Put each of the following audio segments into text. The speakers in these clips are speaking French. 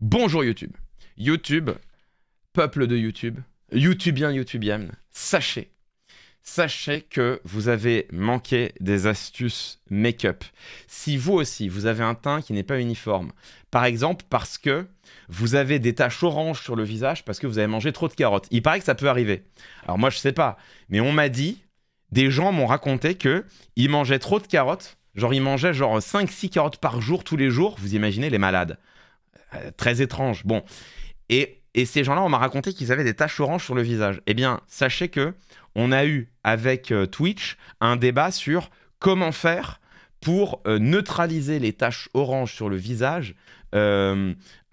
Bonjour YouTube. YouTube, peuple de YouTube, YouTubien, YouTubeienne. sachez, sachez que vous avez manqué des astuces make-up. Si vous aussi, vous avez un teint qui n'est pas uniforme, par exemple parce que vous avez des taches oranges sur le visage parce que vous avez mangé trop de carottes. Il paraît que ça peut arriver. Alors moi, je sais pas, mais on m'a dit, des gens m'ont raconté que ils mangeaient trop de carottes Genre, ils mangeaient genre 5-6 carottes par jour, tous les jours. Vous imaginez les malades. Euh, très étrange. Bon. Et, et ces gens-là, on m'a raconté qu'ils avaient des taches oranges sur le visage. Eh bien, sachez que on a eu avec euh, Twitch un débat sur comment faire pour euh, neutraliser les taches oranges sur le visage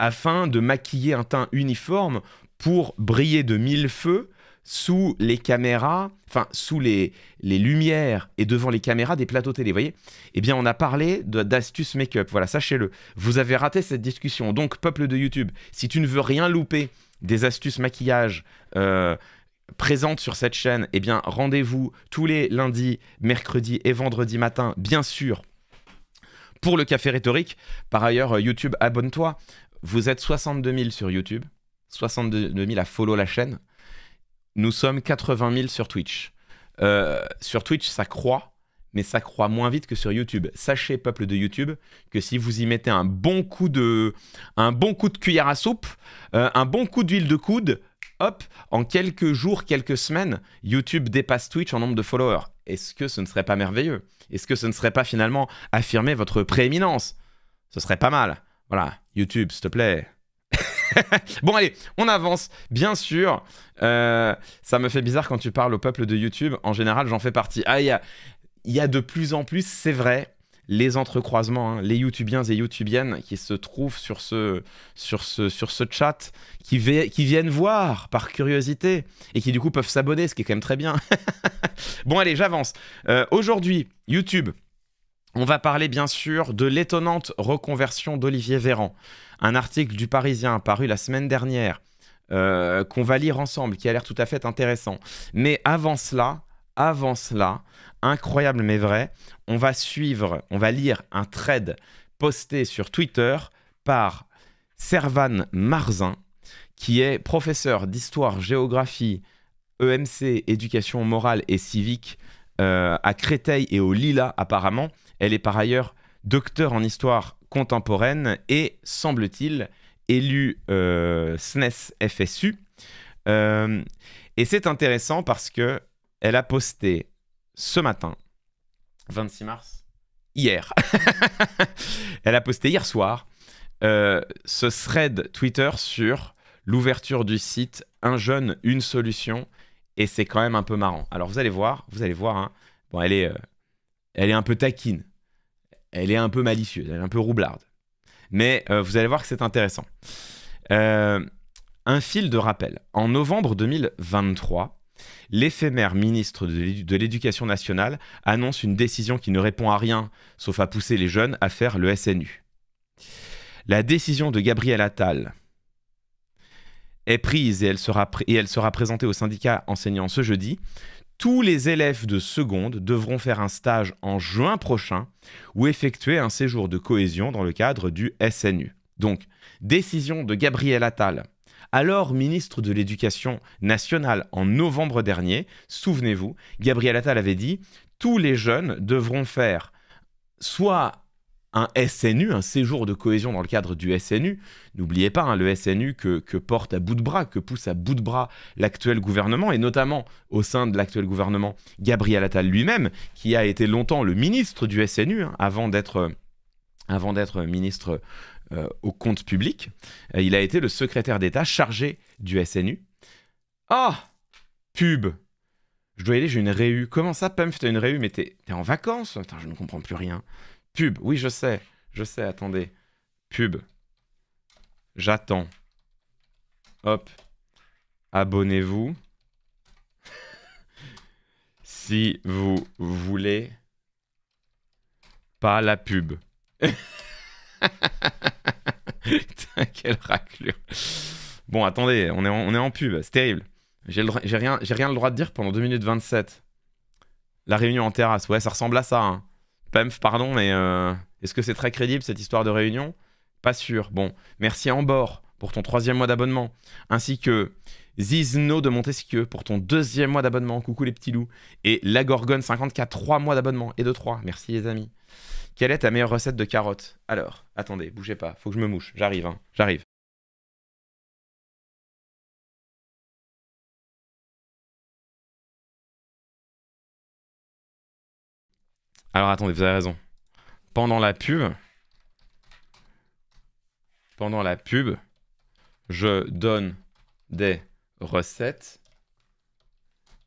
afin de maquiller un teint uniforme pour briller de mille feux sous les caméras, enfin sous les, les lumières et devant les caméras des plateaux télé, voyez Eh bien, on a parlé d'astuces make-up, voilà, sachez-le. Vous avez raté cette discussion. Donc, peuple de YouTube, si tu ne veux rien louper des astuces maquillage euh, présentes sur cette chaîne, eh bien, rendez-vous tous les lundis, mercredis et vendredis matin, bien sûr, pour le café rhétorique. Par ailleurs, euh, YouTube, abonne-toi. Vous êtes 62 000 sur YouTube. 62 000 à follow la chaîne. Nous sommes 80 000 sur Twitch. Euh, sur Twitch, ça croît, mais ça croît moins vite que sur YouTube. Sachez, peuple de YouTube, que si vous y mettez un bon coup de, un bon coup de cuillère à soupe, euh, un bon coup d'huile de coude, hop, en quelques jours, quelques semaines, YouTube dépasse Twitch en nombre de followers. Est-ce que ce ne serait pas merveilleux Est-ce que ce ne serait pas finalement affirmer votre prééminence Ce serait pas mal. Voilà, YouTube, s'il te plaît, bon, allez, on avance. Bien sûr, euh, ça me fait bizarre quand tu parles au peuple de YouTube. En général, j'en fais partie. Ah, il y a, y a de plus en plus, c'est vrai, les entrecroisements, hein, les youtubiens et youtubiennes qui se trouvent sur ce, sur ce, sur ce chat, qui, viennent voir par curiosité et qui du coup peuvent s'abonner, ce qui est quand même très bien. bon allez, j'avance. Euh, aujourd'hui, YouTube, on va parler bien sûr de l'étonnante reconversion d'Olivier Véran un article du Parisien paru la semaine dernière euh, qu'on va lire ensemble, qui a l'air tout à fait intéressant. Mais avant cela, avant cela, incroyable mais vrai, on va suivre, on va lire un thread posté sur Twitter par Servan Marzin, qui est professeur d'histoire, géographie, EMC, éducation morale et civique euh, à Créteil et au Lila apparemment. Elle est par ailleurs docteur en histoire contemporaine et, semble-t-il, élu euh, SNES FSU. Euh, et c'est intéressant parce que elle a posté ce matin, 26 mars, hier. elle a posté hier soir euh, ce thread Twitter sur l'ouverture du site Un jeune, une solution. Et c'est quand même un peu marrant. Alors vous allez voir, vous allez voir. Hein. Bon, elle est, elle est un peu taquine elle est un peu malicieuse, elle est un peu roublarde. Mais euh, vous allez voir que c'est intéressant. Euh, un fil de rappel. En novembre 2023, l'éphémère ministre de l'Éducation nationale annonce une décision qui ne répond à rien, sauf à pousser les jeunes à faire le SNU. La décision de Gabriel Attal est prise et elle sera, et elle sera présentée au syndicat enseignant ce jeudi tous les élèves de seconde devront faire un stage en juin prochain ou effectuer un séjour de cohésion dans le cadre du SNU. Donc, décision de Gabriel Attal, alors ministre de l'Éducation nationale en novembre dernier, souvenez-vous, Gabriel Attal avait dit tous les jeunes devront faire soit un SNU, un séjour de cohésion dans le cadre du SNU. N'oubliez pas hein, le SNU que, porte à bout de bras, que pousse à bout de bras l'actuel gouvernement, et notamment au sein de l'actuel gouvernement, Gabriel Attal lui-même, qui a été longtemps le ministre du SNU, hein, avant d'être ministre euh, au compte public. Euh, il a été le secrétaire d'État chargé du SNU. Ah Pub Je dois y aller, j'ai une réu. Comment ça, Pumph, t'as une réu, mais t'es, en vacances Attends, je ne comprends plus rien. Pub, oui, je sais. Je sais, attendez. Pub. J'attends. Hop. Abonnez-vous. si vous voulez pas la pub. Putain, quelle raclure. Bon, attendez, on est en, on est en pub, c'est terrible. J'ai rien, rien le droit de dire pendant 2 minutes 27. La réunion en terrasse, ouais, ça ressemble à ça. Hein. Pemf, pardon, mais euh, est-ce que c'est très crédible cette histoire de réunion Pas sûr. Bon, merci Ambor pour ton troisième mois d'abonnement, ainsi que Zizno de Montesquieu pour ton deuxième mois d'abonnement. Coucou les petits loups. Et La Gorgone 50 trois mois d'abonnement et de trois, Merci les amis. Quelle est ta meilleure recette de carottes Alors, attendez, bougez pas, faut que je me mouche. J'arrive, hein, j'arrive. Alors attendez, vous avez raison. Pendant la pub, pendant la pub, je donne des recettes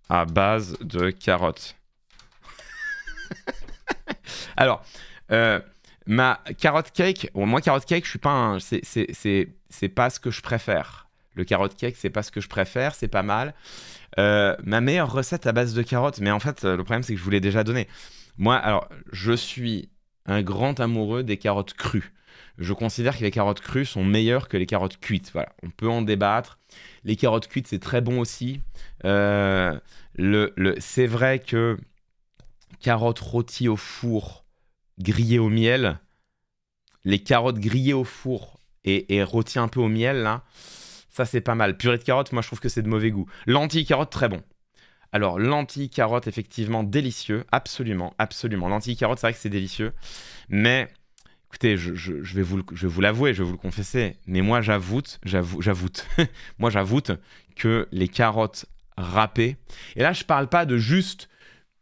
à base de carottes. Alors, euh, ma carotte cake, bon, moi carotte cake, je suis pas un, c'est pas ce que je préfère. Le carotte cake, c'est pas ce que je préfère, c'est pas mal. Euh, ma meilleure recette à base de carottes, mais en fait, euh, le problème c'est que je vous l'ai déjà donné. Moi, alors, je suis un grand amoureux des carottes crues. Je considère que les carottes crues sont meilleures que les carottes cuites. Voilà, on peut en débattre. Les carottes cuites, c'est très bon aussi. Euh, le, c'est vrai que carottes rôties au four, grillées au miel, les carottes grillées au four et, et rôties un peu au miel, là, ça c'est pas mal. Purée de carottes, moi je trouve que c'est de mauvais goût. Lentilles carottes, très bon. Alors, l'anti-carotte, effectivement, délicieux. Absolument, absolument. L'anti-carotte, c'est vrai que c'est délicieux. Mais, écoutez, je, je, je vais vous l'avouer, je, vais vous le confesser. Mais moi, j'avoute, j'avoue moi, j'avoute que les carottes râpées. Et là, je parle pas de juste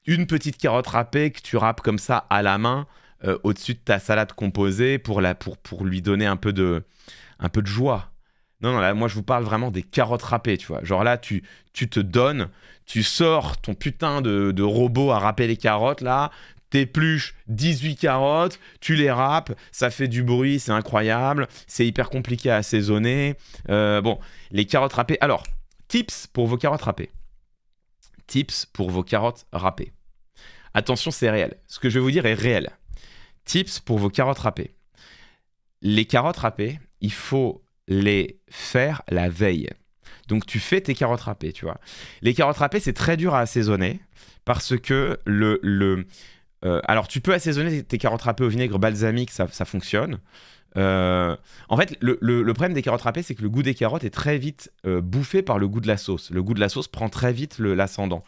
une petite carotte râpée que tu râpes comme ça à la main euh, au-dessus de ta salade composée pour, la, pour, pour lui donner un peu de, un peu de joie. Non, non, là, moi, je vous parle vraiment des carottes râpées, tu vois. Genre là, tu, tu te donnes, tu sors ton putain de, robot à râper les carottes, là, t'épluches 18 carottes, tu les râpes, ça fait du bruit, c'est incroyable, c'est hyper compliqué à assaisonner. Euh, bon, les carottes râpées. Alors, tips pour vos carottes râpées. Tips pour vos carottes râpées. Attention, c'est réel. Ce que je vais vous dire est réel. Tips pour vos carottes râpées. Les carottes râpées, il faut les faire la veille. Donc tu fais tes carottes râpées, tu vois. Les carottes râpées, c'est très dur à assaisonner parce que le... Euh, alors tu peux assaisonner tes carottes râpées au vinaigre balsamique, ça, ça fonctionne. Euh, en fait, le, problème des carottes râpées, c'est que le goût des carottes est très vite euh, bouffé par le goût de la sauce. Le goût de la sauce prend très vite l'ascendant.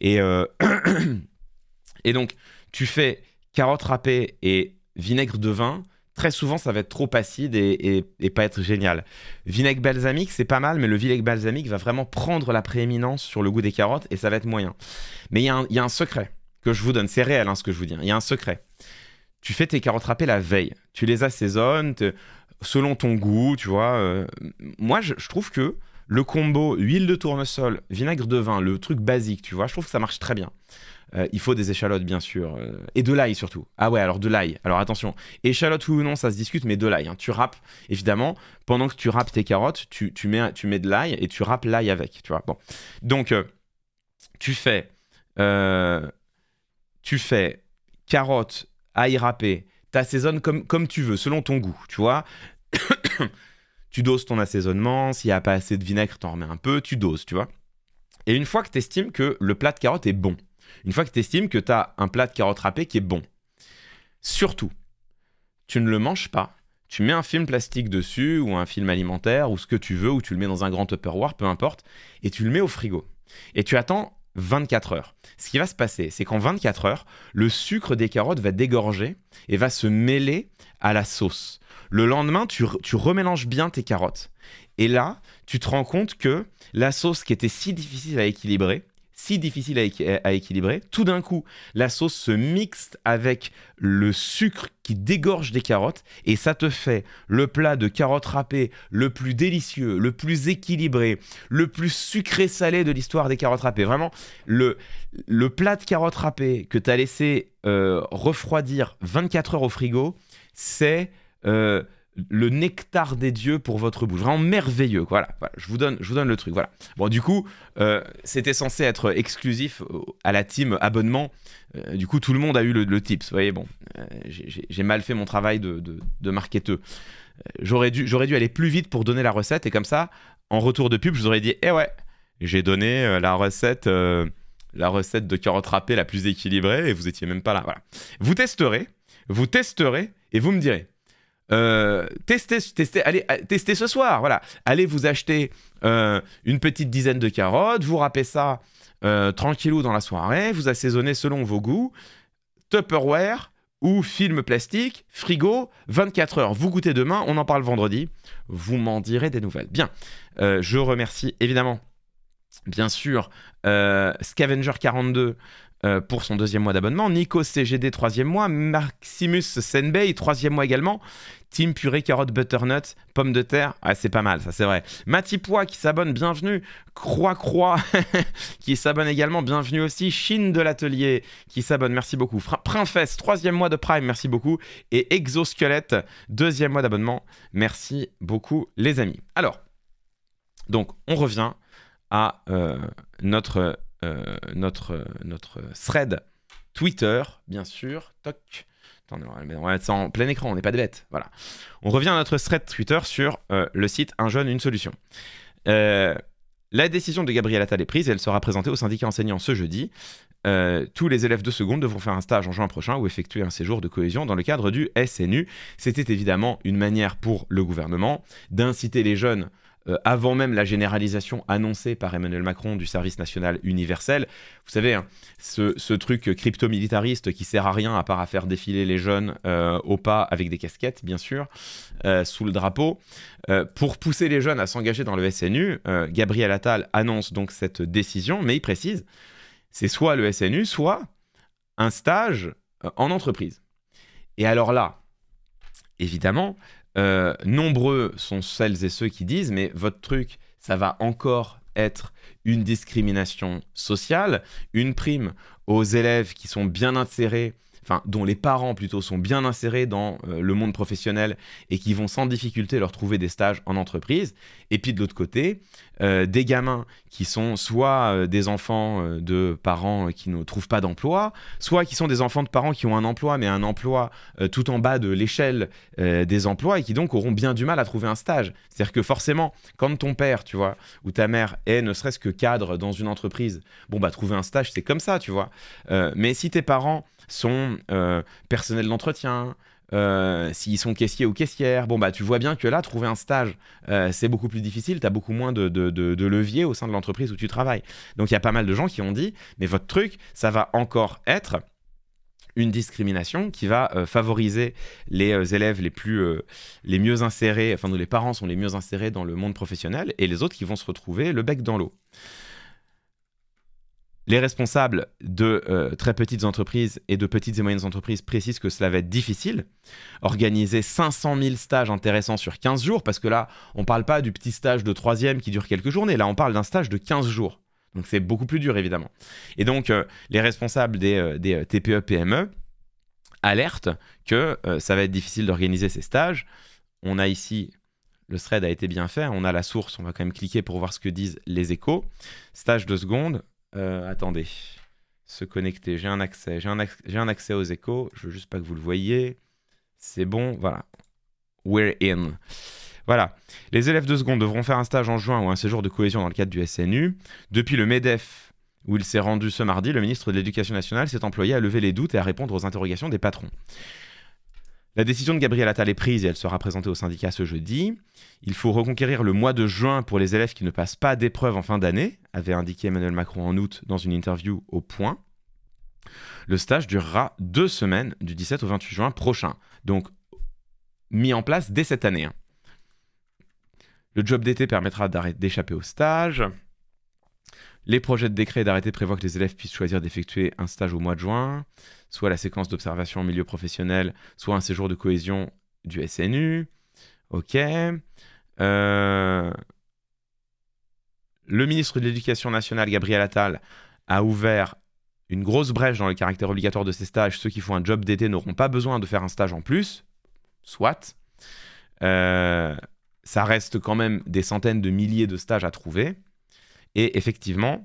Et, et donc, tu fais carottes râpées et vinaigre de vin, très souvent, ça va être trop acide et, pas être génial. Vinaigre balsamique, c'est pas mal, mais le vinaigre balsamique va vraiment prendre la prééminence sur le goût des carottes et ça va être moyen. Mais il y, a un secret que je vous donne, c'est réel hein, ce que je vous dis, hein. il y a un secret. Tu fais tes carottes râpées la veille, tu les assaisonnes selon ton goût, tu vois. Euh, moi, je, je, trouve que le combo huile de tournesol, vinaigre de vin, le truc basique, tu vois, je trouve que ça marche très bien. Euh, il faut des échalotes, bien sûr. Euh, et de l'ail, surtout. Ah ouais, alors de l'ail. Alors attention, échalote ou non, ça se discute, mais de l'ail. Hein. Tu râpes, évidemment, pendant que tu râpes tes carottes, tu, mets, tu mets de l'ail et tu râpes l'ail avec, tu vois. Bon. Donc, euh, tu fais... tu fais carottes, ail râpé, t'assaisonnes comme, comme tu veux, selon ton goût, tu vois. tu doses ton assaisonnement, s'il n'y a pas assez de vinaigre, t'en remets un peu, tu doses, tu vois. Et une fois que tu estimes que le plat de carottes est bon, une fois que tu estimes que tu as un plat de carottes râpées qui est bon. Surtout, tu ne le manges pas. Tu mets un film plastique dessus ou un film alimentaire ou ce que tu veux ou tu le mets dans un grand Tupperware, peu importe, et tu le mets au frigo. Et tu attends 24 heures. Ce qui va se passer, c'est qu'en 24 heures, le sucre des carottes va dégorger et va se mêler à la sauce. Le lendemain, tu, tu remélanges bien tes carottes. Et là, tu te rends compte que la sauce qui était si difficile à équilibrer, si difficile à, équilibrer. Tout d'un coup, la sauce se mixte avec le sucre qui dégorge des carottes et ça te fait le plat de carottes râpées le plus délicieux, le plus équilibré, le plus sucré-salé de l'histoire des carottes râpées. Vraiment, le, plat de carottes râpées que tu as laissé euh, refroidir 24 heures au frigo, c'est... Euh, le nectar des dieux pour votre bouche. Vraiment merveilleux. Voilà, je, vous donne, je vous donne le truc. Voilà. Bon, du coup, euh, c'était censé être exclusif à la team abonnement. Euh, du coup, tout le monde a eu le, tips. Vous voyez, bon, euh, j'ai mal fait mon travail de, de, marketeur. J'aurais dû, dû aller plus vite pour donner la recette et comme ça, en retour de pub, je vous aurais dit Eh ouais, j'ai donné la recette. la recette de carotte râpée la plus équilibrée et vous étiez même pas là. Voilà. Vous testerez, vous testerez et vous me direz. Euh, testez, testez, allez, euh, testez ce soir. Voilà. Allez vous acheter euh, une petite dizaine de carottes, vous râpez ça tranquillou dans la soirée, vous assaisonnez selon vos goûts. Tupperware ou film plastique, frigo, 24 heures. Vous goûtez demain, on en parle vendredi. Vous m'en direz des nouvelles. Bien, je remercie évidemment bien sûr, Scavenger42, euh, pour son deuxième mois d'abonnement, Nico CGD troisième mois, Maximus Senbei troisième mois également, Team Purée Carotte Butternut, Pomme de Terre, ah, c'est pas mal ça c'est vrai, Matipois qui s'abonne, bienvenue, Croix Croix qui s'abonne également, bienvenue aussi, Chine de l'Atelier qui s'abonne, merci beaucoup, Princesse troisième mois de Prime, merci beaucoup, et Exosquelette deuxième mois d'abonnement, merci beaucoup les amis. Alors, donc on revient à euh, notre euh, notre, notre thread Twitter, bien sûr. Toc. Attendez, on en plein écran, on n'est pas des bêtes. Voilà. On revient à notre thread Twitter sur euh, le site Un jeune, une solution. Euh, la décision de Gabriel Attal est prise et elle sera présentée au syndicat enseignant ce jeudi. tous les élèves de seconde devront faire un stage en juin prochain ou effectuer un séjour de cohésion dans le cadre du SNU. C'était évidemment une manière pour le gouvernement d'inciter les jeunes euh, avant même la généralisation annoncée par Emmanuel Macron du service national universel. Vous savez, hein, ce, truc crypto-militariste qui sert à rien à part à faire défiler les jeunes euh, au pas avec des casquettes, bien sûr, euh, sous le drapeau. pour pousser les jeunes à s'engager dans le SNU, Gabriel Attal annonce donc cette décision, mais il précise, c'est soit le SNU, soit un stage en entreprise. Et alors là, évidemment, euh, nombreux sont celles et ceux qui disent, mais votre truc, ça va encore être une discrimination sociale, une prime aux élèves qui sont bien insérés dont les parents plutôt sont bien insérés dans euh, le monde professionnel et qui vont sans difficulté leur trouver des stages en entreprise. Et puis de l'autre côté, euh, des gamins qui sont soit euh, des enfants de parents qui ne trouvent pas d'emploi, soit qui sont des enfants de parents qui ont un emploi, mais un emploi tout en bas de l'échelle des emplois et qui donc auront bien du mal à trouver un stage. C'est-à-dire que forcément, quand ton père, tu vois, ou ta mère est ne serait-ce que cadre dans une entreprise, bon bah trouver un stage c'est comme ça, tu vois. mais si tes parents sont euh, personnels d'entretien, euh, s'ils sont caissiers ou caissières. Bon, bah, tu vois bien que là, trouver un stage, euh, c'est beaucoup plus difficile. Tu as beaucoup moins de, de, au sein de l'entreprise où tu travailles. Donc, il y a pas mal de gens qui ont dit Mais votre truc, ça va encore être une discrimination qui va favoriser les élèves les plus les mieux insérés, enfin, les parents sont les mieux insérés dans le monde professionnel et les autres qui vont se retrouver le bec dans l'eau. Les responsables de euh, très petites entreprises et de petites et moyennes entreprises précisent que cela va être difficile. Organiser 500 000 stages intéressants sur 15 jours, parce que là, on ne parle pas du petit stage de troisième qui dure quelques journées, là, on parle d'un stage de 15 jours. Donc c'est beaucoup plus dur, évidemment. Et donc, euh, les responsables des, euh, des TPE-PME alertent que ça va être difficile d'organiser ces stages. On a ici le thread a été bien fait. On a la source, on va quand même cliquer pour voir ce que disent les échos. Stage de seconde, euh, attendez, se connecter, j'ai un accès, j'ai un, un, accès aux échos, je veux juste pas que vous le voyez. C'est bon, voilà. We're in. Voilà. Les élèves de seconde devront faire un stage en juin ou un séjour de cohésion dans le cadre du SNU. Depuis le MEDEF, où il s'est rendu ce mardi, le ministre de l'Éducation nationale s'est employé à lever les doutes et à répondre aux interrogations des patrons. La décision de Gabriel Attal est prise et elle sera présentée au syndicat ce jeudi. Il faut reconquérir le mois de juin pour les élèves qui ne passent pas d'épreuve en fin d'année, avait indiqué Emmanuel Macron en août dans une interview au Point. Le stage durera deux semaines du 17 au 28 juin prochain, donc mis en place dès cette année. Hein. Le job d'été permettra d'échapper au stage. Les projets de décret et d'arrêté prévoient que les élèves puissent choisir d'effectuer un stage au mois de juin, soit la séquence d'observation en milieu professionnel, soit un séjour de cohésion du SNU. Ok. Euh, le ministre de l'Éducation nationale, Gabriel Attal, a ouvert une grosse brèche dans le caractère obligatoire de ces stages. Ceux qui font un job d'été n'auront pas besoin de faire un stage en plus. Soit. Euh, ça reste quand même des centaines de milliers de stages à trouver. Et effectivement,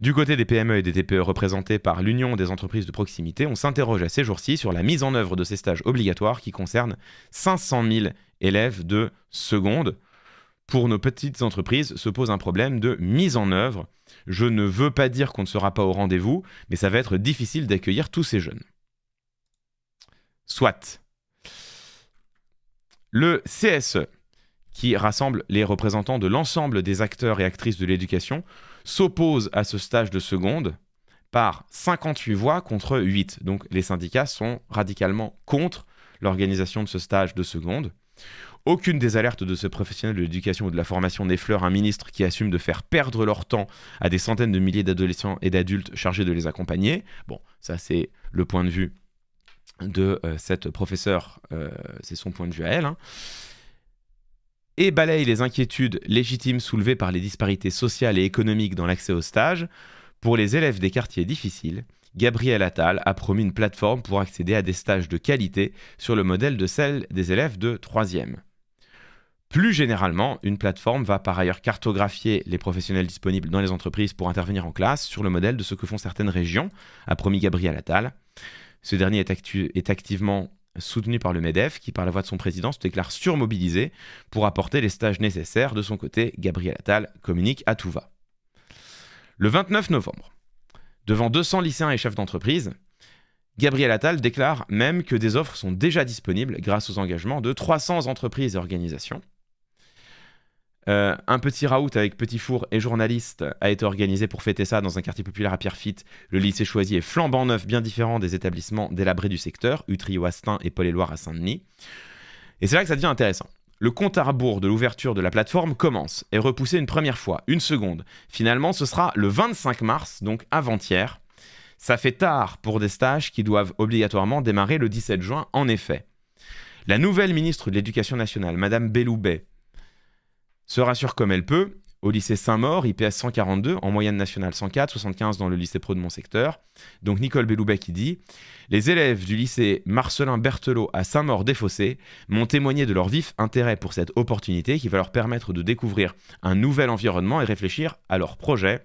du côté des PME et des TPE représentés par l'Union des entreprises de proximité, on s'interroge à ces jours-ci sur la mise en œuvre de ces stages obligatoires qui concernent 500 000 élèves de seconde. Pour nos petites entreprises se pose un problème de mise en œuvre. Je ne veux pas dire qu'on ne sera pas au rendez-vous, mais ça va être difficile d'accueillir tous ces jeunes. Soit. Le CSE, qui rassemble les représentants de l'ensemble des acteurs et actrices de l'éducation, s'oppose à ce stage de seconde par 58 voix contre 8. Donc les syndicats sont radicalement contre l'organisation de ce stage de seconde. Aucune des alertes de ce professionnel de l'éducation ou de la formation n'effleure un ministre qui assume de faire perdre leur temps à des centaines de milliers d'adolescents et d'adultes chargés de les accompagner. Bon, ça c'est le point de vue de euh, cette professeure, euh, c'est son point de vue à elle. Hein et balaye les inquiétudes légitimes soulevées par les disparités sociales et économiques dans l'accès aux stages, pour les élèves des quartiers difficiles, Gabriel Attal a promis une plateforme pour accéder à des stages de qualité sur le modèle de celle des élèves de 3e. Plus généralement, une plateforme va par ailleurs cartographier les professionnels disponibles dans les entreprises pour intervenir en classe sur le modèle de ce que font certaines régions, a promis Gabriel Attal. Ce dernier est, actu est activement soutenu par le MEDEF, qui, par la voix de son président, se déclare surmobilisé pour apporter les stages nécessaires. De son côté, Gabriel Attal communique à tout va. Le 29 novembre, devant 200 lycéens et chefs d'entreprise, Gabriel Attal déclare même que des offres sont déjà disponibles grâce aux engagements de 300 entreprises et organisations. Euh, un petit raout avec Petit Four et journaliste a été organisé pour fêter ça dans un quartier populaire à Pierrefitte. Le lycée choisi est flambant neuf, bien différent des établissements délabrés du secteur, Utrio-Astin et Paul-et-Loire à Saint-Denis. Et c'est là que ça devient intéressant. Le compte à rebours de l'ouverture de la plateforme commence, et repoussé une première fois, une seconde. Finalement, ce sera le 25 mars, donc avant-hier. Ça fait tard pour des stages qui doivent obligatoirement démarrer le 17 juin, en effet. La nouvelle ministre de l'Éducation nationale, Madame Belloubet, se rassure comme elle peut. Au lycée Saint-Maur, IPS 142, en moyenne nationale 104, 75 dans le lycée pro de mon secteur. Donc Nicole Belloubet qui dit Les élèves du lycée Marcelin Berthelot à Saint-Maur-des-Fossés m'ont témoigné de leur vif intérêt pour cette opportunité qui va leur permettre de découvrir un nouvel environnement et réfléchir à leur projet.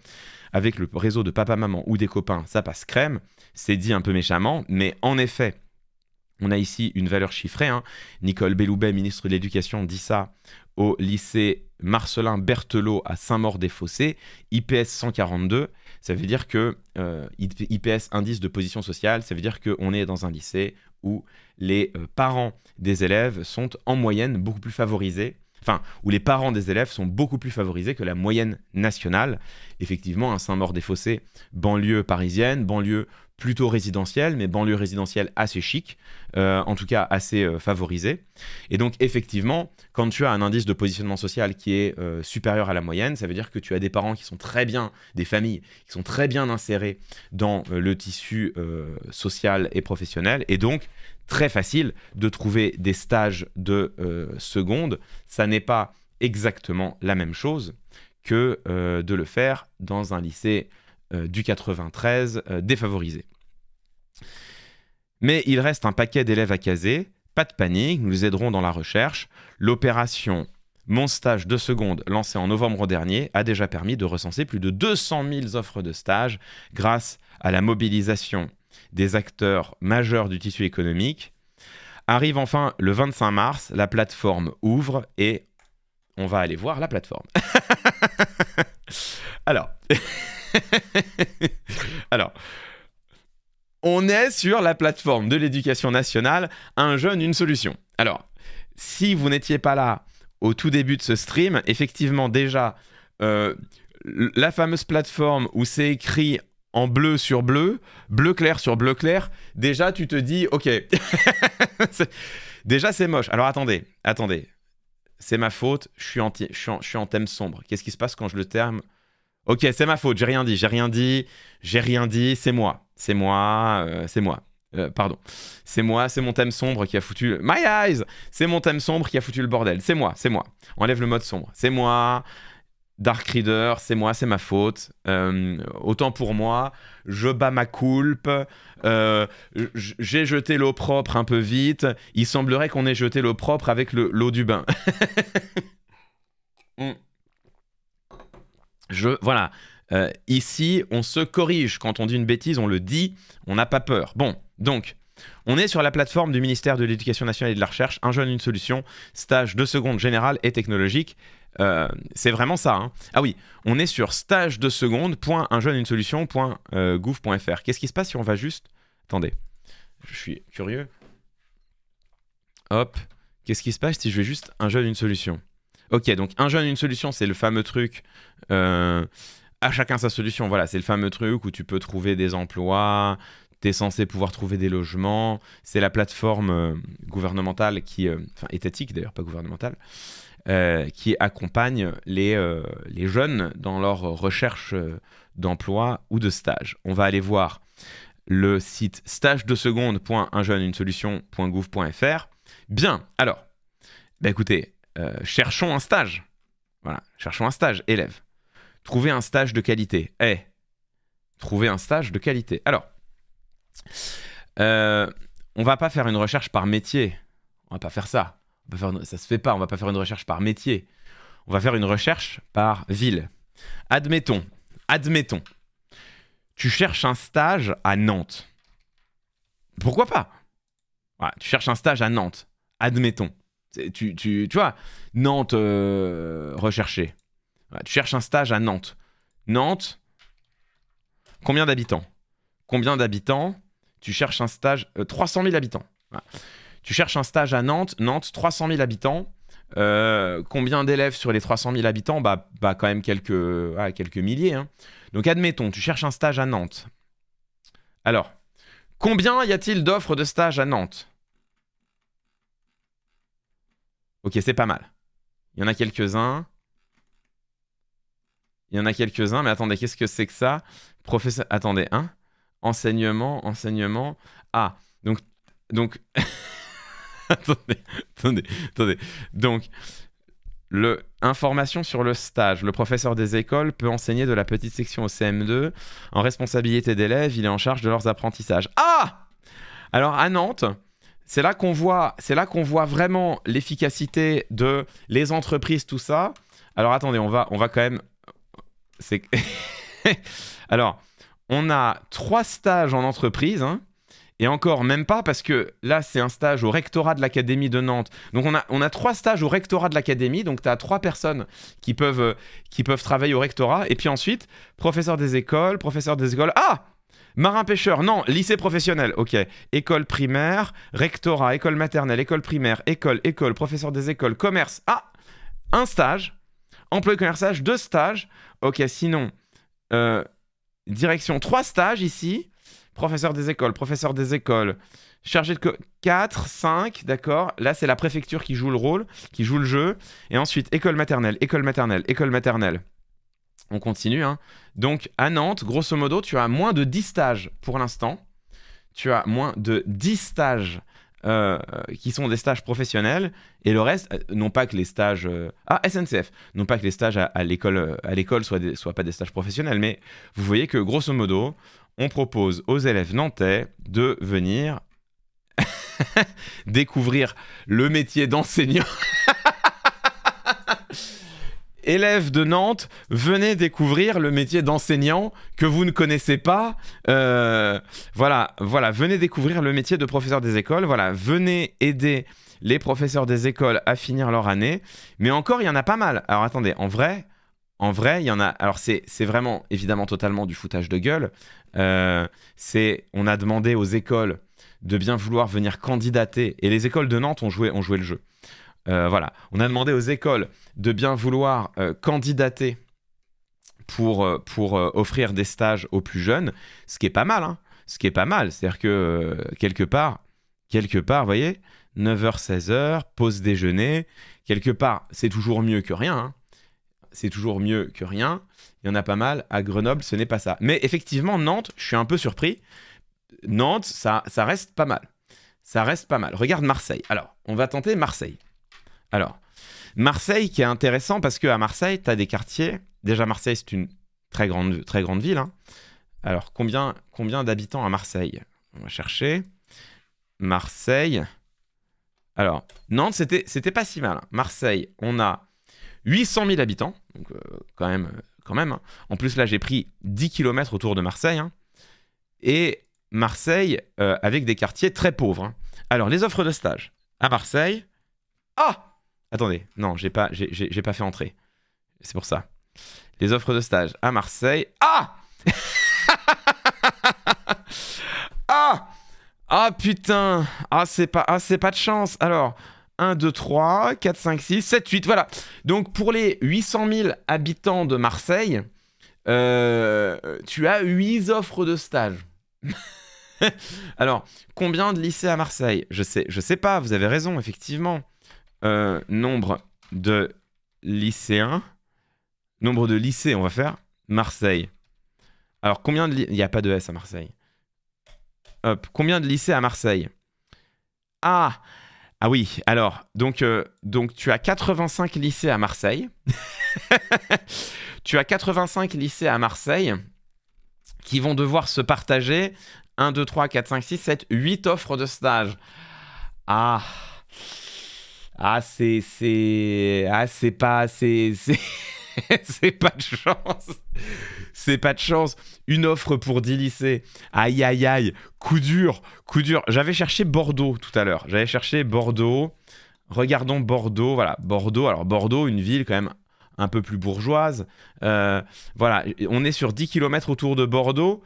Avec le réseau de papa-maman ou des copains, ça passe crème. C'est dit un peu méchamment, mais en effet, on a ici une valeur chiffrée. Hein. Nicole Belloubet, ministre de l'Éducation, dit ça au lycée Marcelin Berthelot à Saint-Maur-des-Fossés, IPS 142. Ça veut dire que euh, IPS indice de position sociale, ça veut dire qu'on est dans un lycée où les euh, parents des élèves sont en moyenne beaucoup plus favorisés enfin, où les parents des élèves sont beaucoup plus favorisés que la moyenne nationale. Effectivement, à Saint-Maur-des-Fossés, banlieue parisienne, banlieue plutôt résidentielle, mais banlieue résidentielle assez chic, euh, en tout cas assez euh, favorisé. Et donc effectivement, quand tu as un indice de positionnement social qui est euh, supérieur à la moyenne, ça veut dire que tu as des parents qui sont très bien, des familles qui sont très bien insérées dans le tissu social et professionnel, et donc très facile de trouver des stages de seconde. Ça n'est pas exactement la même chose que de le faire dans un lycée du 93 défavorisé. Mais il reste un paquet d'élèves à caser. Pas de panique, nous aiderons dans la recherche. L'opération Mon stage de seconde, lancée en novembre dernier, a déjà permis de recenser plus de 200 000 offres de stage grâce à la mobilisation des acteurs majeurs du tissu économique. Arrive enfin le 25 mars, la plateforme ouvre et on va aller voir la plateforme. Alors. Alors, on est sur la plateforme de l'éducation nationale, un jeune, une solution. Alors, si vous n'étiez pas là au tout début de ce stream, effectivement déjà, euh, la fameuse plateforme où c'est écrit en bleu sur bleu, bleu clair sur bleu clair, déjà tu te dis, ok, déjà c'est moche. Alors attendez, attendez, c'est ma faute, je suis en, thème sombre. Qu'est-ce qui se passe quand je le terme Ok, c'est ma faute, j'ai rien dit, j'ai rien dit, j'ai rien dit, c'est moi c'est moi, euh, c'est moi. Euh, pardon. C'est moi, c'est mon thème sombre qui a foutu. My eyes C'est mon thème sombre qui a foutu le bordel. C'est moi, c'est moi. Enlève le mode sombre. C'est moi. Dark Reader, c'est moi, c'est ma faute. Euh, autant pour moi, je bats ma coulpe. J'ai jeté l'eau propre un peu vite. Il semblerait qu'on ait jeté l'eau propre avec l'eau du bain. Hmm. je, voilà, euh, ici, on se corrige. Quand on dit une bêtise, on le dit, on n'a pas peur. Bon, donc, on est sur la plateforme du ministère de l'Éducation nationale et de la Recherche, Un jeune, une solution, stage de seconde générale et technologique. Euh, c'est vraiment ça. Hein. Ah oui, on est sur stage de euh, gouff.fr Qu'est-ce qui se passe si on va juste... Attendez, je suis curieux. Hop, qu'est-ce qui se passe si je vais juste un jeune, une solution Ok, donc un jeune, une solution, c'est le fameux truc... Euh à chacun sa solution. Voilà, c'est le fameux truc où tu peux trouver des emplois, tu es censé pouvoir trouver des logements. C'est la plateforme euh, gouvernementale qui, euh, enfin étatique d'ailleurs, pas gouvernementale, euh, qui accompagne les, les jeunes dans leur recherche d'emploi ou de stage. On va aller voir le site stage 2 une solutiongouvfr Bien, alors, bah écoutez, cherchons un stage. Voilà, cherchons un stage, élève. Trouver un stage de qualité. Eh, trouver un stage de qualité. Alors, on euh, on va pas faire une recherche par métier. On va pas faire ça. On ne faire Ça se fait pas. On va pas faire une recherche par métier. On va faire une recherche par ville. Admettons, admettons, tu cherches un stage à Nantes. Pourquoi pas Tu cherches un stage à Nantes. Admettons. Tu, vois, Nantes euh, recherchée tu cherches un stage à Nantes. Nantes, combien d'habitants Combien d'habitants Tu cherches un stage. 300 euh, 000 habitants. Tu cherches un stage à Nantes. Nantes, 300 000 habitants. Euh, combien d'élèves sur les 300 000 habitants bah, bah, quand même quelques, quelques milliers. Hein. Donc admettons, tu cherches un stage à Nantes. Alors, combien y a-t-il d'offres de stage à Nantes Ok, c'est pas mal. Il y en a quelques-uns. Il y en a quelques-uns, mais attendez, qu'est-ce que c'est que ça Professeur, attendez, hein Enseignement, enseignement. Ah, donc, donc, attendez, attendez, attendez. Donc, le, information sur le stage. Le professeur des écoles peut enseigner de la petite section au CM2. En responsabilité d'élèves, il est en charge de leurs apprentissages. Ah Alors à Nantes, c'est là qu'on voit, c'est là qu'on voit vraiment l'efficacité de les entreprises, tout ça. Alors attendez, on va, on va quand même, alors on a trois stages en entreprise. Hein, et encore, même pas parce que là, c'est un stage au rectorat de l'Académie de Nantes. Donc, on a, on a trois stages au rectorat de l'Académie. Donc, tu as trois personnes qui peuvent, euh, qui peuvent travailler au rectorat. Et puis ensuite, professeur des écoles, professeur des écoles. Ah Marin-pêcheur, non, lycée professionnel, ok. École primaire, rectorat, école maternelle, école primaire, école, école, professeur des écoles, commerce. Ah Un stage, employé commerçage, deux stages, Ok, sinon, euh, direction, trois stages ici. Professeur des écoles, professeur des écoles, chargé de... 4, 5, d'accord Là, c'est la préfecture qui joue le rôle, qui joue le jeu. Et ensuite, école maternelle, école maternelle, école maternelle. On continue, hein. Donc, à Nantes, grosso modo, tu as moins de 10 stages pour l'instant. Tu as moins de 10 stages euh, qui sont des stages professionnels et le reste, euh, euh, ah, non pas que les stages à SNCF, non pas que les stages à, l'école à soient, soient pas des stages professionnels, mais vous voyez que grosso modo, on propose aux élèves nantais de venir découvrir le métier d'enseignant. élèves de Nantes, venez découvrir le métier d'enseignant que vous ne connaissez pas. Euh, voilà, voilà, venez découvrir le métier de professeur des écoles. Voilà, venez aider les professeurs des écoles à finir leur année. Mais encore, il y en a pas mal. Alors attendez, en vrai, en vrai, il y en a. Alors c'est vraiment évidemment totalement du foutage de gueule. Euh, c'est on a demandé aux écoles de bien vouloir venir candidater et les écoles de Nantes ont joué, ont joué le jeu. Euh, voilà. On a demandé aux écoles de bien vouloir euh, candidater pour, euh, pour offrir des stages aux plus jeunes, ce qui est pas mal. Hein. Ce qui est pas mal. C'est-à-dire que quelque part, quelque part, vous voyez, 9h, 16h, pause déjeuner, quelque part, c'est toujours mieux que rien. Hein. C'est toujours mieux que rien. Il y en a pas mal. À Grenoble, ce n'est pas ça. Mais effectivement, Nantes, je suis un peu surpris. Nantes, ça, ça reste pas mal. Ça reste pas mal. Regarde Marseille. Alors, on va tenter Marseille. Alors, Marseille qui est intéressant parce qu'à Marseille, tu as des quartiers. Déjà, Marseille, c'est une très grande, très grande ville. Hein. Alors, combien, combien d'habitants à Marseille On va chercher. Marseille. Alors, Nantes, c'était pas si mal. Marseille, on a 800 000 habitants. Donc, euh, quand même. Euh, quand même hein. En plus, là, j'ai pris 10 km autour de Marseille. Hein. Et Marseille, euh, avec des quartiers très pauvres. Alors, les offres de stage à Marseille. Ah Attendez, non, j'ai pas, j'ai, pas fait entrer. C'est pour ça. Les offres de stage à Marseille. Ah Ah Ah putain Ah c'est pas, ah, c'est pas de chance. Alors, 1, 2, 3, 4, 5, 6, 7, 8, voilà. Donc pour les 800 000 habitants de Marseille, euh, tu as 8 offres de stage. Alors, combien de lycées à Marseille Je sais, je sais pas, vous avez raison, effectivement. Euh, nombre de lycéens, nombre de lycées, on va faire Marseille. Alors combien de... Il n'y a pas de S à Marseille. Hop, combien de lycées à Marseille Ah ah oui, alors, donc, euh, donc tu as 85 lycées à Marseille. tu as 85 lycées à Marseille qui vont devoir se partager 1, 2, 3, 4, 5, 6, 7, 8 offres de stage. Ah ah, c'est. C'est. Ah, c'est pas. C'est. c'est pas de chance. C'est pas de chance. Une offre pour 10 lycées. Aïe, aïe, aïe. Coup dur, coup dur. J'avais cherché Bordeaux tout à l'heure. J'avais cherché Bordeaux. Regardons Bordeaux. Voilà, Bordeaux. Alors, Bordeaux, une ville quand même un peu plus bourgeoise. Euh, voilà, on est sur 10 km autour de Bordeaux.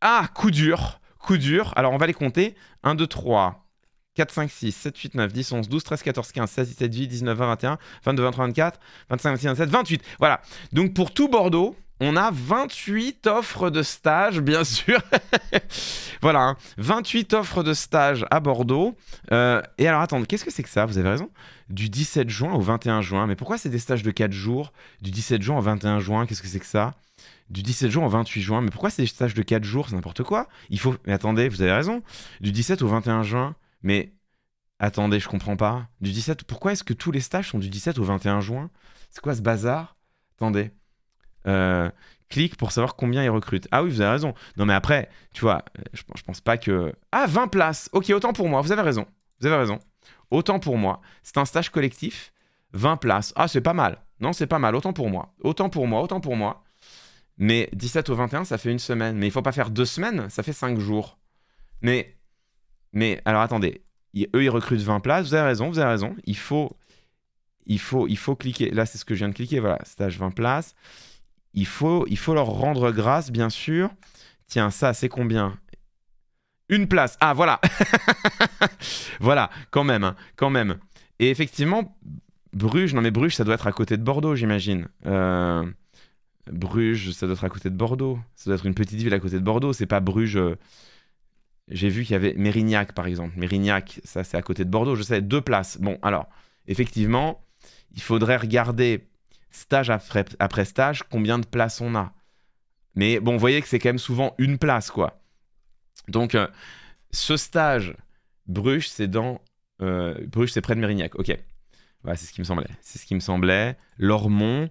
Ah, coup dur, coup dur. Alors, on va les compter. 1, 2, 3, 4, 5, 6, 7, 8, 9, 10, 11, 12, 13, 14, 15, 16, 17, 18, 19, 20, 21, 22, 23, 24, 25, 26, 27, 28. Voilà. Donc pour tout Bordeaux, on a 28 offres de stage, bien sûr. voilà, 28 hein. offres de stage à Bordeaux. Euh, et alors, attendez, qu'est-ce que c'est que ça Vous avez raison. Du 17 juin au 21 juin. Mais pourquoi c'est des stages de 4 jours Du 17 juin au 21 juin, qu'est-ce que c'est que ça du 17 juin au 28 juin, mais pourquoi c'est des stages de 4 jours C'est n'importe quoi. Il faut. Mais attendez, vous avez raison. Du 17 au 21 juin, mais attendez, je comprends pas. Du 17, pourquoi est-ce que tous les stages sont du 17 au 21 juin C'est quoi ce bazar Attendez. Euh, clique pour savoir combien ils recrutent. Ah oui, vous avez raison. Non mais après, tu vois, je, pense pas que... Ah, 20 places Ok, autant pour moi, vous avez raison. Vous avez raison. Autant pour moi. C'est un stage collectif. 20 places. Ah, c'est pas mal. Non, c'est pas mal. Autant pour moi. Autant pour moi, autant pour moi. Mais 17 au 21, ça fait une semaine. Mais il faut pas faire deux semaines, ça fait cinq jours. Mais mais alors attendez, eux ils recrutent 20 places, vous avez raison, vous avez raison, il faut, il faut, il faut cliquer. Là, c'est ce que je viens de cliquer, voilà, stage 20 places. Il faut, il faut leur rendre grâce, bien sûr. Tiens, ça, c'est combien Une place. Ah, voilà. voilà, quand même, hein. quand même. Et effectivement, Bruges, non mais Bruges, ça doit être à côté de Bordeaux, j'imagine. Euh, Bruges, ça doit être à côté de Bordeaux. Ça doit être une petite ville à côté de Bordeaux. C'est pas Bruges. Euh, j'ai vu qu'il y avait Mérignac, par exemple. Mérignac, ça c'est à côté de Bordeaux, je sais, deux places. Bon, alors, effectivement, il faudrait regarder stage après, après stage combien de places on a. Mais bon, vous voyez que c'est quand même souvent une place, quoi. Donc, euh, ce stage, Bruges, c'est dans... Euh, Bruges, c'est près de Mérignac, ok. Voilà, c'est ce qui me semblait. C'est ce qui me semblait. Lormont,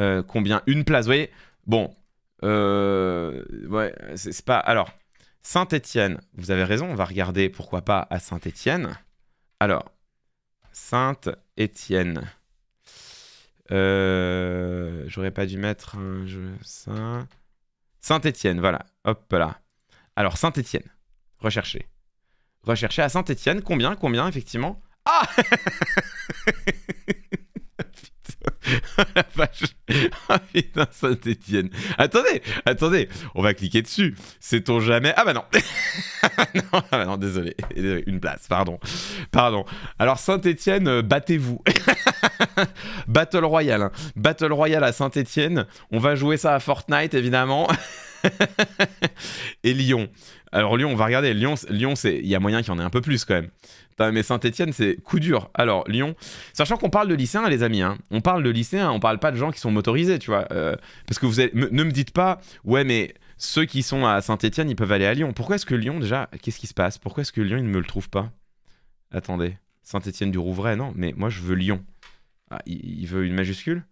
euh, combien Une place, vous voyez Bon, euh, ouais, c'est pas... Alors... Saint-Étienne, vous avez raison, on va regarder pourquoi pas à Saint-Étienne. Alors, Saint-Étienne. Euh, J'aurais pas dû mettre un jeu, Saint-Étienne, voilà. Hop là. Alors, Saint-Étienne. Recherchez. Recherchez à Saint-Étienne. Combien Combien, effectivement Ah la vache. Ah saint étienne Attendez, attendez, on va cliquer dessus. C'est on jamais Ah bah non. Ah, bah désolé. Une place, pardon. Pardon. Alors saint étienne euh, battez-vous. Battle Royale. Hein. Battle Royale à saint étienne On va jouer ça à Fortnite, évidemment. Et Lyon. Alors Lyon, on va regarder. Lyon, c'est, il y a moyen qu'il y en ait un peu plus quand même. mais Saint-Etienne, c'est coup dur. Alors Lyon, sachant qu'on parle de lycéens, les amis, hein, on parle de lycéens, on parle pas de gens qui sont motorisés, tu vois. Euh, parce que vous ne me dites pas, ouais, mais ceux qui sont à Saint-Etienne, ils peuvent aller à Lyon. Pourquoi est-ce que Lyon, déjà, qu'est-ce qui se passe Pourquoi est-ce que Lyon, il ne me le trouve pas Attendez, Saint-Etienne du Rouvray, non, mais moi je veux Lyon. Ah, il, veut une majuscule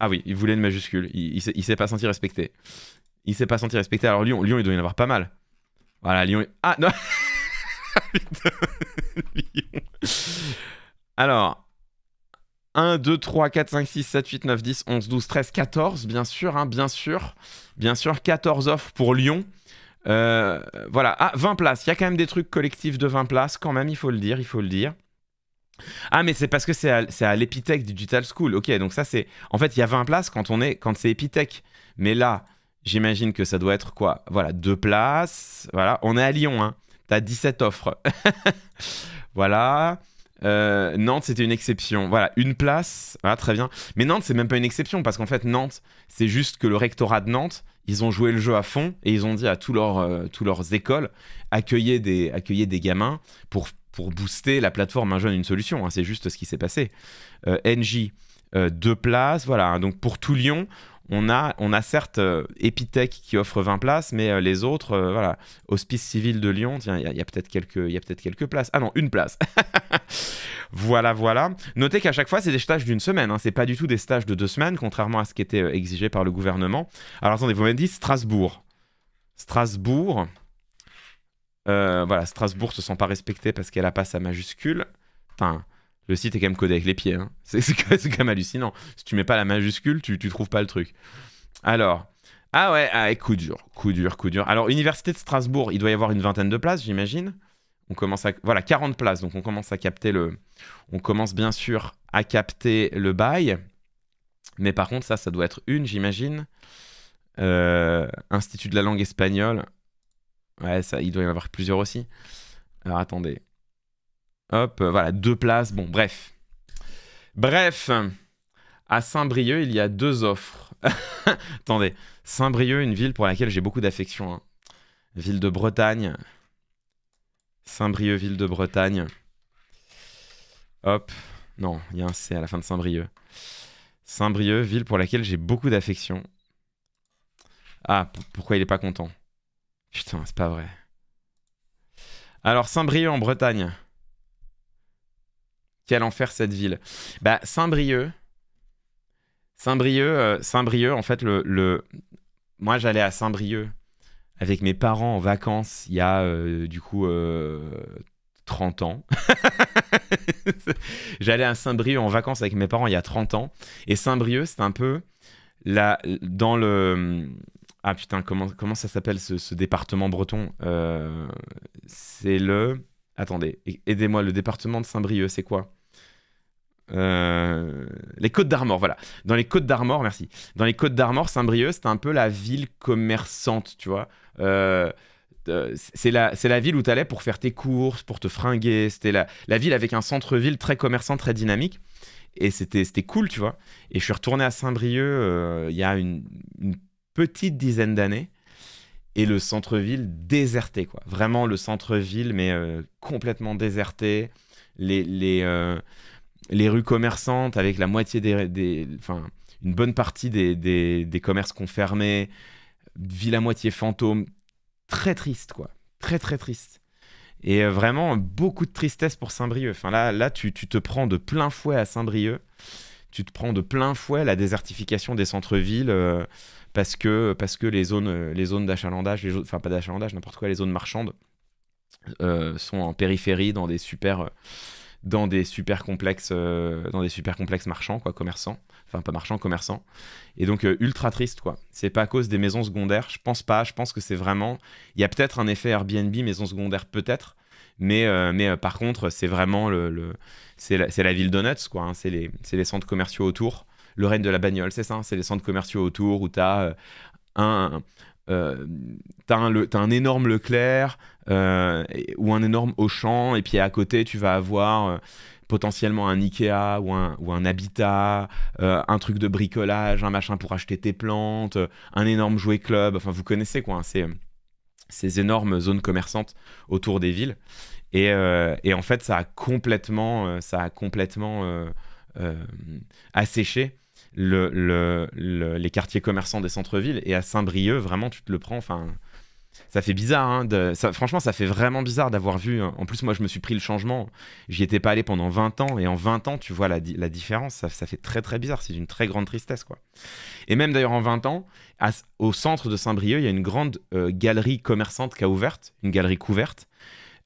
ah oui, il voulait une majuscule. Il, ne s'est pas senti respecté. Il s'est pas senti respecté. Alors Lyon, Lyon, il doit y en avoir pas mal. Voilà, Lyon. Ah non Lyon. Alors, 1, 2, 3, 4, 5, 6, 7, 8, 9, 10, 11, 12, 13, 14, bien sûr, hein, bien sûr. Bien sûr, 14 offres pour Lyon. Euh, voilà, ah, 20 places. Il y a quand même des trucs collectifs de 20 places, quand même, il faut le dire, il faut le dire. Ah, mais c'est parce que c'est à, à l'Epitech Digital School. Ok, donc ça, c'est. En fait, il y a 20 places quand, quand c'est Epitech. Mais là, J'imagine que ça doit être quoi Voilà, deux places. Voilà, on est à Lyon, hein. T'as 17 offres. voilà. Euh, Nantes, c'était une exception. Voilà, une place. Voilà, ah, très bien. Mais Nantes, c'est même pas une exception parce qu'en fait, Nantes, c'est juste que le rectorat de Nantes, ils ont joué le jeu à fond et ils ont dit à tous leurs, euh, tous leurs écoles, accueillez des, des gamins pour, pour booster la plateforme Un jeune, une solution. Hein. c'est juste ce qui s'est passé. Euh, NJ, deux places. Voilà, hein. donc pour tout Lyon, on a, on a certes euh, Epitech qui offre 20 places, mais euh, les autres, euh, voilà, Hospice Civil de Lyon, tiens, il y a, peut-être quelques, y peut quelques places. Ah non, une place. voilà, voilà. Notez qu'à chaque fois, c'est des stages d'une semaine, hein. c'est pas du tout des stages de deux semaines, contrairement à ce qui était exigé par le gouvernement. Alors attendez, vous m'avez dit Strasbourg. Strasbourg. voilà, Strasbourg se sent pas respectée parce qu'elle a pas sa majuscule. Enfin, le site est quand même codé avec les pieds. Hein. C'est quand même hallucinant. Si tu mets pas la majuscule, tu, ne trouves pas le truc. Alors, ah ouais, ah, coup dur, coup dur, coup dur. Alors, Université de Strasbourg, il doit y avoir une vingtaine de places, j'imagine. On commence à... Voilà, 40 places, donc on commence à capter le... On commence bien sûr à capter le bail. Mais par contre, ça, ça doit être une, j'imagine. Euh, Institut de la langue espagnole. Ouais, ça, il doit y en avoir plusieurs aussi. Alors, attendez. Hop, euh, voilà, deux places. Bon, bref. Bref, à Saint-Brieuc, il y a deux offres. Attendez, Saint-Brieuc, une ville pour laquelle j'ai beaucoup d'affection. Hein. Ville de Bretagne. Saint-Brieuc, ville de Bretagne. Hop, non, il y a un C à la fin de Saint-Brieuc. Saint-Brieuc, ville pour laquelle j'ai beaucoup d'affection. Ah, pourquoi il n'est pas content Putain, c'est pas vrai. Alors, Saint-Brieuc en Bretagne. Quel enfer cette ville. Bah, Saint-Brieuc. Saint-Brieuc, euh, Saint-Brieuc, en fait, le, moi j'allais à Saint-Brieuc avec mes parents en vacances il y a euh, du coup 30 euh, ans. J'allais à Saint-Brieuc en vacances avec mes parents il y a 30 ans. Et Saint-Brieuc, c'est un peu là, dans le. Ah putain, comment, comment ça s'appelle ce, département breton C'est le. Attendez, aidez-moi, le département de Saint-Brieuc, c'est quoi euh, les Côtes d'Armor, voilà. Dans les Côtes d'Armor, merci. Dans les Côtes d'Armor, Saint-Brieuc, c'était un peu la ville commerçante, tu vois. Euh, euh, c'est la, la, ville où tu allais pour faire tes courses, pour te fringuer. C'était la, la, ville avec un centre-ville très commerçant, très dynamique. Et c'était cool, tu vois. Et je suis retourné à Saint-Brieuc il y a une, une petite dizaine d'années. Et le centre-ville déserté, quoi. Vraiment le centre-ville, mais complètement déserté. Les. les les rues commerçantes avec la moitié des, enfin une bonne partie des, des, des commerces confirmés, ville à moitié fantôme, très triste quoi, très très triste. Et euh, vraiment beaucoup de tristesse pour Saint-Brieuc. Enfin là, là tu, te prends de plein fouet à Saint-Brieuc, tu te prends de plein fouet la désertification des centres-villes euh, parce que parce que les zones euh, les zones d'achalandage, les enfin pas d'achalandage, n'importe quoi, les zones marchandes sont en périphérie dans des super dans des super complexes, euh, dans des super complexes marchands, quoi, commerçants. Enfin, pas marchands, commerçants. Et donc, euh, ultra triste, quoi. C'est pas à cause des maisons secondaires, je pense pas. Je pense que c'est vraiment. Il y a peut-être un effet Airbnb, maisons secondaires, peut-être. Mais, euh, mais par contre, c'est vraiment le, c'est la, la, ville Donuts, quoi. Hein. C'est les, les, centres commerciaux autour. Le règne de la bagnole, c'est ça. Hein. C'est les centres commerciaux autour où tu as un, euh, t'as un, énorme Leclerc euh, ou un énorme Auchan, et puis à côté, tu vas avoir euh, potentiellement un Ikea ou un, ou un Habitat, un truc de bricolage, un machin pour acheter tes plantes, un énorme jouet club. Enfin, vous connaissez quoi, hein, ces, énormes zones commerçantes autour des villes. Et, et en fait, ça a complètement, ça a complètement asséché les quartiers commerçants des centres-villes. Et à Saint-Brieuc, vraiment, tu te le prends. Enfin, ça fait bizarre. Hein, de, franchement, ça fait vraiment bizarre d'avoir vu. Hein. En plus, moi, je me suis pris le changement. J'y étais pas allé pendant 20 ans. Et en 20 ans, tu vois la, différence. Ça, fait très, très bizarre. C'est une très grande tristesse. quoi. Et même d'ailleurs, en 20 ans, au centre de Saint-Brieuc, il y a une grande euh, galerie commerçante qui a ouverte, une galerie couverte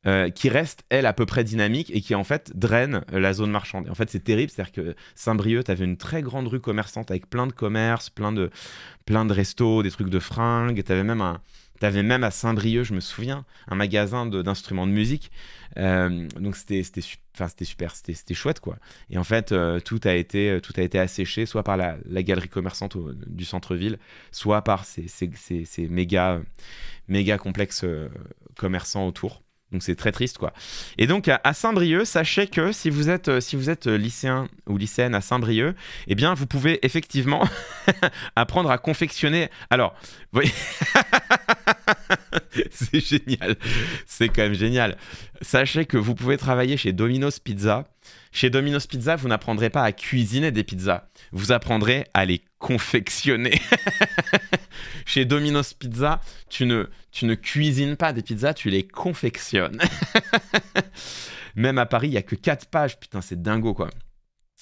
euh, qui reste, elle, à peu près dynamique et qui, en fait, draine euh, la zone marchande. en fait, c'est terrible, c'est-à-dire que Saint-Brieuc, avais une très grande rue commerçante avec plein de commerces, plein de, plein de restos, des trucs de fringues, t'avais même un... T'avais même à Saint-Brieuc, je me souviens, un magasin d'instruments de, musique. Euh, donc c'était super, c'était chouette quoi. Et en fait, tout, a été, tout a été asséché, soit par la, galerie commerçante du centre-ville, soit par ces, ces, ces, méga, méga complexes commerçants autour. Donc c'est très triste quoi. Et donc à Saint-Brieuc, sachez que si vous êtes euh, si vous êtes euh, lycéen ou lycéenne à Saint-Brieuc, eh bien vous pouvez effectivement apprendre à confectionner. Alors, voyez. c'est génial. C'est quand même génial. Sachez que vous pouvez travailler chez Domino's Pizza. Chez Domino's Pizza, vous n'apprendrez pas à cuisiner des pizzas. Vous apprendrez à les confectionner. chez Domino's Pizza, tu ne, tu ne cuisines pas des pizzas, tu les confectionnes. Même à Paris, il n'y a que 4 pages. Putain, c'est dingo, quoi.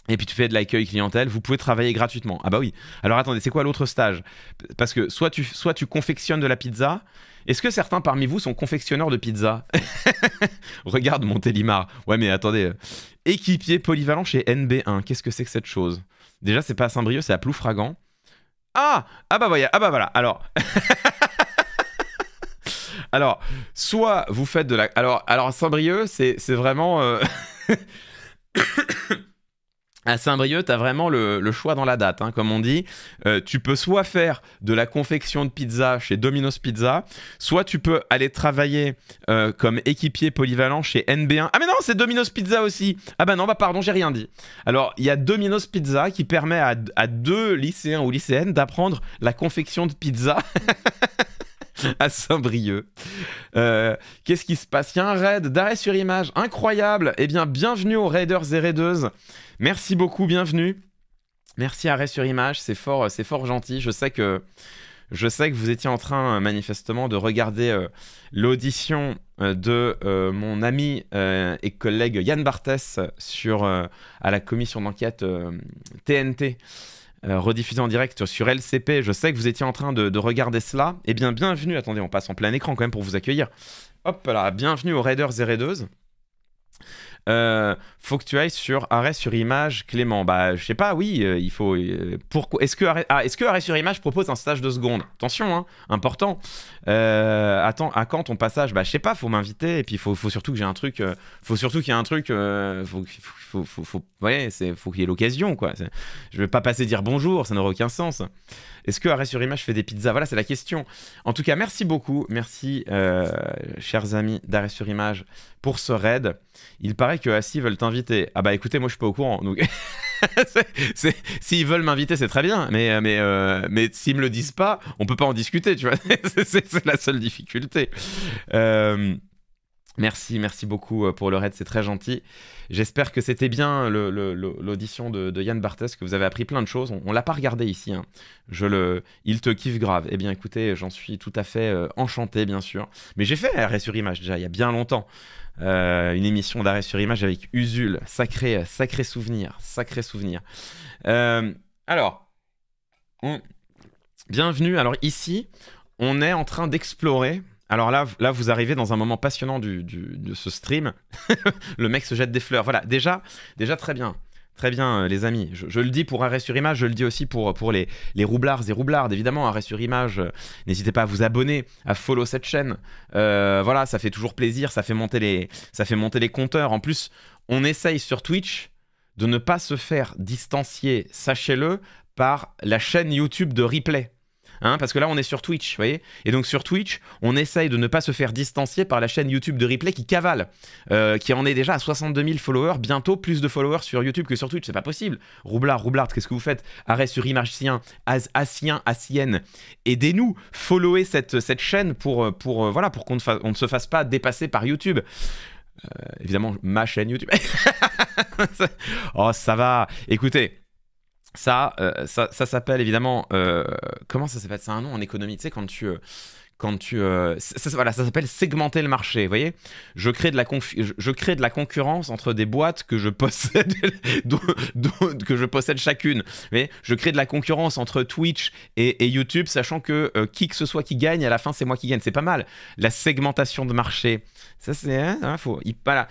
Et puis tu fais de l'accueil clientèle, vous pouvez travailler gratuitement. Ah bah oui. Alors attendez, c'est quoi l'autre stage Parce que soit tu, soit tu confectionnes de la pizza. Est-ce que certains parmi vous sont confectionneurs de pizza Regarde Montélimar. Ouais mais attendez. Équipier polyvalent chez NB1, qu'est-ce que c'est que cette chose Déjà c'est pas à Saint-Brieuc, c'est à Ploufragan. Ah Ah bah voilà, ah bah voilà, alors... alors, soit vous faites de la... Alors, alors Saint-Brieuc, c'est vraiment... Euh, à Saint-Brieuc, tu as vraiment le, choix dans la date, hein. comme on dit. Euh, tu peux soit faire de la confection de pizza chez Domino's Pizza, soit tu peux aller travailler euh, comme équipier polyvalent chez NB1. Ah mais non, c'est Domino's Pizza aussi Ah bah non, bah pardon, j'ai rien dit. Alors, il y a Domino's Pizza qui permet à, deux lycéens ou lycéennes d'apprendre la confection de pizza. à Saint-Brieuc. Euh, qu'est-ce qui se passe Il y a un raid d'arrêt sur image incroyable. Eh bien, bienvenue aux raiders et raideuses. Merci beaucoup, bienvenue. Merci Arrêt sur Image, c'est fort, euh, c'est fort gentil. Je sais que je sais que vous étiez en train euh, manifestement de regarder euh, l'audition de mon ami et collègue Yann Barthès sur à la commission d'enquête TNT. rediffusée en direct sur LCP, je sais que vous étiez en train de, regarder cela. Eh bien, bienvenue, attendez, on passe en plein écran quand même pour vous accueillir. Hop là, bienvenue aux Raiders et Raideuses. Euh, faut que tu ailles sur arrêt sur image Clément. Bah, je sais pas, oui, euh, il faut. Euh, pourquoi Est-ce que, arrêt... Ah, que sur image propose un stage de seconde Attention, hein, important. attends, à quand ton passage Bah, je sais pas, faut m'inviter. Et puis, faut, faut surtout que j'ai un truc. faut surtout qu'il y ait un truc. faut, faut, faut, faut qu'il y ait l'occasion, quoi. Je vais pas passer dire bonjour, ça n'aura aucun sens. Est-ce que arrêt sur image fait des pizzas Voilà, c'est la question. En tout cas, merci beaucoup. Merci, chers amis d'arrêt sur image, pour ce raid. Il paraît que Assis veulent t'inviter. Ah bah écoutez, moi je suis pas au courant. Donc... S'ils veulent m'inviter, c'est très bien. Mais, euh, mais, euh, mais s'ils me le disent pas, on peut pas en discuter, tu vois. c'est la seule difficulté. Euh... Merci, merci beaucoup euh, pour le raid, c'est très gentil. J'espère que c'était bien l'audition de, Yann Barthes, que vous avez appris plein de choses. On, ne l'a pas regardé ici. Hein. Je le, il te kiffe grave. Eh bien, écoutez, j'en suis tout à fait euh, enchanté, bien sûr. Mais j'ai fait Arrêt sur Image déjà il y a bien longtemps. Euh, une émission d'Arrêt sur Image avec Usul. Sacré, sacré souvenir, sacré souvenir. alors, bienvenue. Alors ici, on est en train d'explorer alors là, là, vous arrivez dans un moment passionnant de ce stream. le mec se jette des fleurs. Voilà, déjà, déjà très bien. Très bien, euh, les amis. Je, le dis pour Arrêt sur Image, je le dis aussi pour, euh, pour les, les roublards et roublards. Évidemment, Arrêt sur Image, euh, n'hésitez pas à vous abonner, à follow cette chaîne. voilà, ça fait toujours plaisir, ça fait, monter les, ça fait monter les compteurs. En plus, on essaye sur Twitch de ne pas se faire distancier, sachez-le, par la chaîne YouTube de replay. Hein, parce que là on est sur Twitch, vous voyez. Et donc sur Twitch, on essaye de ne pas se faire distancier par la chaîne YouTube de replay qui cavale, euh, qui en est déjà à 62 000 followers, bientôt plus de followers sur YouTube que sur Twitch, c'est pas possible. Roublard, Roublard, qu'est-ce que vous faites Arrêt sur Imagicien, as, Assien, aidez-nous, followez cette, cette chaîne pour, euh, pour, euh, voilà, pour qu'on ne, se fasse pas dépasser par YouTube. évidemment, ma chaîne YouTube. oh, ça va. Écoutez, euh, ça, ça, s'appelle évidemment. Euh, comment ça s'appelle C'est un nom en économie. Tu sais, quand tu. Euh, quand tu euh, ça, voilà, ça s'appelle segmenter le marché. Vous voyez, je crée de la je, crée de la concurrence entre des boîtes que je possède que je possède chacune. Mais je crée de la concurrence entre Twitch et, YouTube, sachant que euh, qui que ce soit qui gagne, à la fin c'est moi qui gagne. C'est pas mal. La segmentation de marché, ça c'est hein, hein faut il, hein,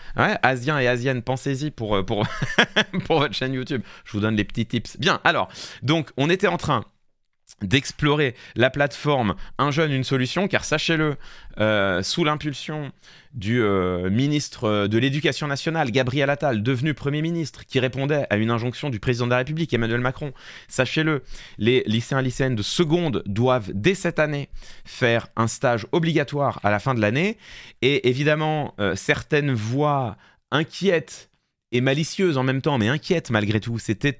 et Asienne, pensez-y pour euh, pour pour votre chaîne YouTube. Je vous donne les petits tips. Bien. Alors, donc on était en train d'explorer la plateforme Un jeune, une solution, car sachez-le, euh, sous l'impulsion du euh, ministre de l'Éducation nationale, Gabriel Attal, devenu Premier ministre, qui répondait à une injonction du président de la République, Emmanuel Macron, sachez-le, les lycéens et lycéennes de seconde doivent, dès cette année, faire un stage obligatoire à la fin de l'année. Et évidemment, euh, certaines voix inquiètes et malicieuses en même temps, mais inquiètes malgré tout, s'étaient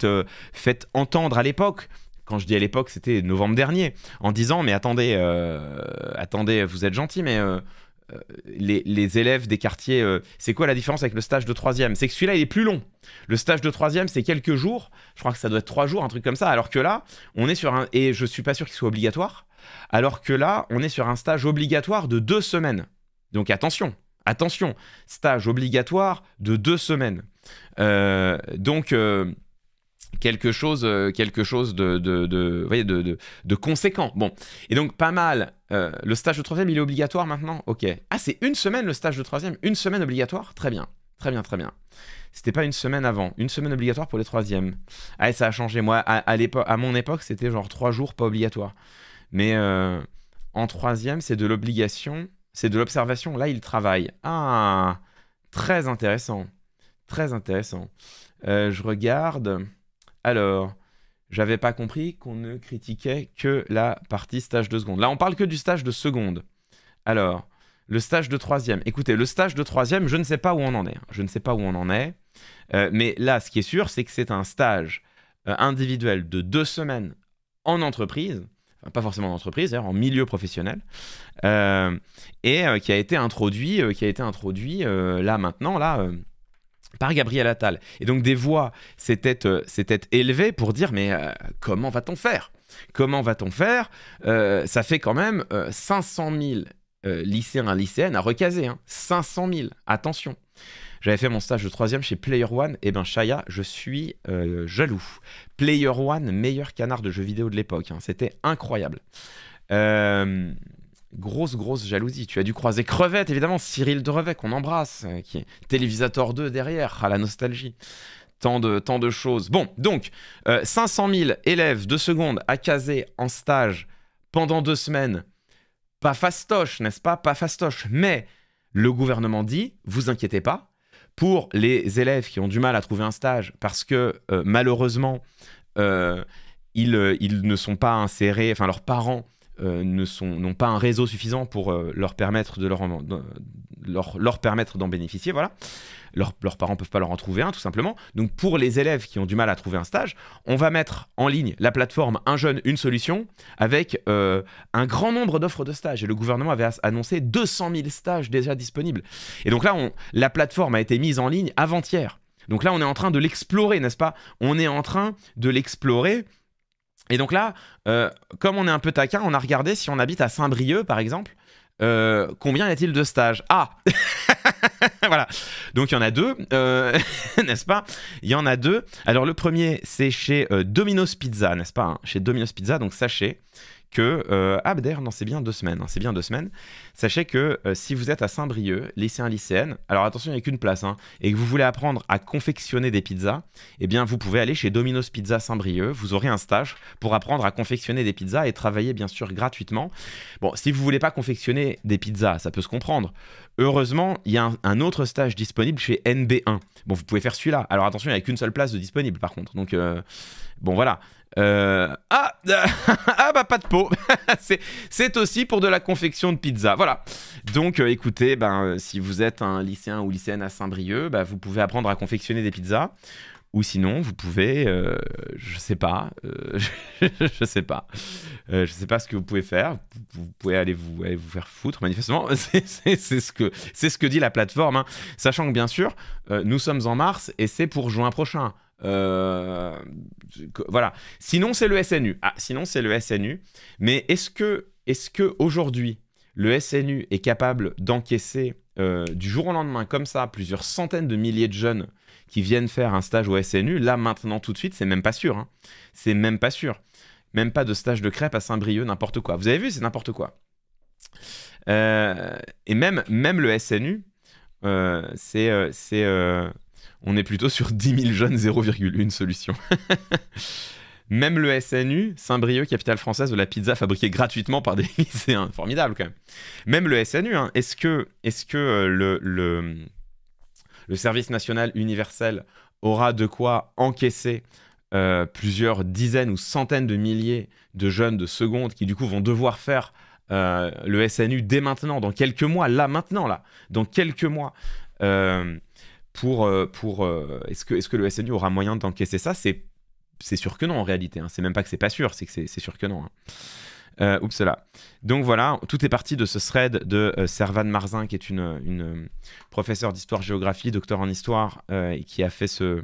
faites entendre à l'époque quand je dis à l'époque, c'était novembre dernier, en disant mais attendez, euh, attendez, vous êtes gentil, mais euh, euh, les, les, élèves des quartiers, c'est quoi la différence avec le stage de troisième C'est que celui-là, il est plus long. Le stage de troisième, c'est quelques jours. Je crois que ça doit être trois jours, un truc comme ça. Alors que là, on est sur un et je suis pas sûr qu'il soit obligatoire. Alors que là, on est sur un stage obligatoire de deux semaines. Donc attention, attention, stage obligatoire de deux semaines. donc quelque chose, euh, quelque chose de, de, de, conséquent. Bon, et donc pas mal. Euh, le stage de troisième, il est obligatoire maintenant Ok. Ah, c'est une semaine le stage de troisième Une semaine obligatoire Très bien, très bien, très bien. C'était pas une semaine avant. Une semaine obligatoire pour les troisièmes. Ah, ça a changé. Moi, à, mon époque, c'était genre trois jours pas obligatoire. Mais euh, en troisième, c'est de l'obligation, c'est de l'observation. Là, il travaille. Ah, très intéressant. Très intéressant. je regarde. Alors, j'avais pas compris qu'on ne critiquait que la partie stage de seconde. Là, on parle que du stage de seconde. Alors, le stage de troisième. Écoutez, le stage de troisième, je ne sais pas où on en est. Hein. Je ne sais pas où on en est. Euh, mais là, ce qui est sûr, c'est que c'est un stage euh, individuel de deux semaines en entreprise. Enfin, pas forcément en entreprise, en milieu professionnel. Euh, et qui a été introduit, qui a été introduit là maintenant, là par Gabriel Attal. Et donc des voix s'étaient euh, élevées pour dire mais euh, comment va-t-on faire Comment va-t-on faire euh, Ça fait quand même 500 000 lycéens et lycéennes à recaser. Hein. 500 000, attention. J'avais fait mon stage de troisième chez Player One. Et eh ben, Chaya, je suis jaloux. Player One, meilleur canard de jeux vidéo de l'époque. Hein. C'était incroyable. Euh, grosse, grosse jalousie. Tu as dû croiser Crevette, évidemment, Cyril Revet qu'on embrasse, euh, qui est Télévisateur 2 derrière, à la nostalgie. Tant de, tant de choses. Bon, donc, 500 euh, 000 élèves de seconde à caser en stage pendant deux semaines. Pas fastoche, n'est-ce pas Pas fastoche. Mais le gouvernement dit, vous inquiétez pas, pour les élèves qui ont du mal à trouver un stage, parce que euh, malheureusement, ils, ils ne sont pas insérés, enfin leurs parents euh, sont n'ont pas un réseau suffisant pour euh, leur permettre de leur, leur, permettre d'en bénéficier, voilà. leurs parents ne peuvent pas leur en trouver un, tout simplement. Donc pour les élèves qui ont du mal à trouver un stage, on va mettre en ligne la plateforme Un jeune, une solution, avec euh, un grand nombre d'offres de stages. Et le gouvernement avait annoncé 200 000 stages déjà disponibles. Et donc là, on, la plateforme a été mise en ligne avant-hier. Donc là, on est en train de l'explorer, n'est-ce pas On est en train de l'explorer et donc là, euh, comme on est un peu taquin, on a regardé si on habite à Saint-Brieuc, par exemple, euh, combien y a-t-il de stages Ah Voilà. Donc il y en a deux, euh, n'est-ce pas Il y en a deux. Alors le premier, c'est chez Domino's Pizza, n'est-ce pas hein Chez Domino's Pizza, donc sachez que, euh, ah bah, d'ailleurs, non, c'est bien deux semaines, hein, c'est bien deux semaines. Sachez que euh, si vous êtes à Saint-Brieuc, lycéen, lycéenne, alors attention, il n'y a qu'une place, hein, et que vous voulez apprendre à confectionner des pizzas, eh bien, vous pouvez aller chez Domino's Pizza Saint-Brieuc, vous aurez un stage pour apprendre à confectionner des pizzas et travailler, bien sûr, gratuitement. Bon, si vous voulez pas confectionner des pizzas, ça peut se comprendre. Heureusement, il y a un, autre stage disponible chez NB1. Bon, vous pouvez faire celui-là. Alors attention, il n'y a qu'une seule place de disponible, par contre. Donc, euh, bon, voilà. Euh, ah, ah bah pas de peau. c'est aussi pour de la confection de pizza. Voilà. Donc euh, écoutez, ben, euh, si vous êtes un lycéen ou lycéenne à Saint-Brieuc, ben, vous pouvez apprendre à confectionner des pizzas. Ou sinon, vous pouvez, je sais pas, je sais pas, je sais pas ce que vous pouvez faire. Vous, pouvez aller vous, faire foutre, manifestement. c'est ce que dit la plateforme, hein. sachant que bien sûr, nous sommes en mars et c'est pour juin prochain. Euh, voilà. Sinon, c'est le SNU. Ah, sinon, c'est le SNU. Mais est-ce que, est que aujourd'hui, le SNU est capable d'encaisser euh, du jour au lendemain comme ça plusieurs centaines de milliers de jeunes qui viennent faire un stage au SNU, là maintenant tout de suite, c'est même pas sûr. Hein. C'est même pas sûr. Même pas de stage de crêpe à Saint-Brieuc, n'importe quoi. Vous avez vu, c'est n'importe quoi. Euh, et même, même le SNU, C'est c'est on est plutôt sur 10 000 jeunes, 0,1 solution. Même le SNU, Saint-Brieuc, capitale française de la pizza fabriquée gratuitement par des lycéens. Formidable quand même. Même le SNU, hein, est-ce que, est que euh, le, le, service national universel aura de quoi encaisser euh, plusieurs dizaines ou centaines de milliers de jeunes de seconde qui du coup vont devoir faire euh, le SNU dès maintenant, dans quelques mois, là maintenant, là, dans quelques mois pour, euh, pour euh, est-ce que, est que le SNU aura moyen d'encaisser ça C'est sûr que non en réalité. Hein. C'est même pas que c'est pas sûr, c'est que c'est sûr que non. Hein. Euh, oups là. Donc voilà, tout est parti de ce thread de euh, Servane Marzin, qui est une, une professeure d'histoire-géographie, docteur en histoire, et qui a fait ce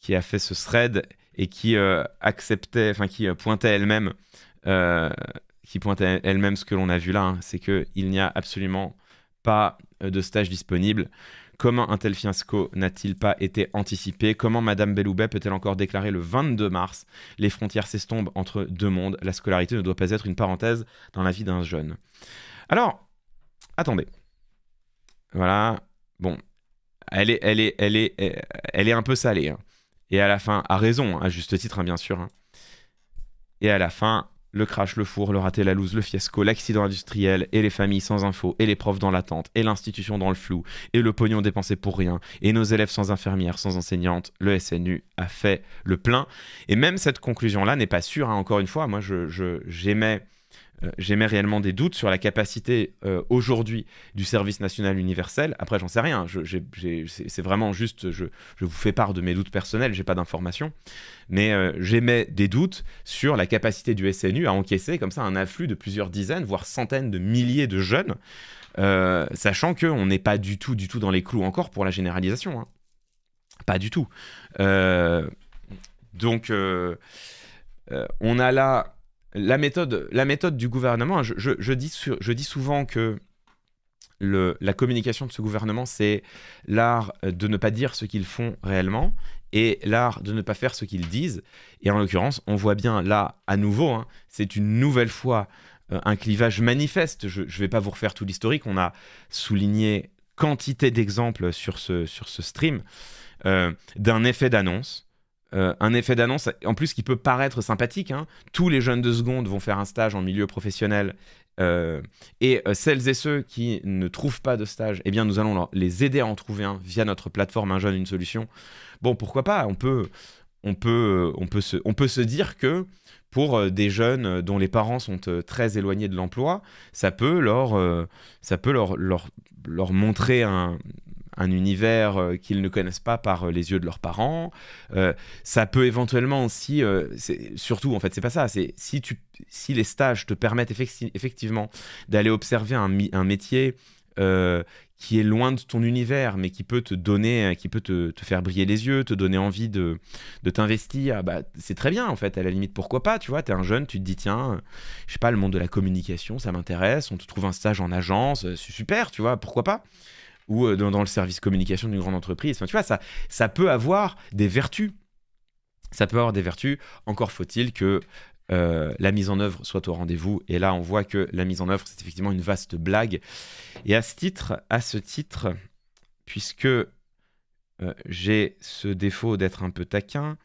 qui a fait ce thread et qui acceptait, enfin qui pointait elle-même, qui pointait elle-même ce que l'on a vu là, hein. c'est que il n'y a absolument pas de stage disponible. Comment un tel fiasco n'a-t-il pas été anticipé Comment Madame Belloubet peut-elle encore déclarer le 22 mars Les frontières s'estompent entre deux mondes. La scolarité ne doit pas être une parenthèse dans la vie d'un jeune. Alors, attendez. Voilà. Bon. Elle est, elle est, elle est, euh, elle est un peu salée. Hein. Et à la fin, à raison, hein, à juste titre, hein, bien sûr. Et à la fin, le crash, le four, le raté, la loose, le fiasco, l'accident industriel, et les familles sans info, et les profs dans l'attente, et l'institution dans le flou, et le pognon dépensé pour rien, et nos élèves sans infirmière, sans enseignante, le SNU a fait le plein. Et même cette conclusion-là n'est pas sûre, hein. encore une fois, moi j'aimais... Je, j'aimais euh, j'émets réellement des doutes sur la capacité euh, aujourd'hui du service national universel. Après, j'en sais rien. c'est vraiment juste, je, vous fais part de mes doutes personnels, j'ai pas d'informations. Mais euh, j'émets des doutes sur la capacité du SNU à encaisser comme ça un afflux de plusieurs dizaines, voire centaines de milliers de jeunes, sachant qu'on n'est pas du tout, du tout dans les clous encore pour la généralisation. Hein. Pas du tout. donc, on a là la méthode, la méthode du gouvernement, je, dis, souvent que la communication de ce gouvernement, c'est l'art euh, de ne pas dire ce qu'ils font réellement et l'art de ne pas faire ce qu'ils disent. Et en l'occurrence, on voit bien là, à nouveau, hein, c'est une nouvelle fois euh, un clivage manifeste. Je ne vais pas vous refaire tout l'historique, on a souligné quantité d'exemples sur ce, sur ce stream euh, d'un effet d'annonce euh, un effet d'annonce, en plus qui peut paraître sympathique. Hein. Tous les jeunes de seconde vont faire un stage en milieu professionnel. Euh, et euh, celles et ceux qui ne trouvent pas de stage, eh bien, nous allons les aider à en trouver un via notre plateforme Un jeune, une solution. Bon, pourquoi pas On peut, on peut, on peut, se, on peut se dire que pour des jeunes dont les parents sont très éloignés de l'emploi, ça peut leur, ça peut leur, leur, leur montrer un, un univers euh, qu'ils ne connaissent pas par euh, les yeux de leurs parents. Euh, ça peut éventuellement aussi, surtout en fait, c'est pas ça. C'est si tu, si les stages te permettent effectivement d'aller observer un, métier qui est loin de ton univers, mais qui peut te donner, qui peut te, faire briller les yeux, te donner envie de, de t'investir, bah, c'est très bien en fait, à la limite, pourquoi pas, tu vois, t'es un jeune, tu te dis, tiens, je sais pas, le monde de la communication, ça m'intéresse, on te trouve un stage en agence, c'est super, tu vois, pourquoi pas ou euh, dans, le service communication d'une grande entreprise. tu vois, ça, ça peut avoir des vertus. Ça peut avoir des vertus. Encore faut-il que euh, la mise en œuvre soit au rendez-vous. Et là, on voit que la mise en œuvre, c'est effectivement une vaste blague. Et à ce titre, à ce titre puisque euh, j'ai ce défaut d'être un peu taquin,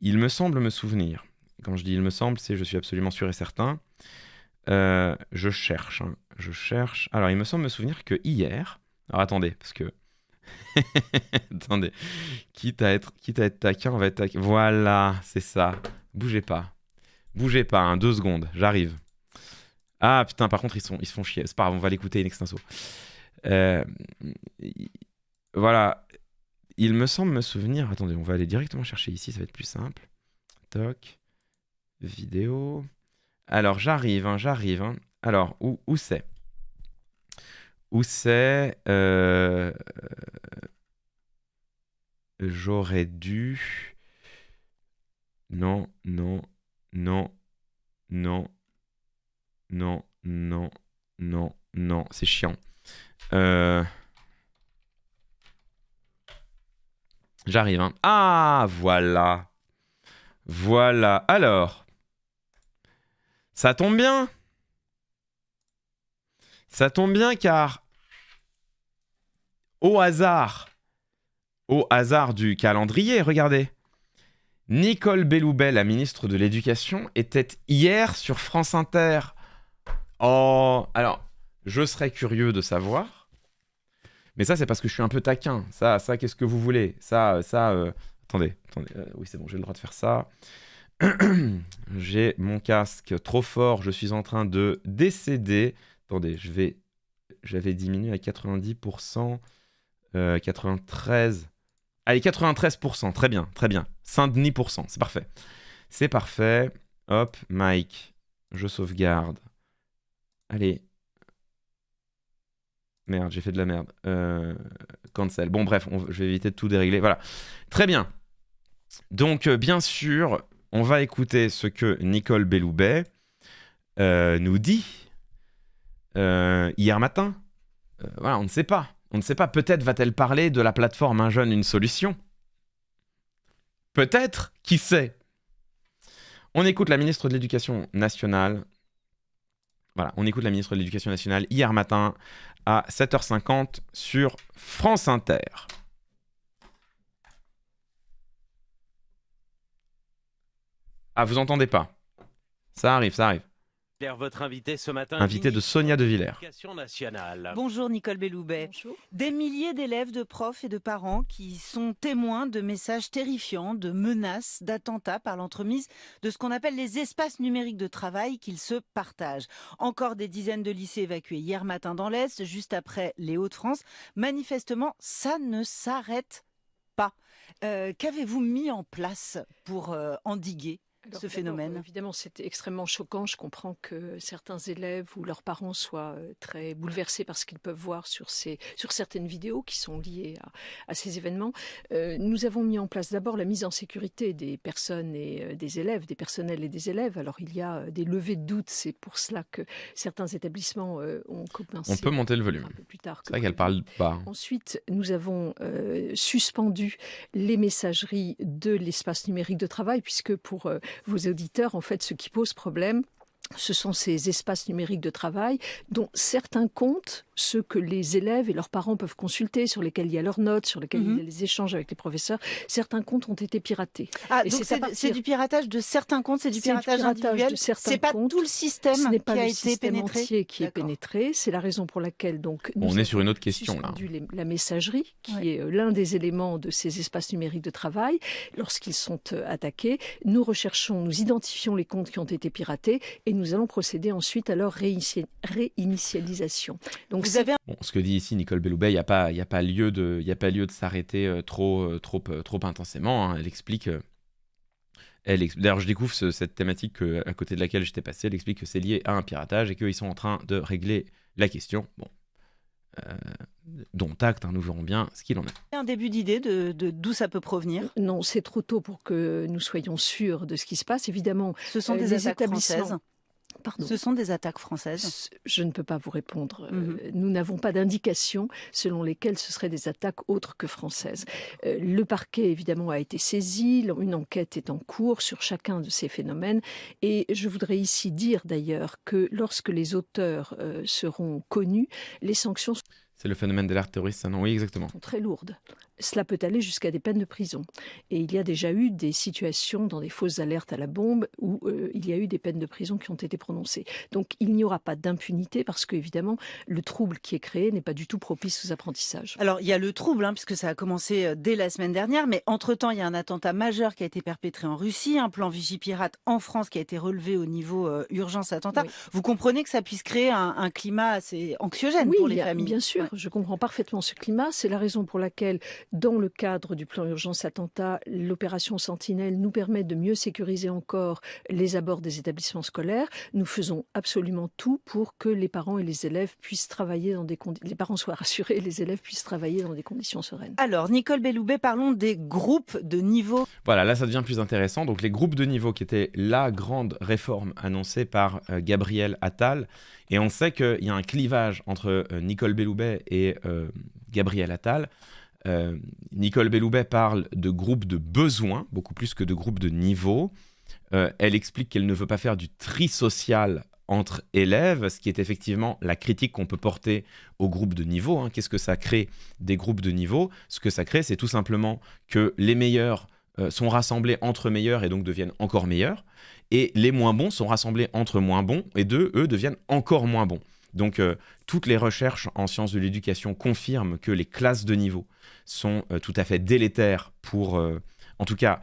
il me semble me souvenir. Quand je dis il me semble, c'est je suis absolument sûr et certain. je cherche, hein. je cherche. Alors, il me semble me souvenir que hier, alors attendez, parce que. attendez. Quitte à, être, quitte à taquin, on va être taquin. Voilà, c'est ça. Bougez pas. Bougez pas, hein, deux secondes, j'arrive. Ah putain, par contre, ils, sont, ils se font chier. C'est pas grave, on va l'écouter in extenso. Euh, voilà. Il me semble me souvenir. Attendez, on va aller directement chercher ici, ça va être plus simple. Toc. Vidéo. Alors, j'arrive, hein, j'arrive. Hein. Alors, où, où c'est où c'est. Euh, euh, j'aurais dû. Non, non, non, non, non, non, non, non, c'est chiant. Euh, j'arrive. Hein. Ah, voilà. Voilà. Alors, ça tombe bien. Ça tombe bien car au hasard, au hasard du calendrier, regardez, Nicole Belloubet, la ministre de l'Éducation, était hier sur France Inter. Oh, alors, je serais curieux de savoir. Mais ça, c'est parce que je suis un peu taquin. Ça, ça, qu'est-ce que vous voulez Ça, ça, euh, attendez, attendez. Euh, oui, c'est bon, j'ai le droit de faire ça. j'ai mon casque trop fort, je suis en train de décéder. Attendez, je vais. J'avais diminué à 90%, 93. Euh, Allez, 93%, très bien, très bien. Saint-Denis%, c'est parfait. C'est parfait. Hop, Mike, je sauvegarde. Allez. Merde, j'ai fait de la merde. Euh, cancel. Bon, bref, je vais éviter de tout dérégler. Voilà. Très bien. Donc, euh, bien sûr, on va écouter ce que Nicole Belloubet nous dit euh, hier matin. Euh, voilà, on ne sait pas. On ne sait pas. Peut-être va-t-elle parler de la plateforme Un jeune, une solution Peut-être, qui sait On écoute la ministre de l'Éducation nationale. Voilà, on écoute la ministre de l'Éducation nationale hier matin à 7h50 sur France Inter. Ah, vous entendez pas Ça arrive, ça arrive votre invité ce matin. Invité de Sonia de Villers. Bonjour Nicole Belloubet. Des milliers d'élèves, de profs et de parents qui sont témoins de messages terrifiants, de menaces, d'attentats par l'entremise de ce qu'on appelle les espaces numériques de travail qu'ils se partagent. Encore des dizaines de lycées évacués hier matin dans l'Est, juste après les Hauts-de-France. Manifestement, ça ne s'arrête pas. Euh, qu'avez-vous mis en place pour euh, endiguer ce euh, phénomène Évidemment, c'est extrêmement choquant. Je comprends que certains élèves ou leurs parents soient euh, très bouleversés par ce qu'ils peuvent voir sur, ces, sur certaines vidéos qui sont liées à, ces événements. Euh, nous avons mis en place d'abord la mise en sécurité des personnes et des élèves, des personnels et des élèves. Alors, il y a des levées de doutes. C'est pour cela que certains établissements ont commencé. On peut monter le volume. C'est vrai qu'elle parle pas. Ensuite, nous avons suspendu les messageries de l'espace numérique de travail, puisque pour vos auditeurs, en fait, ce qui pose problème, ce sont ces espaces numériques de travail dont certains comptent ceux que les élèves et leurs parents peuvent consulter, sur lesquels il y a leurs notes, sur lesquels il y a mhm. les échanges avec les professeurs. Certains comptes ont été piratés. Ah, donc c'est du piratage de certains comptes, c'est du, piratage, individuel. C'est pas tout le système Ce pas qui a été pénétré. Entier qui est pénétré. C'est la raison pour laquelle donc on est sur une autre question là. la messagerie qui est euh, l'un des éléments de ces espaces numériques de travail. Lorsqu'ils sont euh, attaqués, nous recherchons, nous identifions les comptes qui ont été piratés et nous allons procéder ensuite à leur réinitialisation. Donc ce que dit ici Nicole Belloubet, il n'y a, pas, y a pas lieu de, y a pas lieu de s'arrêter euh, trop, euh, trop, euh, trop intensément. Hein. Elle explique... Elle, d'ailleurs, je découvre cette thématique à côté de laquelle j'étais passé. Elle explique que c'est lié à un piratage et qu'ils sont en train de régler la question. Bon, dont acte, hein, nous verrons bien ce qu'il en est. Un début d'idée de, d'où ça peut provenir Non, c'est trop tôt pour que nous soyons sûrs de ce qui se passe. Évidemment, ce sont des établissements. Ce sont des attaques françaises Je ne peux pas vous répondre. Euh, mhm. Nous n'avons pas d'indication selon lesquelles ce seraient des attaques autres que françaises. Euh, le parquet, évidemment, a été saisi. Une enquête est en cours sur chacun de ces phénomènes. Et je voudrais ici dire d'ailleurs que lorsque les auteurs euh, seront connus, les sanctions... C'est le phénomène de l'art terroriste, non Oui, exactement. Sont très lourdes cela peut aller jusqu'à des peines de prison. Et il y a déjà eu des situations dans des fausses alertes à la bombe où euh, il y a eu des peines de prison qui ont été prononcées. Donc il n'y aura pas d'impunité parce que évidemment le trouble qui est créé n'est pas du tout propice aux apprentissages. Alors il y a le trouble hein, puisque ça a commencé euh, dès la semaine dernière, mais entre temps il y a un attentat majeur qui a été perpétré en Russie, un plan Vigipirate en France qui a été relevé au niveau euh, urgence attentat. Vous comprenez que ça puisse créer un, climat assez anxiogène pour les familles familles. Bien sûr, je comprends parfaitement ce climat. C'est la raison pour laquelle dans le cadre du plan urgence attentat, l'opération Sentinelle nous permet de mieux sécuriser encore les abords des établissements scolaires. Nous faisons absolument tout pour que les parents et les élèves puissent travailler dans des conditions, les parents soient rassurés les élèves puissent travailler dans des conditions sereines. Alors, Nicole Belloubet, parlons des groupes de niveau. Voilà, là, ça devient plus intéressant. Donc, les groupes de niveau qui étaient la grande réforme annoncée par euh, Gabriel Attal. Et on sait qu'il y a un clivage entre euh, Nicole Belloubet et euh, Gabriel Attal. Euh, Nicole Belloubet parle de groupes de besoins, beaucoup plus que de groupes de niveaux. Euh, elle explique qu'elle ne veut pas faire du tri social entre élèves, ce qui est effectivement la critique qu'on peut porter au groupes de niveau. Hein. Qu'est-ce que ça crée des groupes de niveau Ce que ça crée, c'est tout simplement que les meilleurs euh, sont rassemblés entre meilleurs et donc deviennent encore meilleurs, et les moins bons sont rassemblés entre moins bons et d'eux, eux deviennent encore moins bons. Donc, euh, toutes les recherches en sciences de l'éducation confirment que les classes de niveau sont euh, tout à fait délétères pour, euh, en tout cas,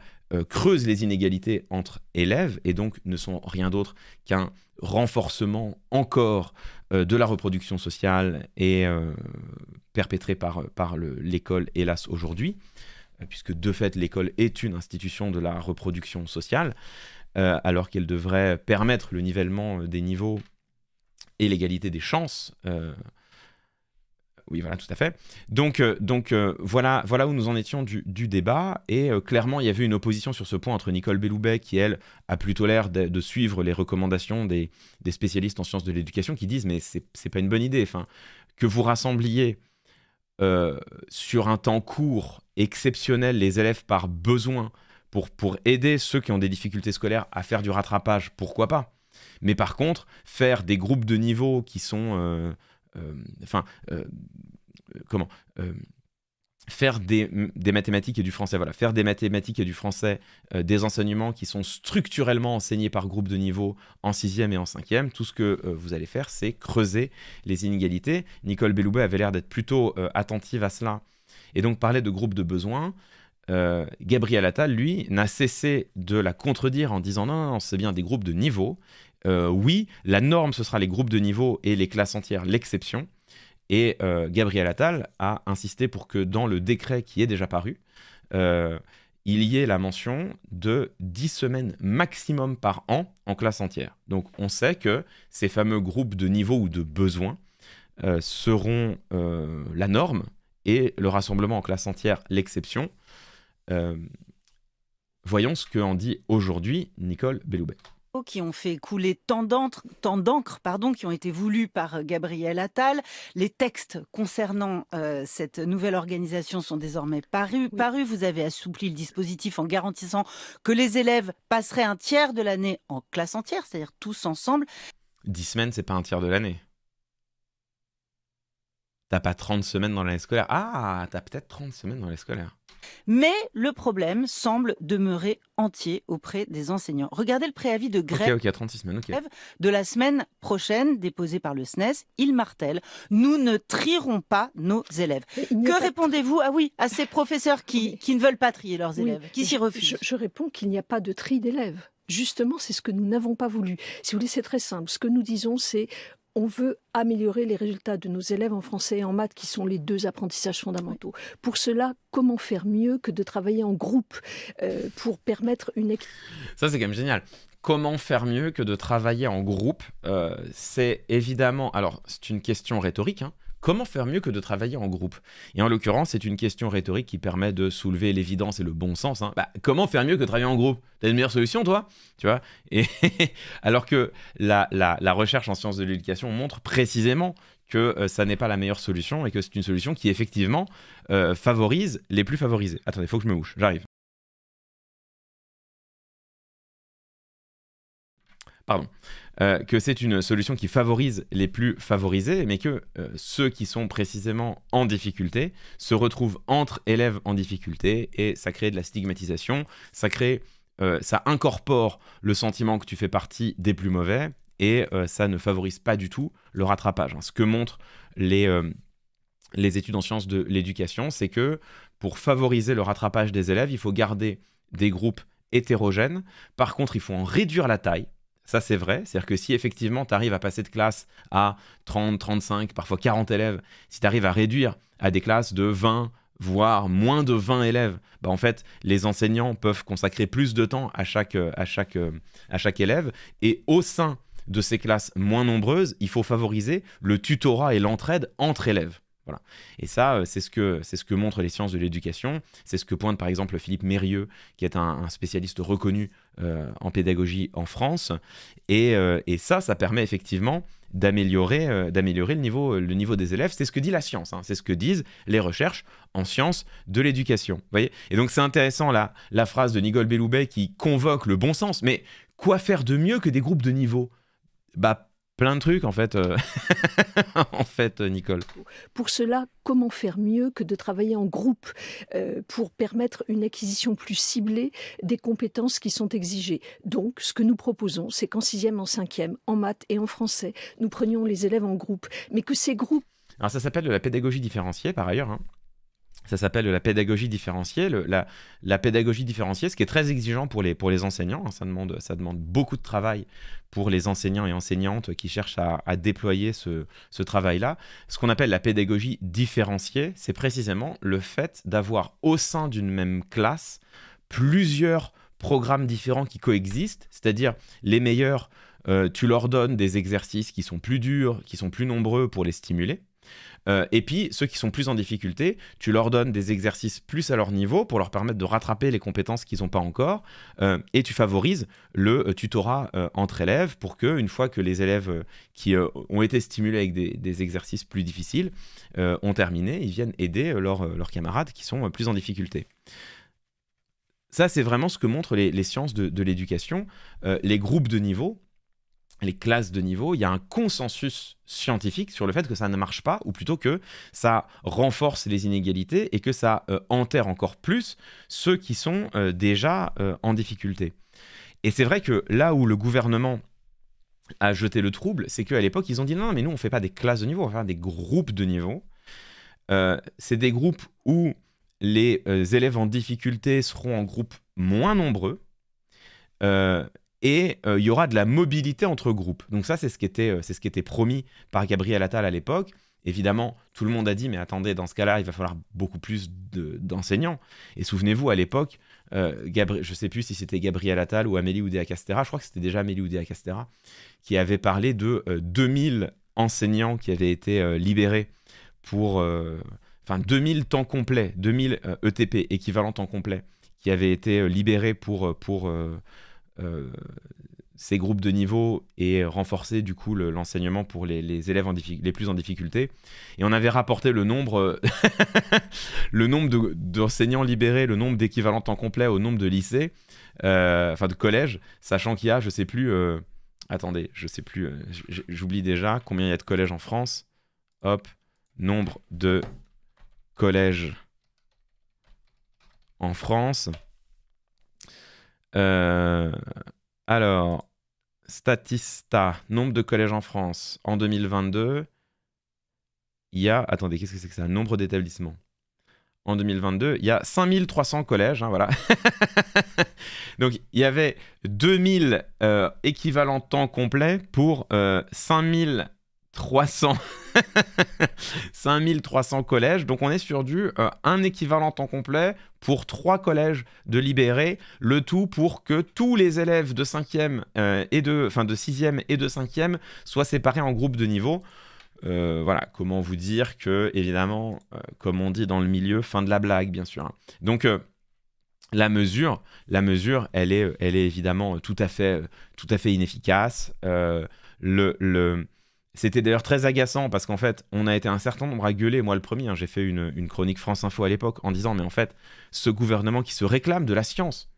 creusent les inégalités entre élèves et donc ne sont rien d'autre qu'un renforcement encore de la reproduction sociale et perpétrée par, par l'école, hélas, aujourd'hui, puisque de fait, l'école est une institution de la reproduction sociale alors qu'elle devrait permettre le nivellement des niveaux et l'égalité des chances. Euh, oui, voilà, tout à fait. Donc, euh, donc euh, voilà, voilà où nous en étions du, du débat. Et clairement, il y avait une opposition sur ce point entre Nicole Belloubet, qui, elle, a plutôt l'air de, suivre les recommandations des, des spécialistes en sciences de l'éducation, qui disent, mais c'est pas une bonne idée. Enfin, que vous rassembliez sur un temps court, exceptionnel, les élèves par besoin, pour, pour aider ceux qui ont des difficultés scolaires à faire du rattrapage, pourquoi pas mais par contre, faire des groupes de niveau qui sont... Euh, euh, enfin, euh, comment faire des, mathématiques et du français, voilà, faire des mathématiques et du français, des enseignements qui sont structurellement enseignés par groupe de niveau en 6e et en 5e, tout ce que vous allez faire, c'est creuser les inégalités. Nicole Belloubet avait l'air d'être plutôt attentive à cela, et donc parler de groupes de besoins. Gabriel Attal, lui, n'a cessé de la contredire en disant non, non, non c'est bien des groupes de niveau, euh, oui, la norme, ce sera les groupes de niveau et les classes entières l'exception. Et euh, Gabriel Attal a insisté pour que dans le décret qui est déjà paru, euh, il y ait la mention de 10 semaines maximum par an en classe entière. Donc on sait que ces fameux groupes de niveau ou de besoins seront la norme et le rassemblement en classe entière l'exception. voyons ce que dit aujourd'hui Nicole Belloubet qui ont fait couler tant d'encre, pardon, qui ont été voulus par Gabriel Attal. Les textes concernant euh, cette nouvelle organisation sont désormais parus, parus. Vous avez assoupli le dispositif en garantissant que les élèves passeraient un tiers de l'année en classe entière, c'est-à-dire tous ensemble. Dix semaines, c'est pas un tiers de l'année. T'as pas 30 semaines dans l'année scolaire. Ah, t'as peut-être 30 semaines dans l'année scolaire. Mais le problème semble demeurer entier auprès des enseignants. Regardez le préavis de grève de la semaine prochaine déposé par le SNES. E il martèle nous ne trierons pas nos élèves. Que répondez-vous ah oui, à ces professeurs qui, ne veulent pas trier leurs élèves, qui s'y refusent je, je réponds qu'il n'y a pas de tri d'élèves justement, c'est ce que nous n'avons pas voulu. Si vous voulez, c'est très simple. Ce que nous disons, c'est on veut améliorer les résultats de nos élèves en français et en maths, qui sont les deux apprentissages fondamentaux. Pour cela, comment faire mieux que de travailler en groupe euh, pour permettre une... Ça, c'est quand même génial. Comment faire mieux que de travailler en groupe euh, C'est évidemment... Alors, c'est une question rhétorique, hein, Comment faire mieux que de travailler en groupe Et en l'occurrence, c'est une question rhétorique qui permet de soulever l'évidence et le bon sens. Hein. Bah, comment faire mieux que de travailler en groupe T'as une meilleure solution, toi Tu vois et Alors que la, recherche en sciences de l'éducation montre précisément que euh, ça n'est pas la meilleure solution et que c'est une solution qui effectivement euh, favorise les plus favorisés. Attendez, il faut que je me mouche, j'arrive. Pardon. Euh, que c'est une solution qui favorise les plus favorisés, mais que euh, ceux qui sont précisément en difficulté se retrouvent entre élèves en difficulté et ça crée de la stigmatisation, ça crée, euh, ça incorpore le sentiment que tu fais partie des plus mauvais et ça ne favorise pas du tout le rattrapage. Hein, ce que montrent les études en sciences de l'éducation, c'est que pour favoriser le rattrapage des élèves, il faut garder des groupes hétérogènes. Par contre, il faut en réduire la taille ça, c'est vrai. C'est-à-dire que si effectivement, tu arrives à passer de classe à 30, 35, parfois 40 élèves, si tu arrives à réduire à des classes de 20, voire moins de 20 élèves, bah en fait, les enseignants peuvent consacrer plus de temps à chaque, à chaque, à chaque élève. Et au sein de ces classes moins nombreuses, il faut favoriser le tutorat et l'entraide entre élèves. Et ça, euh, c'est ce, que, c'est ce que montrent les sciences de l'éducation. C'est ce que pointe par exemple Philippe Mérieux, qui est un, spécialiste reconnu euh, en pédagogie en France. Euh, et, ça, ça permet effectivement d'améliorer, d'améliorer le, niveau, le niveau des élèves. C'est ce que dit la science, hein. c'est ce que disent les recherches en sciences de l'éducation. Voyez et donc c'est intéressant là la phrase de Nicole Belloubet qui convoque le bon sens. Mais quoi faire de mieux que des groupes de niveau bah, plein de trucs en fait, euh, en fait, euh, Nicole. Pour cela, comment faire mieux que de travailler en groupe euh, pour permettre une acquisition plus ciblée des compétences qui sont exigées Donc, ce que nous proposons, c'est qu'en sixième, en cinquième, en maths et en français, nous prenions les élèves en groupe, mais que ces groupes alors ça s'appelle de la pédagogie différenciée par ailleurs. Hein. Ça s'appelle la pédagogie différenciée. la, pédagogie différenciée, ce qui est très exigeant pour les, pour les enseignants, hein. ça, demande, ça demande beaucoup de travail pour les enseignants et enseignantes qui cherchent à, déployer ce, travail-là. Ce qu'on appelle la pédagogie différenciée, c'est précisément le fait d'avoir au sein d'une même classe plusieurs programmes différents qui coexistent, c'est-à-dire les meilleurs, euh, tu leur donnes des exercices qui sont plus durs, qui sont plus nombreux pour les stimuler. Euh, et puis, ceux qui sont plus en difficulté, tu leur donnes des exercices plus à leur niveau pour leur permettre de rattraper les compétences qu'ils n'ont pas encore. Euh, et tu favorises le euh, tutorat entre élèves pour que, une fois que les élèves qui ont été stimulés avec des, exercices plus difficiles ont terminé, ils viennent aider leurs, camarades qui sont plus en difficulté. Ça, c'est vraiment ce que montrent les, sciences de, de l'éducation. les groupes de niveau, les classes de niveau, il y a un consensus scientifique sur le fait que ça ne marche pas, ou plutôt que ça renforce les inégalités et que ça euh, enterre encore plus ceux qui sont euh, déjà euh, en difficulté. Et c'est vrai que là où le gouvernement a jeté le trouble, c'est qu'à l'époque, ils ont dit non, mais nous, on ne fait pas des classes de niveau, on va faire des groupes de niveau. c'est des groupes où les élèves en difficulté seront en groupe moins nombreux, et euh, il y aura de la mobilité entre groupes. Donc ça, c'est ce, qui était, euh, c'est ce qui était promis par Gabriel Attal à l'époque. Évidemment, tout le monde a dit, mais attendez, dans ce cas-là, il va falloir beaucoup plus d'enseignants. et souvenez-vous, à l'époque, euh, je ne sais plus si c'était Gabriel Attal ou Amélie Oudéa Castera, je crois que c'était déjà Amélie Oudéa Castera, qui avait parlé de 2000 enseignants qui avaient été libérés pour... Enfin, 2000 temps complets, 2000 ETP, e équivalent temps complet, qui avaient été libérés pour... pour euh, ces groupes de niveau et renforcer du coup l'enseignement pour les, élèves les plus en difficulté. Et on avait rapporté le nombre, euh, le nombre d'enseignants libérés, le nombre d'équivalents temps complet au nombre de lycées, euh, enfin de collèges, sachant qu'il y a, je sais plus, attendez, je sais plus, j'oublie déjà combien il y a de collèges en France. Hop, nombre de collèges en France. Euh, alors, Statista, nombre de collèges en France en 2022. Il y a, attendez, qu'est-ce que c'est que ça Nombre d'établissements. En 2022, il y a 5300 collèges, hein, voilà. Donc, il y avait 2000 équivalent euh, équivalents temps complet pour 5000 euh, 300 5300 collèges. Donc on est sur du euh, un équivalent temps complet pour trois collèges de libérer le tout pour que tous les élèves de 5e euh, et de fin de 6e et de 5e soient séparés en groupes de niveau. Euh, voilà, comment vous dire que évidemment comme on dit dans le milieu, fin de la blague bien sûr. Hein. Donc la mesure, la mesure, elle est, elle est évidemment tout à fait, tout à fait inefficace. le, le c'était d'ailleurs très agaçant parce qu'en fait, on a été un certain nombre à gueuler, moi le premier, hein, j'ai fait une, chronique France Info à l'époque, en disant, mais en fait, ce gouvernement qui se réclame de la science,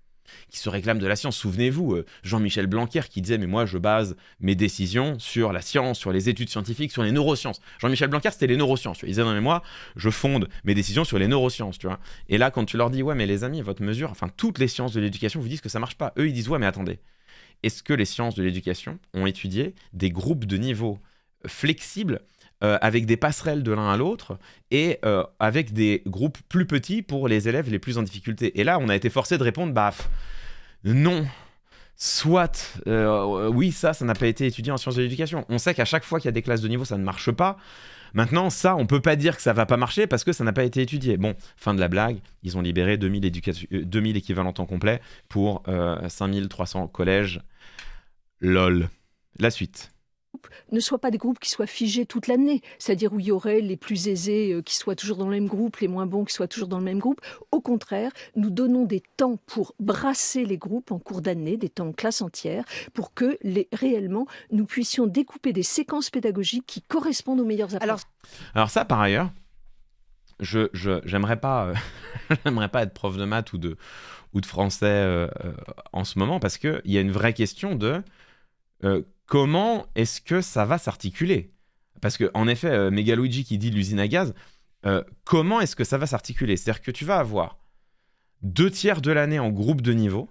qui se réclame de la science, souvenez-vous, euh, Jean-Michel Blanquer qui disait, mais moi je base mes décisions sur la science, sur les études scientifiques, sur les neurosciences. Jean-Michel Blanquer, c'était les neurosciences. Il disait, non mais moi, je fonde mes décisions sur les neurosciences, tu vois. Et là, quand tu leur dis, ouais, mais les amis, votre mesure, enfin, toutes les sciences de l'éducation vous disent que ça marche pas. Eux, ils disent, ouais, mais attendez est-ce que les sciences de l'éducation ont étudié des groupes de niveaux flexible euh, avec des passerelles de l'un à l'autre et euh, avec des groupes plus petits pour les élèves les plus en difficulté. Et là, on a été forcé de répondre, baf non, soit, euh, oui, ça, ça n'a pas été étudié en sciences de l'éducation. On sait qu'à chaque fois qu'il y a des classes de niveau, ça ne marche pas. Maintenant, ça, on peut pas dire que ça va pas marcher parce que ça n'a pas été étudié. Bon, fin de la blague, ils ont libéré 2000, 2000 équivalents temps complet pour 5300 collèges. LOL. La suite ne soient pas des groupes qui soient figés toute l'année, c'est-à-dire où il y aurait les plus aisés euh, qui soient toujours dans le même groupe, les moins bons qui soient toujours dans le même groupe. Au contraire, nous donnons des temps pour brasser les groupes en cours d'année, des temps en classe entière, pour que les, réellement nous puissions découper des séquences pédagogiques qui correspondent aux meilleurs Alors, ça, par ailleurs, je j'aimerais pas euh, pas être prof de maths ou de ou de français euh, en ce moment parce qu'il y a une vraie question de comment est-ce que ça va s'articuler Parce que en effet, euh, Megaluigi qui dit l'usine à gaz, euh, comment est-ce que ça va s'articuler C'est-à-dire que tu vas avoir deux tiers de l'année en groupe de niveau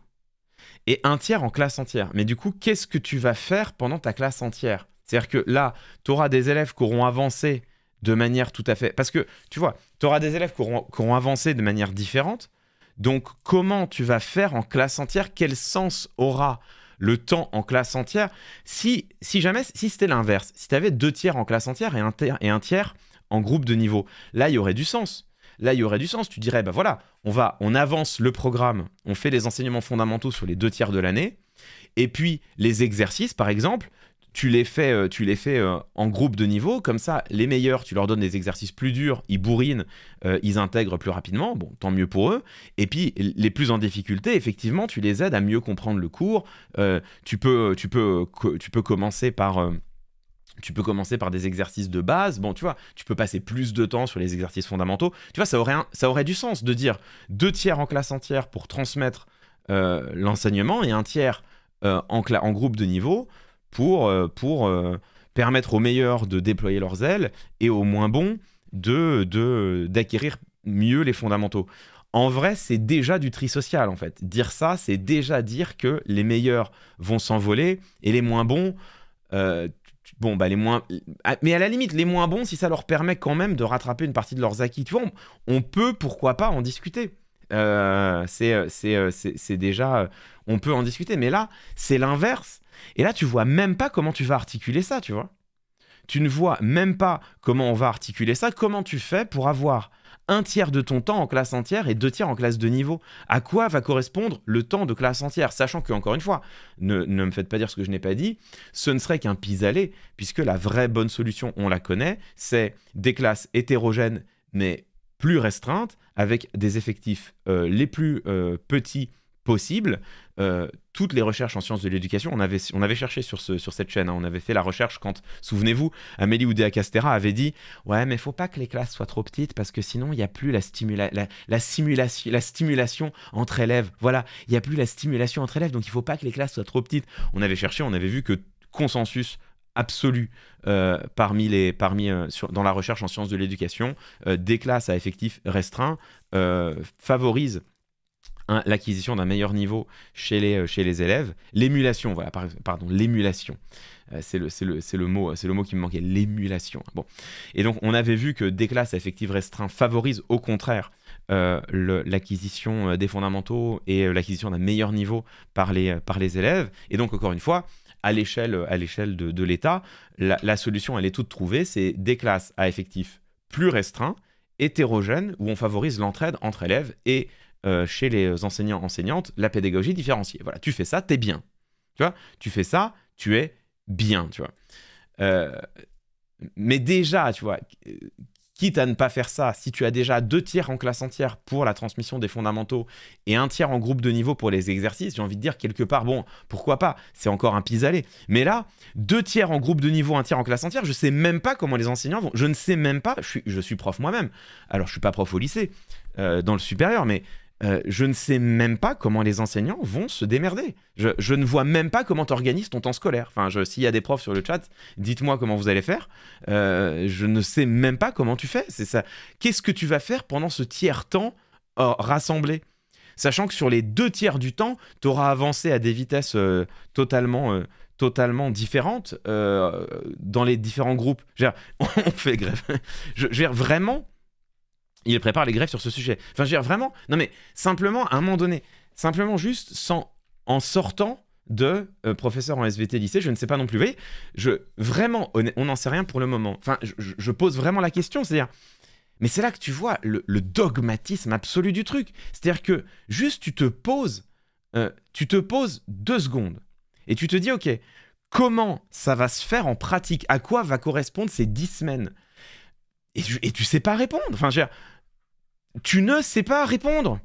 et un tiers en classe entière. Mais du coup, qu'est-ce que tu vas faire pendant ta classe entière C'est-à-dire que là, tu auras des élèves qui auront avancé de manière tout à fait... Parce que, tu vois, tu auras des élèves qui auront, qui auront avancé de manière différente. Donc, comment tu vas faire en classe entière Quel sens aura le temps en classe entière. Si, si jamais, si c'était l'inverse, si tu avais deux tiers en classe entière et un, tiers, en groupe de niveau, là, il y aurait du sens. Là, il y aurait du sens. Tu dirais, bah voilà, on va, on avance le programme, on fait les enseignements fondamentaux sur les deux tiers de l'année, et puis les exercices, par exemple, tu les fais, euh, tu les fais euh, en groupe de niveau, comme ça, les meilleurs, tu leur donnes des exercices plus durs, ils bourrinent, euh, ils intègrent plus rapidement, bon, tant mieux pour eux. Et puis, les plus en difficulté, effectivement, tu les aides à mieux comprendre le cours. tu, peux, tu, peux, tu peux commencer par... tu peux commencer par des exercices de base. Bon, tu vois, tu peux passer plus de temps sur les exercices fondamentaux. Tu vois, ça aurait, ça aurait du sens de dire deux tiers en classe entière pour transmettre l'enseignement et un tiers en groupe de niveau pour, euh, euh, permettre aux meilleurs de déployer leurs ailes et aux moins bons d'acquérir de, d'acquérir mieux les fondamentaux. En vrai, c'est déjà du tri social, en fait. Dire ça, c'est déjà dire que les meilleurs vont s'envoler et les moins bons... Euh, bon, bah les moins... Ah, mais à la limite, les moins bons, si ça leur permet quand même de rattraper une partie de leurs acquis, tu vois, on, peut, pourquoi pas, en discuter. c'est déjà... On peut en discuter. Mais là, c'est l'inverse. Et là, tu vois même pas comment tu vas articuler ça, tu vois. Tu ne vois même pas comment on va articuler ça, comment tu fais pour avoir un tiers de ton temps en classe entière et deux tiers en classe de niveau. À quoi va correspondre le temps de classe entière Sachant que, encore une fois, ne, me faites pas dire ce que je n'ai pas dit, ce ne serait qu'un pis-aller, puisque la vraie bonne solution, on la connaît, c'est des classes hétérogènes mais plus restreintes, avec des effectifs euh, les plus euh, petits possibles, euh, toutes les recherches en sciences de l'éducation, on avait, on avait cherché sur, ce, sur cette chaîne, hein. on avait fait la recherche quand, souvenez-vous, Amélie Oudéa-Castera avait dit « Ouais, mais il faut pas que les classes soient trop petites parce que sinon, il n'y a plus la, la, stimulation entre élèves. » Voilà, il n'y a plus la stimulation entre élèves, donc il faut pas que les classes soient trop petites. On avait cherché, on avait vu que consensus absolu euh, parmi les, parmi, euh, dans la recherche en sciences de l'éducation, des classes à effectif restreint favorisent l'acquisition d'un meilleur niveau chez les, euh, chez les élèves. L'émulation, voilà, pardon, l'émulation. Euh, c'est le, c'est le, mot, euh, le mot qui me manquait, l'émulation. Bon. Et donc, on avait vu que des classes à effectifs restreints favorisent au contraire l'acquisition des fondamentaux et l'acquisition d'un meilleur niveau par les, par les élèves. Et donc, encore une fois, à l'échelle à l'échelle de, l'État, la, la, solution, elle est toute trouvée, c'est des classes à effectifs plus restreints, hétérogènes, où on favorise l'entraide entre élèves et euh, chez les enseignants, enseignantes, la pédagogie différenciée. Voilà, tu fais ça, t'es bien. Tu vois, tu fais ça, tu es bien, tu vois. Euh, mais déjà, tu vois, quitte à ne pas faire ça, si tu as déjà deux tiers en classe entière pour la transmission des fondamentaux et un tiers en groupe de niveau pour les exercices, j'ai envie de dire quelque part, bon, pourquoi pas, c'est encore un pis-aller. Mais là, deux tiers en groupe de niveau, un tiers en classe entière, je sais même pas comment les enseignants vont, je ne sais même pas, je suis, je prof moi-même, alors je suis pas prof au lycée, euh, dans le supérieur, mais euh, je ne sais même pas comment les enseignants vont se démerder. Je, ne vois même pas comment tu organises ton temps scolaire. Enfin, s'il y a des profs sur le chat, dites-moi comment vous allez faire. Euh, je ne sais même pas comment tu fais. C'est ça. Qu'est-ce que tu vas faire pendant ce tiers temps euh, rassemblé Sachant que sur les deux tiers du temps, tu auras avancé à des vitesses totalement totalement différentes dans les différents groupes. Dire, on fait grève. Je, je vraiment, il prépare les grèves sur ce sujet. Enfin, je veux dire, vraiment, non mais simplement, à un moment donné, simplement juste sans, en sortant de euh, professeur en SVT lycée, je ne sais pas non plus. Vous voyez, je, vraiment, on n'en sait rien pour le moment. Enfin, je, pose vraiment la question, c'est-à-dire, mais c'est là que tu vois le, dogmatisme absolu du truc. C'est-à-dire que juste tu te poses, euh, tu te poses deux secondes et tu te dis, ok, comment ça va se faire en pratique À quoi va correspondre ces dix semaines et tu, et sais pas répondre. Enfin, je tu ne sais pas répondre.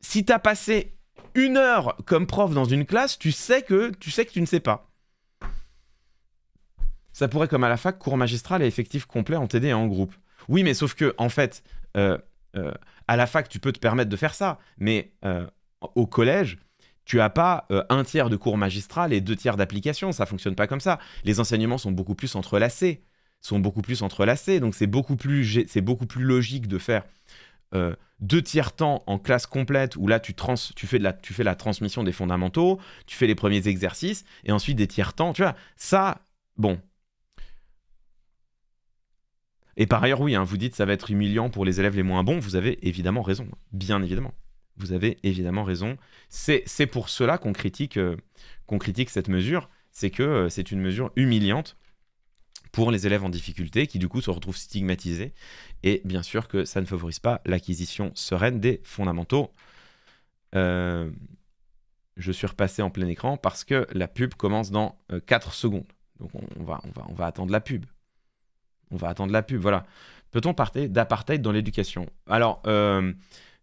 Si tu as passé une heure comme prof dans une classe, tu sais que tu sais que tu ne sais pas. Ça pourrait comme à la fac, cours magistral et effectif complet en TD et en groupe. Oui, mais sauf que en fait, euh, euh, à la fac, tu peux te permettre de faire ça, mais euh, au collège, tu n'as pas un tiers de cours magistral et deux tiers d'application. Ça fonctionne pas comme ça. Les enseignements sont beaucoup plus entrelacés sont beaucoup plus entrelacés. Donc c'est beaucoup, plus, c'est beaucoup plus logique de faire euh, deux tiers temps en classe complète où là tu, tu, fais de la, tu fais la transmission des fondamentaux, tu fais les premiers exercices et ensuite des tiers temps. Tu vois, ça, bon. Et par ailleurs, oui, hein, vous dites ça va être humiliant pour les élèves les moins bons. Vous avez évidemment raison, bien évidemment. Vous avez évidemment raison. C'est pour cela qu'on critique, euh, qu'on critique cette mesure. C'est que euh, c'est une mesure humiliante pour les élèves en difficulté qui du coup se retrouvent stigmatisés. Et bien sûr que ça ne favorise pas l'acquisition sereine des fondamentaux. Euh, je suis repassé en plein écran parce que la pub commence dans 4 euh, secondes. Donc on va, on, va, on va attendre la pub. On va attendre la pub, voilà. Peut-on partir d'apartheid dans l'éducation Alors, euh,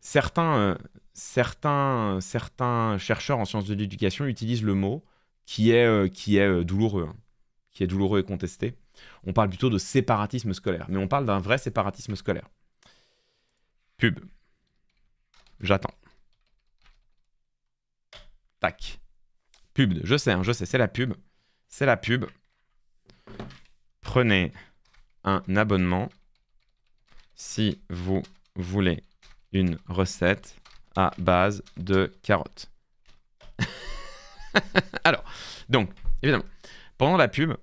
certains, certains, certains chercheurs en sciences de l'éducation utilisent le mot qui est, qui est douloureux. Hein est douloureux et contesté. On parle plutôt de séparatisme scolaire, mais on parle d'un vrai séparatisme scolaire. Pub. J'attends. Tac. Pub. Je sais, hein, je sais, c'est la pub. C'est la pub. Prenez un abonnement si vous voulez une recette à base de carottes. Alors, donc, évidemment, pendant la pub,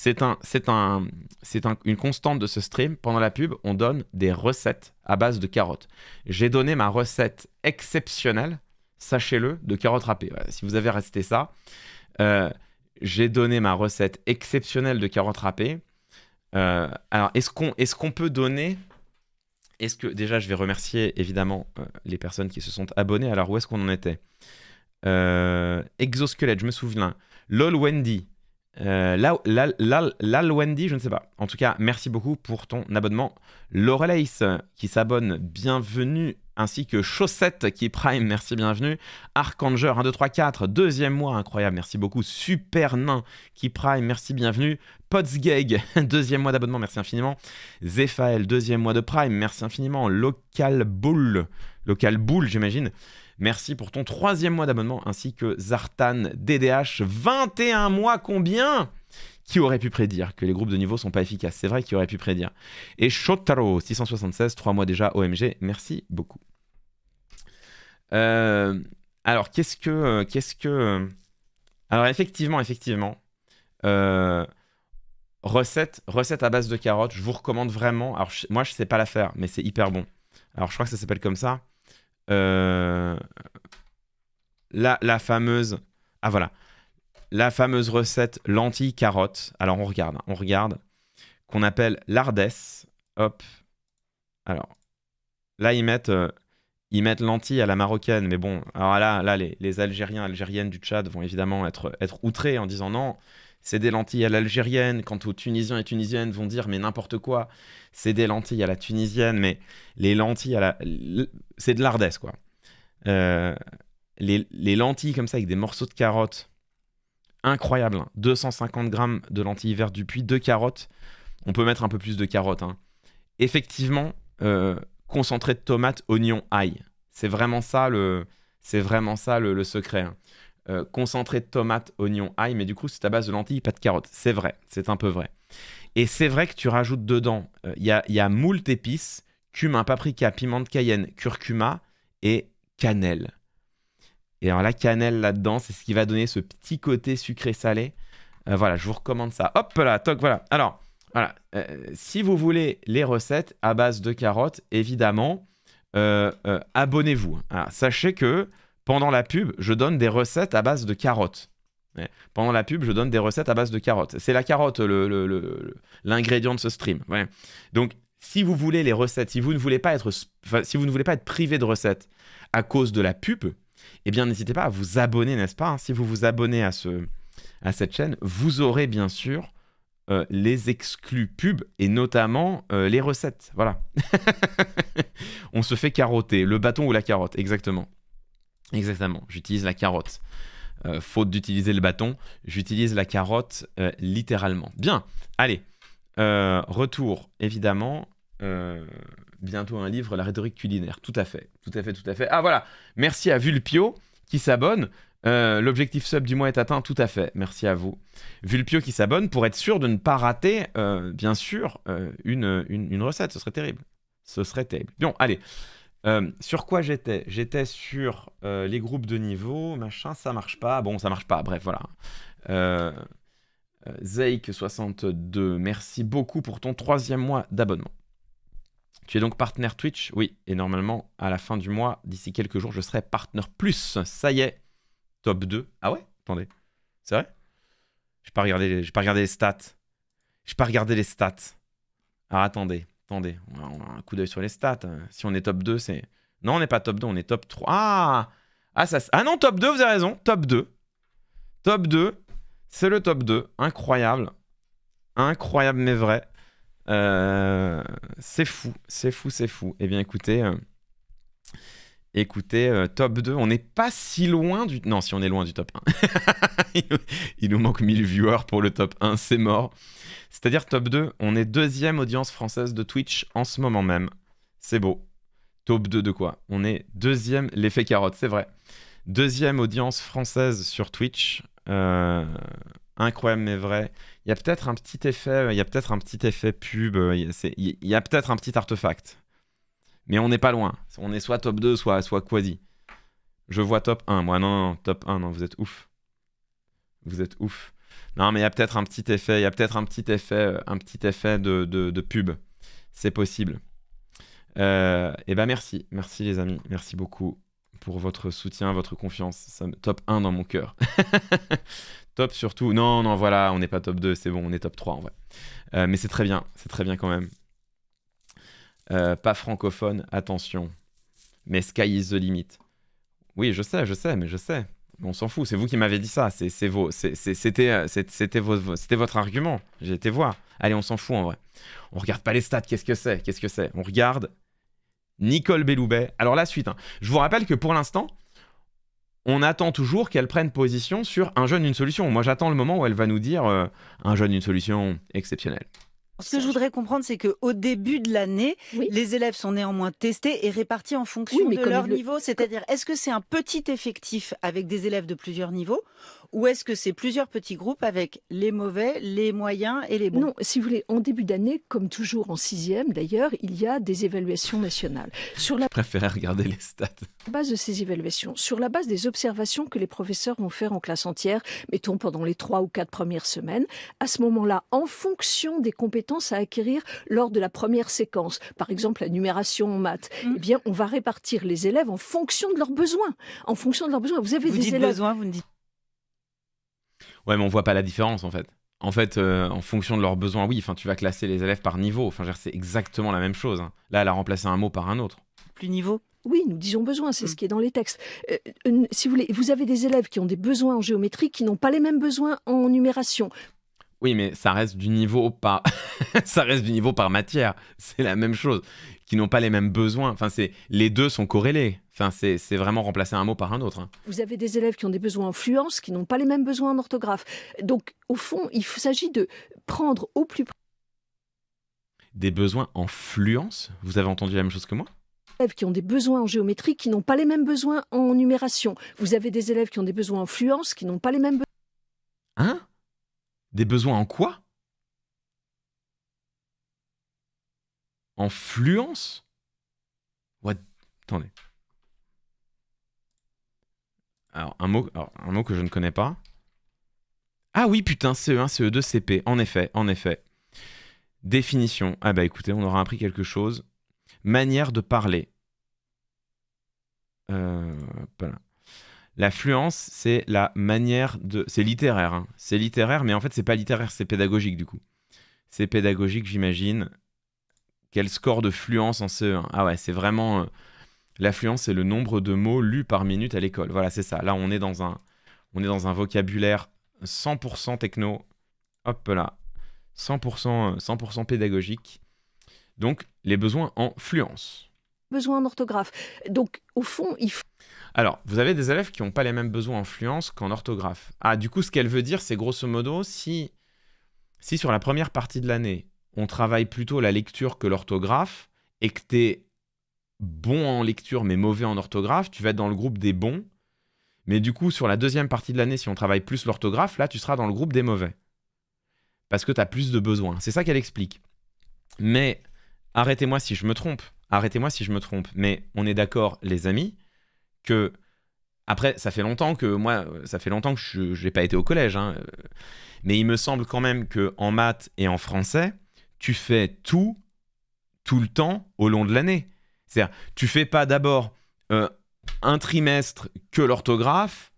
c'est un, c'est un, c'est une constante de ce stream. Pendant la pub, on donne des recettes à base de carottes. J'ai donné ma recette exceptionnelle, sachez-le, de carottes râpées. si vous avez resté ça, euh, j'ai donné ma recette exceptionnelle de carottes râpées. Euh, alors, est-ce qu'on, est-ce qu'on peut donner Est-ce que déjà, je vais remercier évidemment euh, les personnes qui se sont abonnées. Alors, où est-ce qu'on en était Exosquelette, je me souviens. Lol Wendy. Euh, Wendy, je ne sais pas. En tout cas, merci beaucoup pour ton abonnement. Loreleis qui s'abonne, bienvenue. Ainsi que Chaussette qui prime, merci, bienvenue. Archanger 1, 2, 3, 4, deuxième mois, incroyable, merci beaucoup. Super Nain qui prime, merci, bienvenue. Potsgeg, deuxième mois d'abonnement, merci infiniment. Zephael, deuxième mois de prime, merci infiniment. Local Bull, Local Bull, j'imagine. Merci pour ton troisième mois d'abonnement ainsi que Zartan DDH. 21 mois combien qui aurait pu prédire que les groupes de niveau sont pas efficaces C'est vrai qui aurait pu prédire. Et Shotaro, 676, trois mois déjà, OMG, merci beaucoup. Euh, alors, qu'est-ce que... Euh, qu'est-ce que... Euh, alors, effectivement, effectivement. recette, recette à base de carottes, je vous recommande vraiment. Alors, moi, je sais pas la faire, mais c'est hyper bon. Alors, je crois que ça s'appelle comme ça. Euh, la, fameuse... Ah voilà la fameuse recette lentilles carotte Alors on regarde, hein. on regarde qu'on appelle l'ardès Hop. Alors là ils mettent euh, ils mettent lentilles à la marocaine, mais bon, alors là là les, les Algériens algériennes du Tchad vont évidemment être être outrés en disant non, c'est des lentilles à l'algérienne, quant aux Tunisiens et Tunisiennes vont dire mais n'importe quoi, c'est des lentilles à la tunisienne, mais les lentilles à la... C'est de l'ardesse, quoi. Euh, les, lentilles comme ça avec des morceaux de carottes, incroyable. 250 hein. grammes de lentilles vertes du puits, deux carottes. On peut mettre un peu plus de carottes. Hein. Effectivement, euh, concentré de tomates, oignons, ail. C'est vraiment ça le, c'est vraiment ça le, secret. Hein. Euh, concentré de tomates, oignons, ail, mais du coup, c'est à base de lentilles, pas de carottes. C'est vrai, c'est un peu vrai. Et c'est vrai que tu rajoutes dedans, il euh, y, a, moult épices, cumin, paprika, piment de cayenne, curcuma et cannelle. Et alors la cannelle là-dedans, c'est ce qui va donner ce petit côté sucré-salé. Euh, voilà, je vous recommande ça. Hop là, toc, voilà. Alors, voilà, si vous voulez les recettes à base de carottes, évidemment, abonnez-vous. Ah, sachez que pendant la pub, je donne des recettes à base de carottes. Eh, pendant la pub, je donne des recettes à base de carottes. C'est la carotte, l'ingrédient de ce stream. Ouais. Donc, si vous voulez les recettes, si vous ne voulez pas être, si vous ne voulez pas être privé de recettes à cause de la pub, eh bien, n'hésitez pas à vous abonner, n'est-ce pas hein. Si vous vous abonnez à, ce, à cette chaîne, vous aurez bien sûr euh, les exclus pubs et notamment euh, les recettes. Voilà. On se fait carotter, le bâton ou la carotte, exactement. Exactement, j'utilise la carotte. Euh, faute d'utiliser le bâton, j'utilise la carotte euh, littéralement. Bien, allez, euh, retour évidemment. bientôt un livre, La rhétorique culinaire. Tout à fait, tout à fait, tout à fait. Ah voilà, merci à Vulpio qui s'abonne. L'objectif sub du mois est atteint, tout à fait. Merci à vous. Vulpio qui s'abonne pour être sûr de ne pas rater, bien sûr, une, une recette. Ce serait terrible. Ce serait terrible. Bon, allez. Euh, sur quoi j'étais J'étais sur euh, les groupes de niveau, machin, ça marche pas. Bon, ça marche pas, bref, voilà. Euh, euh Zeik62, merci beaucoup pour ton troisième mois d'abonnement. Tu es donc partenaire Twitch Oui, et normalement, à la fin du mois, d'ici quelques jours, je serai partenaire plus. Ça y est, top 2. Ah ouais Attendez, c'est vrai J'ai pas, regarder. pas regardé les stats. J'ai pas regardé les stats. Ah, attendez. Attendez, on a, un coup d'œil sur les stats. Si on est top 2, c'est... Non, on n'est pas top 2, on est top 3. Ah ah, ça, ah non, top 2, vous avez raison. Top 2. Top 2. C'est le top 2. Incroyable. Incroyable, mais vrai. Euh, c'est fou, c'est fou, c'est fou. Eh bien, écoutez, euh, écoutez, euh, top 2, on n'est pas si loin du... Non, si on est loin du top 1. il nous manque 1000 viewers pour le top 1, c'est mort. C'est-à-dire top 2, on est deuxième audience française de Twitch en ce moment même. C'est beau. Top 2 de quoi On est deuxième, l'effet carotte, c'est vrai. Deuxième audience française sur Twitch. Euh, incroyable mais vrai. Il y a peut-être un petit effet, il y a peut-être un petit effet pub, euh, il y a, peut-être un petit artefact. Mais on n'est pas loin. On est soit top 2, soit, soit quasi. Je vois top 1. Moi, non, top 1, non, vous êtes ouf. Vous êtes ouf. Non, mais il y a peut-être un petit effet, il y a peut-être un petit effet, euh, un petit effet de, de, pub. C'est possible. Euh, et eh ben merci, merci les amis, merci beaucoup pour votre soutien, votre confiance. Ça, me top 1 dans mon cœur. top surtout. Non, non, voilà, on n'est pas top 2, c'est bon, on est top 3 en vrai. Euh, mais c'est très bien, c'est très bien quand même. Euh, pas francophone, attention. Mais sky is the limit. Oui, je sais, je sais, mais je sais. On s'en fout, c'est vous qui m'avez dit ça, c'était votre argument, j'ai été voir. Allez, on s'en fout en vrai. On regarde pas les stats, qu'est-ce que c'est Qu'est-ce que c'est On regarde Nicole Belloubet. Alors la suite, hein. je vous rappelle que pour l'instant, on attend toujours qu'elle prenne position sur un jeune, une solution. Moi, j'attends le moment où elle va nous dire euh, un jeune, une solution exceptionnelle. Ce que je voudrais comprendre, c'est que au début de l'année, les élèves sont néanmoins testés et répartis en fonction de leur niveau. C'est-à-dire, est-ce que c'est un petit effectif avec des élèves de plusieurs niveaux ou est-ce que c'est plusieurs petits groupes avec les mauvais, les moyens et les bons Non, si vous voulez, en début d'année, comme toujours en sixième d'ailleurs, il y a des évaluations nationales. Sur la... Je préférais regarder les stats. base de ces évaluations, sur la base des observations que les professeurs vont faire en classe entière, mettons pendant les trois ou quatre premières semaines, à ce moment-là, en fonction des compétences à acquérir lors de la première séquence, par exemple la numération en maths, mm. eh bien, on va répartir les élèves en fonction de leurs besoins. En fonction de leurs besoins. Vous avez vous des dites besoin, vous ne dites Ouais, mais on voit pas la différence en fait. En fait, euh, en fonction de leurs besoins, oui, enfin, tu vas classer les élèves par niveau. Enfin, c'est exactement la même chose. Hein. Là, elle a remplacé un mot par un autre. Plus niveau oui, nous disons besoin, c'est mm. ce qui est dans les textes. Euh, euh, si vous voulez, vous avez des élèves qui ont des besoins en géométrie qui n'ont pas les mêmes besoins en numération. Oui, mais ça reste du niveau par ça reste du niveau par matière. C'est la même chose qui n'ont pas les mêmes besoins. Enfin, c'est les deux sont corrélés. Enfin, c'est vraiment remplacer un mot par un autre. Hein. Vous avez des élèves qui ont des besoins en fluence, qui n'ont pas les mêmes besoins en orthographe. Donc, au fond, il s'agit de prendre au plus près des besoins en fluence. Vous avez entendu la même chose que moi élèves qui ont des besoins en géométrie qui n'ont pas les mêmes besoins en numération. Vous avez des élèves qui ont des besoins en fluence qui n'ont pas les mêmes besoins. Hein Des besoins en quoi En fluence What Attendez. Alors un, mot, un mot que je ne connais pas. Ah oui, putain, CE1, CE2, CP. En effet, en effet. Définition. Ah bah écoutez, on aura appris quelque chose. Manière de parler. Euh, la fluence, c'est la manière de. C'est littéraire. Hein. C'est littéraire, mais en fait, c'est pas littéraire, c'est pédagogique du coup. C'est pédagogique, j'imagine. Quel score de fluence en CE1 Ah ouais, c'est vraiment... Euh, L'affluence, c'est le nombre de mots lus par minute à l'école. Voilà, c'est ça. Là, on est dans un, on est dans un vocabulaire 100% techno. Hop là. 100%, 100 euh, pédagogique. Donc, les besoins en fluence. Besoins en orthographe. Donc, au fond, il faut... Alors, vous avez des élèves qui n'ont pas les mêmes besoins en fluence qu'en orthographe. Ah, du coup, ce qu'elle veut dire, c'est grosso modo, si, si sur la première partie de l'année, on travaille plutôt la lecture que l'orthographe, et que tu es bon en lecture mais mauvais en orthographe, tu vas être dans le groupe des bons. Mais du coup, sur la deuxième partie de l'année, si on travaille plus l'orthographe, là, tu seras dans le groupe des mauvais. Parce que tu as plus de besoins. C'est ça qu'elle explique. Mais arrêtez-moi si je me trompe. Arrêtez-moi si je me trompe. Mais on est d'accord, les amis, que... Après, ça fait longtemps que moi, ça fait longtemps que je n'ai pas été au collège. Hein. Mais il me semble quand même que en maths et en français, tu fais tout, tout le temps, au long de l'année. C'est-à-dire, tu fais pas d'abord euh, un trimestre que l'orthographe,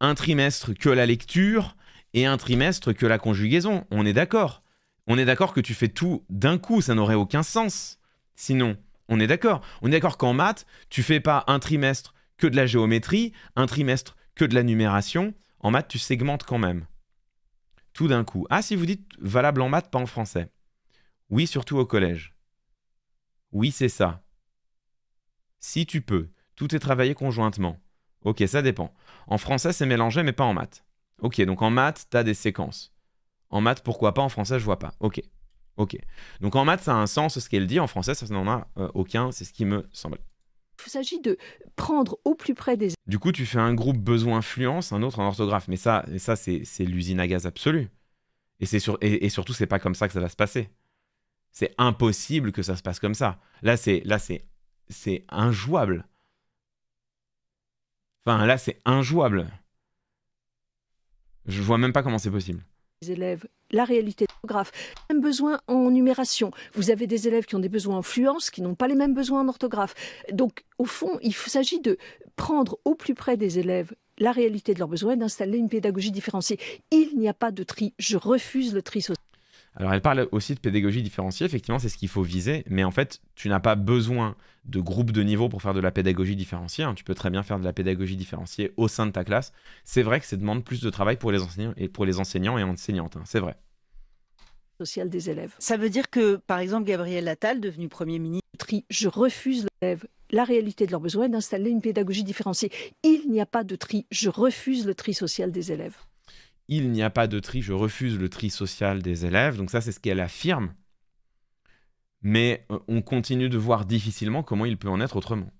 un trimestre que la lecture et un trimestre que la conjugaison. On est d'accord. On est d'accord que tu fais tout d'un coup, ça n'aurait aucun sens. Sinon, on est d'accord. On est d'accord qu'en maths, tu fais pas un trimestre que de la géométrie, un trimestre que de la numération. En maths, tu segmentes quand même. Tout d'un coup. Ah, si vous dites valable en maths, pas en français. Oui, surtout au collège. Oui, c'est ça. Si tu peux, tout est travaillé conjointement. Ok, ça dépend. En français, c'est mélangé, mais pas en maths. Ok, donc en maths, t'as des séquences. En maths, pourquoi pas En français, je vois pas. Ok. Ok. Donc en maths, ça a un sens ce qu'elle dit. En français, ça n'en a euh, aucun. C'est ce qui me semble. Il s'agit de prendre au plus près des... Du coup, tu fais un groupe besoin-influence, un autre en orthographe. Mais ça, ça c'est l'usine à gaz absolue. Et, sur... et, et surtout, c'est pas comme ça que ça va se passer. C'est impossible que ça se passe comme ça. Là, c'est là, c'est c'est injouable. Enfin, là, c'est injouable. Je vois même pas comment c'est possible. Les élèves, la réalité orthographe, même besoin en numération. Vous avez des élèves qui ont des besoins en fluence, qui n'ont pas les mêmes besoins en orthographe. Donc, au fond, il s'agit de prendre au plus près des élèves la réalité de leurs besoins et d'installer une pédagogie différenciée. Il n'y a pas de tri. Je refuse le tri social. Alors elle parle aussi de pédagogie différenciée, effectivement c'est ce qu'il faut viser, mais en fait tu n'as pas besoin de groupe de niveau pour faire de la pédagogie différenciée, hein. tu peux très bien faire de la pédagogie différenciée au sein de ta classe. C'est vrai que ça demande plus de travail pour les enseignants et, pour les enseignants et enseignantes, hein. c'est vrai. Social des élèves. Ça veut dire que par exemple Gabriel Attal, devenu Premier ministre, je refuse l'élève la réalité de leurs besoins d'installer une pédagogie différenciée. Il n'y a pas de tri. Je refuse le tri social des élèves il n'y a pas de tri, je refuse le tri social des élèves. Donc ça, c'est ce qu'elle affirme. Mais euh, on continue de voir difficilement comment il peut en être autrement.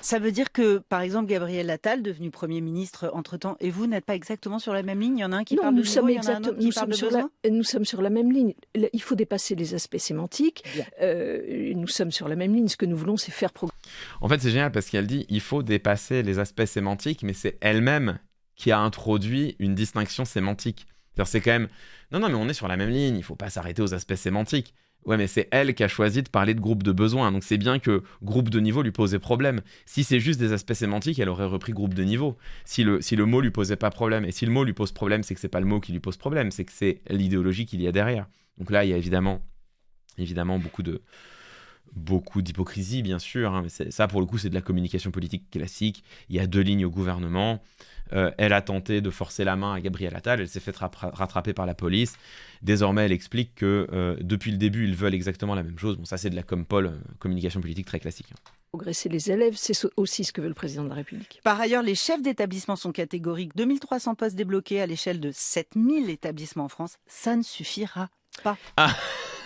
Ça veut dire que, par exemple, Gabriel Attal, devenu Premier ministre entre-temps, et vous n'êtes pas exactement sur la même ligne Il y en a un qui parle nous sommes il nous Nous sommes sur la même ligne. Il faut dépasser les aspects sémantiques. Euh, nous sommes sur la même ligne. Ce que nous voulons, c'est faire progresser. En fait, c'est génial parce qu'elle dit il faut dépasser les aspects sémantiques, mais c'est elle-même qui a introduit une distinction sémantique. C'est quand même, non, non, mais on est sur la même ligne, il faut pas s'arrêter aux aspects sémantiques. Ouais, mais c'est elle qui a choisi de parler de groupe de besoins, donc c'est bien que groupe de niveau lui posait problème. Si c'est juste des aspects sémantiques, elle aurait repris groupe de niveau. Si le, si le mot lui posait pas problème, et si le mot lui pose problème, c'est que c'est pas le mot qui lui pose problème, c'est que c'est l'idéologie qu'il y a derrière. Donc là, il y a évidemment, évidemment beaucoup de, beaucoup d'hypocrisie, bien sûr. Hein, mais ça, pour le coup, c'est de la communication politique classique. Il y a deux lignes au gouvernement. Euh, elle a tenté de forcer la main à Gabriel Attal. Elle s'est fait rattraper par la police. Désormais, elle explique que euh, depuis le début, ils veulent exactement la même chose. Bon, ça, c'est de la euh, communication politique très classique. Hein. Progresser les élèves, c'est aussi ce que veut le président de la République. Par ailleurs, les chefs d'établissement sont catégoriques. 2300 postes débloqués à l'échelle de 7000 établissements en France. Ça ne suffira pas. Ah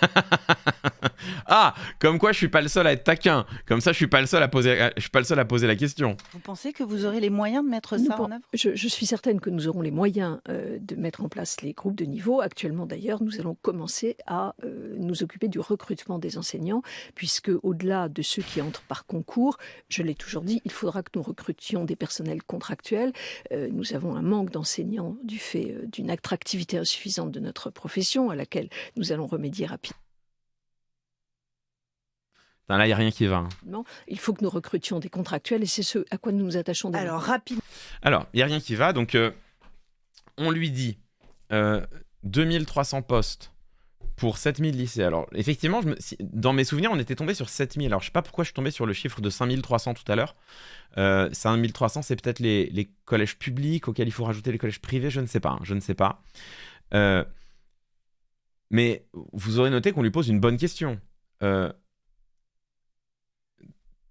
ah, comme quoi je suis pas le seul à être taquin. Comme ça, je suis pas le seul à poser, euh, je suis pas le seul à poser la question. Vous pensez que vous aurez les moyens de mettre ça en œuvre je, suis certaine que nous aurons les moyens euh, de mettre en place les groupes de niveau. Actuellement, d'ailleurs, nous allons commencer à euh, nous occuper du recrutement des enseignants, puisque au-delà de ceux qui entrent par concours, je l'ai toujours dit, il faudra que nous recrutions des personnels contractuels. nous avons un manque d'enseignants du fait d'une attractivité insuffisante de notre profession, à laquelle nous allons remédier rapidement là, il n'y a rien qui va. Hein. il faut que nous recrutions des contractuels et c'est ce à quoi nous nous attachons. Alors, rapide. Alors, il n'y a rien qui va. Donc, euh, on lui dit 2300 euh, postes pour 7000 lycées. Alors, effectivement, dans mes souvenirs, on était tombé sur 7000. Alors, je sais pas pourquoi je suis tombé sur le chiffre de 5300 tout à l'heure. 5300, euh, c'est peut-être les, collèges publics auxquels il faut rajouter les collèges privés, je ne sais pas. Hein, je ne sais pas. mais vous aurez noté qu'on lui pose une bonne question. Euh,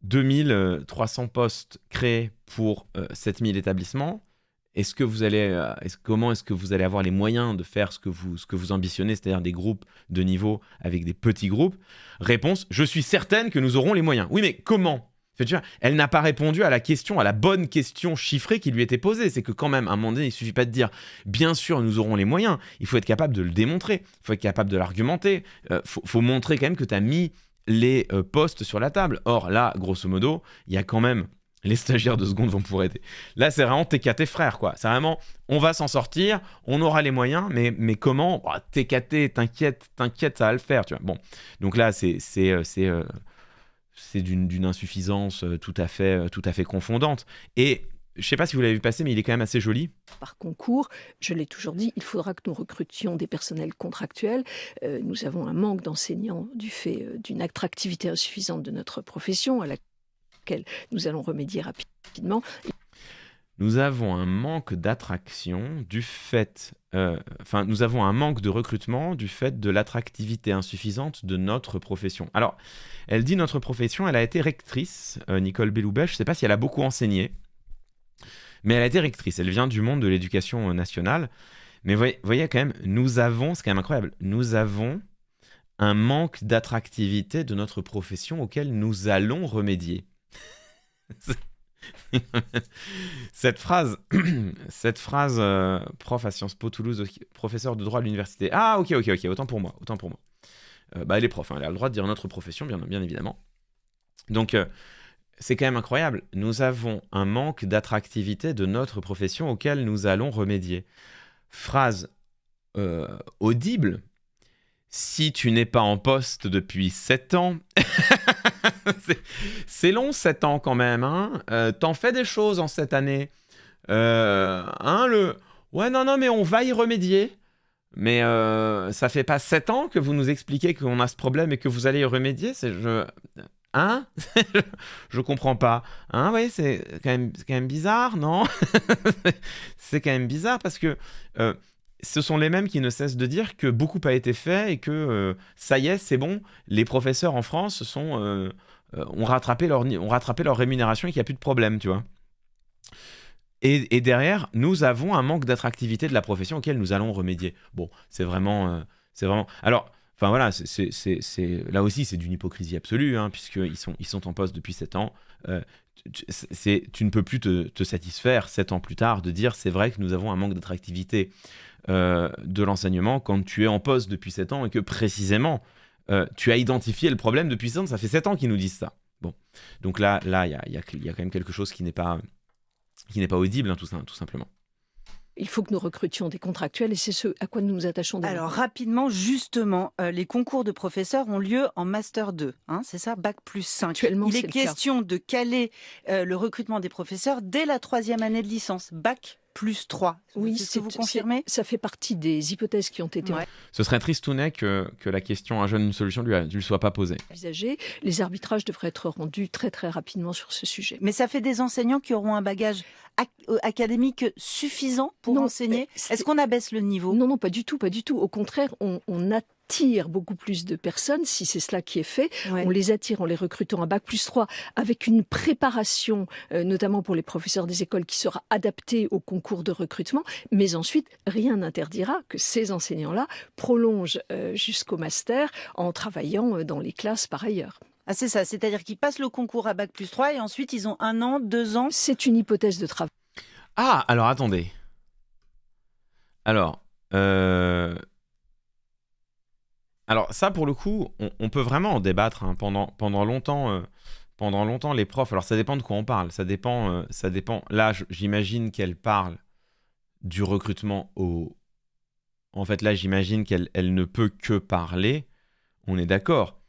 2300 postes créés pour 7000 euh, établissements. Est-ce que vous allez, euh, comment est-ce que vous allez avoir les moyens de faire ce que vous, ce que vous ambitionnez, c'est-à-dire des groupes de niveau avec des petits groupes Réponse je suis certaine que nous aurons les moyens. Oui, mais comment elle n'a pas répondu à la question, à la bonne question chiffrée qui lui était posée. C'est que quand même, à un moment donné, il suffit pas de dire, bien sûr, nous aurons les moyens. Il faut être capable de le démontrer, il faut être capable de l'argumenter, il euh, faut, faut, montrer quand même que tu as mis les euh, postes sur la table. Or, là, grosso modo, il y a quand même les stagiaires de seconde vont pouvoir aider. Là, c'est vraiment TKT frère quoi. C'est vraiment, on va s'en sortir, on aura les moyens, mais, mais comment oh, TKT, t'inquiète, t'inquiète, ça va le faire, tu vois. Bon, donc là, c'est c'est euh, euh, d'une insuffisance tout à fait, tout à fait confondante. Et je ne sais pas si vous l'avez vu passer, mais il est quand même assez joli. Par concours, je l'ai toujours dit, il faudra que nous recrutions des personnels contractuels. Euh, nous avons un manque d'enseignants du fait euh, d'une attractivité insuffisante de notre profession, à laquelle nous allons remédier rapidement. Nous avons un manque d'attraction du fait, euh, enfin, nous avons un manque de recrutement du fait de l'attractivité insuffisante de notre profession. Alors, elle dit notre profession, elle a été rectrice, Nicole Belloubet. Je ne sais pas si elle a beaucoup enseigné. Mais elle est directrice, elle vient du monde de l'éducation euh, nationale. Mais voyez, voyez quand même, nous avons, c'est quand même incroyable, nous avons un manque d'attractivité de notre profession auquel nous allons remédier. cette phrase, cette phrase, euh, prof à Sciences Po Toulouse, professeur de droit à l'université. Ah, ok, ok, ok, autant pour moi, autant pour moi. Euh, bah, elle est prof, hein. elle a le droit de dire notre profession, bien, bien évidemment. Donc, c'est quand même incroyable. Nous avons un manque d'attractivité de notre profession auquel nous allons remédier. Phrase euh, audible. Si tu n'es pas en poste depuis 7 ans, c'est long 7 ans quand même. Hein. Euh, t'en fais des choses en cette année. Euh, hein, le... Ouais, non, non, mais on va y remédier. Mais ça fait pas 7 ans que vous nous expliquez qu'on a ce problème et que vous allez y remédier. Je... Hein Je comprends pas. Hein, vous c'est quand même, quand même bizarre, non C'est quand même bizarre parce que euh, ce sont les mêmes qui ne cessent de dire que beaucoup a été fait et que euh, ça y est, c'est bon, les professeurs en France sont, euh, ont, rattrapé leur, ont rattrapé leur rémunération et qu'il n'y a plus de problème, tu vois. Et, et, derrière, nous avons un manque d'attractivité de la profession auquel nous allons remédier. Bon, c'est vraiment, c'est vraiment. Alors, Enfin voilà, c'est là aussi c'est d'une hypocrisie absolue, hein, puisqu'ils sont, ils sont en poste depuis 7 ans. Euh, tu, ne peux plus te, satisfaire 7 ans plus tard de dire c'est vrai que nous avons un manque d'attractivité euh, de l'enseignement quand tu es en poste depuis 7 ans et que précisément euh, tu as identifié le problème depuis 7 ans. Ça fait 7 ans qu'ils nous disent ça. Bon, donc là, là, il y a, y, a, quand même quelque chose qui n'est pas qui n'est pas audible, hein, tout, ça, tout simplement il faut que nous recrutions des contractuels et c'est ce à quoi nous nous attachons. Alors rapidement, justement, euh, les concours de professeurs ont lieu en Master 2, hein, c'est ça, Bac plus 5. Actuellement, il est, question de caler euh, le recrutement des professeurs dès la troisième année de licence, Bac plus 3. Oui, c'est vous confirmez Ça fait partie des hypothèses qui ont été. Ce serait triste ou que, que la question un jeune, une solution lui, lui soit pas posée. Les arbitrages devraient être rendus très très rapidement sur ce sujet. Mais ça fait des enseignants qui auront un bagage euh, académique suffisant pour enseigner Est-ce qu'on abaisse le niveau Non, non, pas du tout, pas du tout. Au contraire, on, on, attire beaucoup plus de personnes, si c'est cela qui est fait. On les attire en les recrutant à Bac plus 3 avec une préparation, euh, notamment pour les professeurs des écoles, qui sera adaptée au concours de recrutement. Mais ensuite, rien n'interdira que ces enseignants-là prolongent euh, jusqu'au master en travaillant euh, dans les classes par ailleurs. Ah, c'est ça, c'est-à-dire qu'ils passent le concours à Bac plus 3 et ensuite ils ont un an, deux ans. C'est une hypothèse de travail. Ah, alors attendez. Alors, alors ça, pour le coup, on, peut vraiment en débattre hein, pendant, pendant longtemps. Euh, pendant longtemps, les profs, alors ça dépend de quoi on parle, ça dépend, euh, ça dépend. Là, j'imagine qu'elle parle du recrutement au... En fait, là, j'imagine qu'elle elle ne peut que parler, on est d'accord,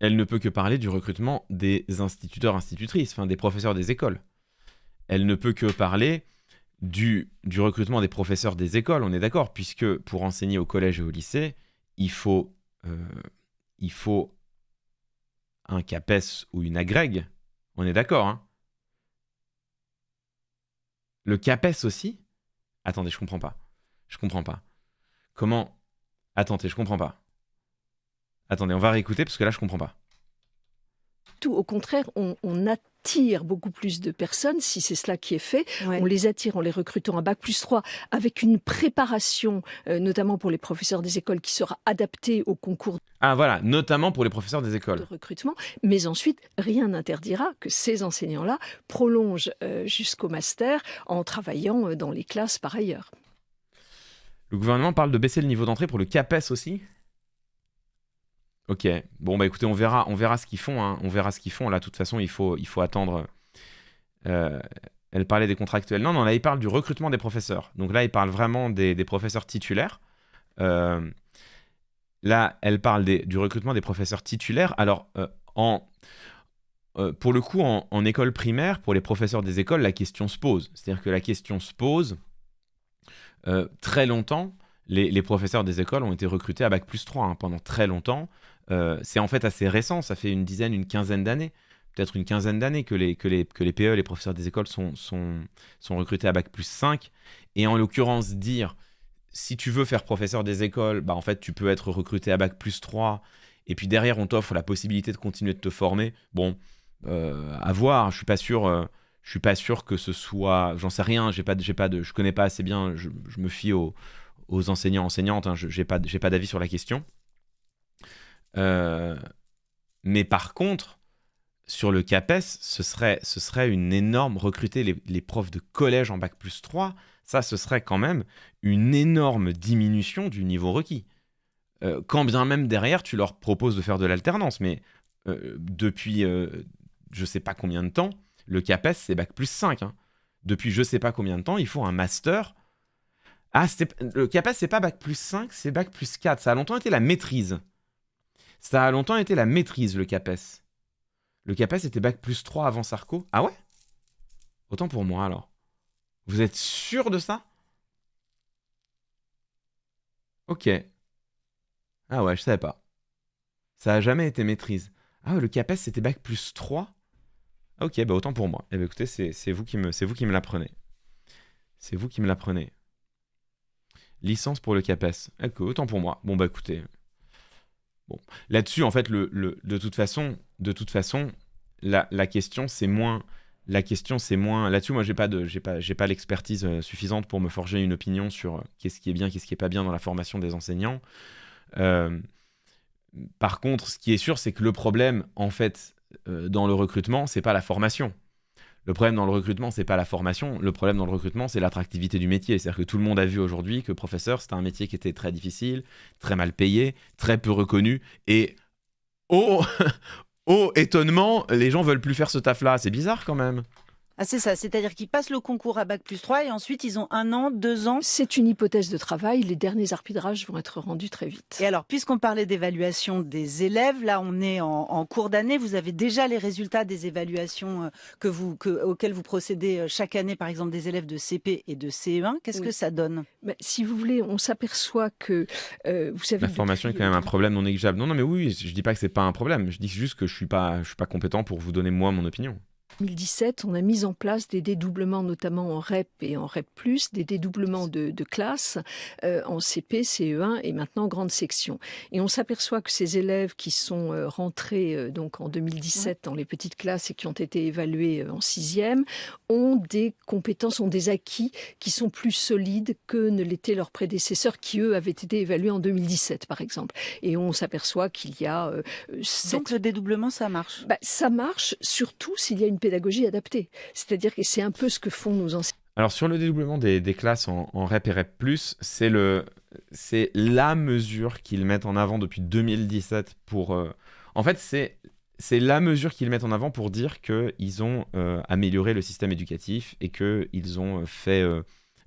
elle ne peut que parler du recrutement des instituteurs, institutrices, enfin des professeurs des écoles. Elle ne peut que parler du, du recrutement des professeurs des écoles, on est d'accord, puisque pour enseigner au collège et au lycée, il faut, euh, il faut un CAPES ou une agrègue. On est d'accord. Hein le CAPES aussi Attendez, je comprends pas. Je comprends pas. Comment Attendez, je comprends pas. Attendez, on va réécouter parce que là, je comprends pas. Au contraire, on, attire beaucoup plus de personnes, si c'est cela qui est fait. On les attire en les recrutant à Bac plus 3 avec une préparation, euh, notamment pour les professeurs des écoles, qui sera adaptée au concours. Ah voilà, notamment pour les professeurs des écoles. De recrutement. Mais ensuite, rien n'interdira que ces enseignants-là prolongent euh, jusqu'au master en travaillant euh, dans les classes par ailleurs. Le gouvernement parle de baisser le niveau d'entrée pour le CAPES aussi Ok. Bon bah écoutez, on verra, on verra ce qu'ils font. Hein. On verra ce qu'ils font. Là, de toute façon, il faut, il faut attendre. Euh, elle parlait des contractuels. Non, non, là, il parle du recrutement des professeurs. Donc là, il parle vraiment des, professeurs titulaires. Euh, là, elle parle du recrutement des professeurs titulaires. Alors, euh, en, pour le coup, en, école primaire, pour les professeurs des écoles, la question se pose. C'est-à-dire que la question se pose très longtemps. Les, professeurs des écoles ont été recrutés à Bac plus 3 hein, pendant très longtemps. Euh, c'est en fait assez récent, ça fait une dizaine, une quinzaine d'années, peut-être une quinzaine d'années que les, que, les, que les PE, les professeurs des écoles, sont, recrutés à Bac plus 5. Et en l'occurrence, dire, si tu veux faire professeur des écoles, bah, en fait, tu peux être recruté à Bac plus 3. Et puis derrière, on t'offre la possibilité de continuer de te former. Bon, euh, à voir, je suis pas sûr... Euh, je suis pas sûr que ce soit, j'en sais rien, j'ai pas, j'ai pas de, je connais pas assez bien, je, me fie aux, aux enseignants enseignantes, hein, je j'ai pas, j'ai pas d'avis sur la question. Euh, mais par contre, sur le CAPES, ce serait, ce serait une énorme. Recruter les, profs de collège en bac plus 3, ça, ce serait quand même une énorme diminution du niveau requis. Euh, quand bien même derrière, tu leur proposes de faire de l'alternance. Mais euh, depuis je sais pas combien de temps, le CAPES, c'est bac plus 5. Hein. Depuis je sais pas combien de temps, il faut un master. Ah, le CAPES, c'est pas bac plus 5, c'est bac plus 4. Ça a longtemps été la maîtrise. Ça a longtemps été la maîtrise, le CAPES. Le CAPES était bac plus 3 avant Sarko. Ah ouais Autant pour moi alors. Vous êtes sûr de ça Ok. Ah ouais, je savais pas. Ça a jamais été maîtrise. Ah ouais, le CAPES c'était bac plus 3 Ok, bah autant pour moi. Eh bah écoutez, c'est vous qui me, vous qui me l'apprenez. C'est vous qui me l'apprenez. Licence pour le CAPES. Ok, autant pour moi. Bon bah écoutez, Bon. Là-dessus, en fait, le, de toute façon, de toute façon la, question, c'est moins. La question, c'est moins. Là-dessus, moi, j'ai pas de, j'ai pas, pas l'expertise euh, suffisante pour me forger une opinion sur euh, qu'est-ce qui est bien, qu'est-ce qui est pas bien dans la formation des enseignants. Euh, par contre, ce qui est sûr, c'est que le problème, en fait, dans le recrutement, c'est pas la formation. Le problème dans le recrutement, c'est pas la formation. Le problème dans le recrutement, c'est l'attractivité du métier. C'est-à-dire que tout le monde a vu aujourd'hui que professeur, c'était un métier qui était très difficile, très mal payé, très peu reconnu. Et oh, oh étonnement, les gens veulent plus faire ce taf-là. C'est bizarre quand même. Ah, c'est ça, c'est-à-dire qu'ils passent le concours à bac plus 3 et ensuite ils ont un an, deux ans. C'est une hypothèse de travail, les derniers arbitrages vont être rendus très vite. Et alors, puisqu'on parlait d'évaluation des élèves, là on est en, cours d'année, vous avez déjà les résultats des évaluations euh, auxquelles vous procédez euh, chaque année, par exemple des élèves de CP et de CE1, qu'est-ce que ça donne Si vous voulez, on s'aperçoit que, euh, vous savez... La formation est quand même un problème non négligeable. Non, non, mais oui, je ne dis pas que ce n'est pas un problème, je dis juste que je suis suis pas compétent pour vous donner moi mon opinion. 2017, on a mis en place des dédoublements, notamment en REP et en REP+, des dédoublements de, classes euh, en CP, CE1 et maintenant grande section. Et on s'aperçoit que ces élèves qui sont euh, rentrés euh, donc en 2017 dans les petites classes et qui ont été évalués en sixième ont des compétences, ont des acquis qui sont plus solides que ne l'étaient leurs prédécesseurs qui eux avaient été évalués en 2017 par exemple. Et on s'aperçoit qu'il y a donc le dédoublement ça marche. Bah, ça marche surtout s'il y a une pédagogie adaptée. C'est-à-dire que c'est un peu ce que font nos enseignants. Alors sur le dédoublement des, classes en, REP et REP+, c'est le c'est la mesure qu'ils mettent en avant depuis 2017 pour euh, en fait c'est c'est la mesure qu'ils mettent en avant pour dire qu'ils ont euh, amélioré le système éducatif et qu'ils ont fait euh,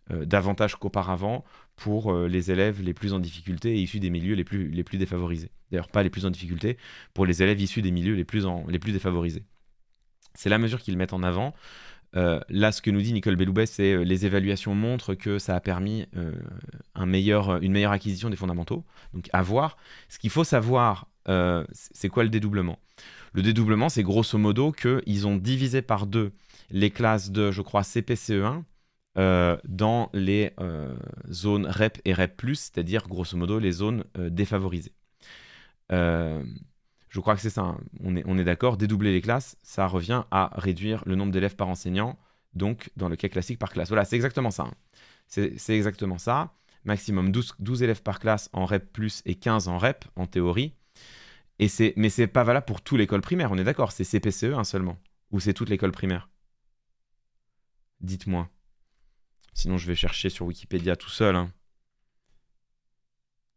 davantage qu'auparavant pour les élèves les plus en difficulté et issus des milieux les plus, les plus défavorisés. D'ailleurs, pas les plus en difficulté, pour les élèves issus des milieux les plus, les plus défavorisés. C'est la mesure qu'ils mettent en avant. Euh, là, ce que nous dit Nicole Belloubet, c'est que euh, les évaluations montrent que ça a permis euh, une meilleure acquisition des fondamentaux. Donc, à voir. Ce qu'il faut savoir, c'est quoi le dédoublement Le dédoublement, c'est grosso modo qu'ils ont divisé par deux les classes de, je crois, CPCE1 dans les zones REP et REP, c'est-à-dire grosso modo les zones défavorisées je crois que c'est ça, hein. on est, d'accord, dédoubler les classes, ça revient à réduire le nombre d'élèves par enseignant, donc dans le cas classique par classe. Voilà, c'est exactement ça. Hein. C'est exactement ça. Maximum 12, élèves par classe en REP plus et 15 en REP, en théorie. Et mais c'est pas valable pour toute l'école primaire, on est d'accord, c'est CPCE hein, seulement, ou c'est toute l'école primaire Dites-moi. Sinon, je vais chercher sur Wikipédia tout seul. Hein.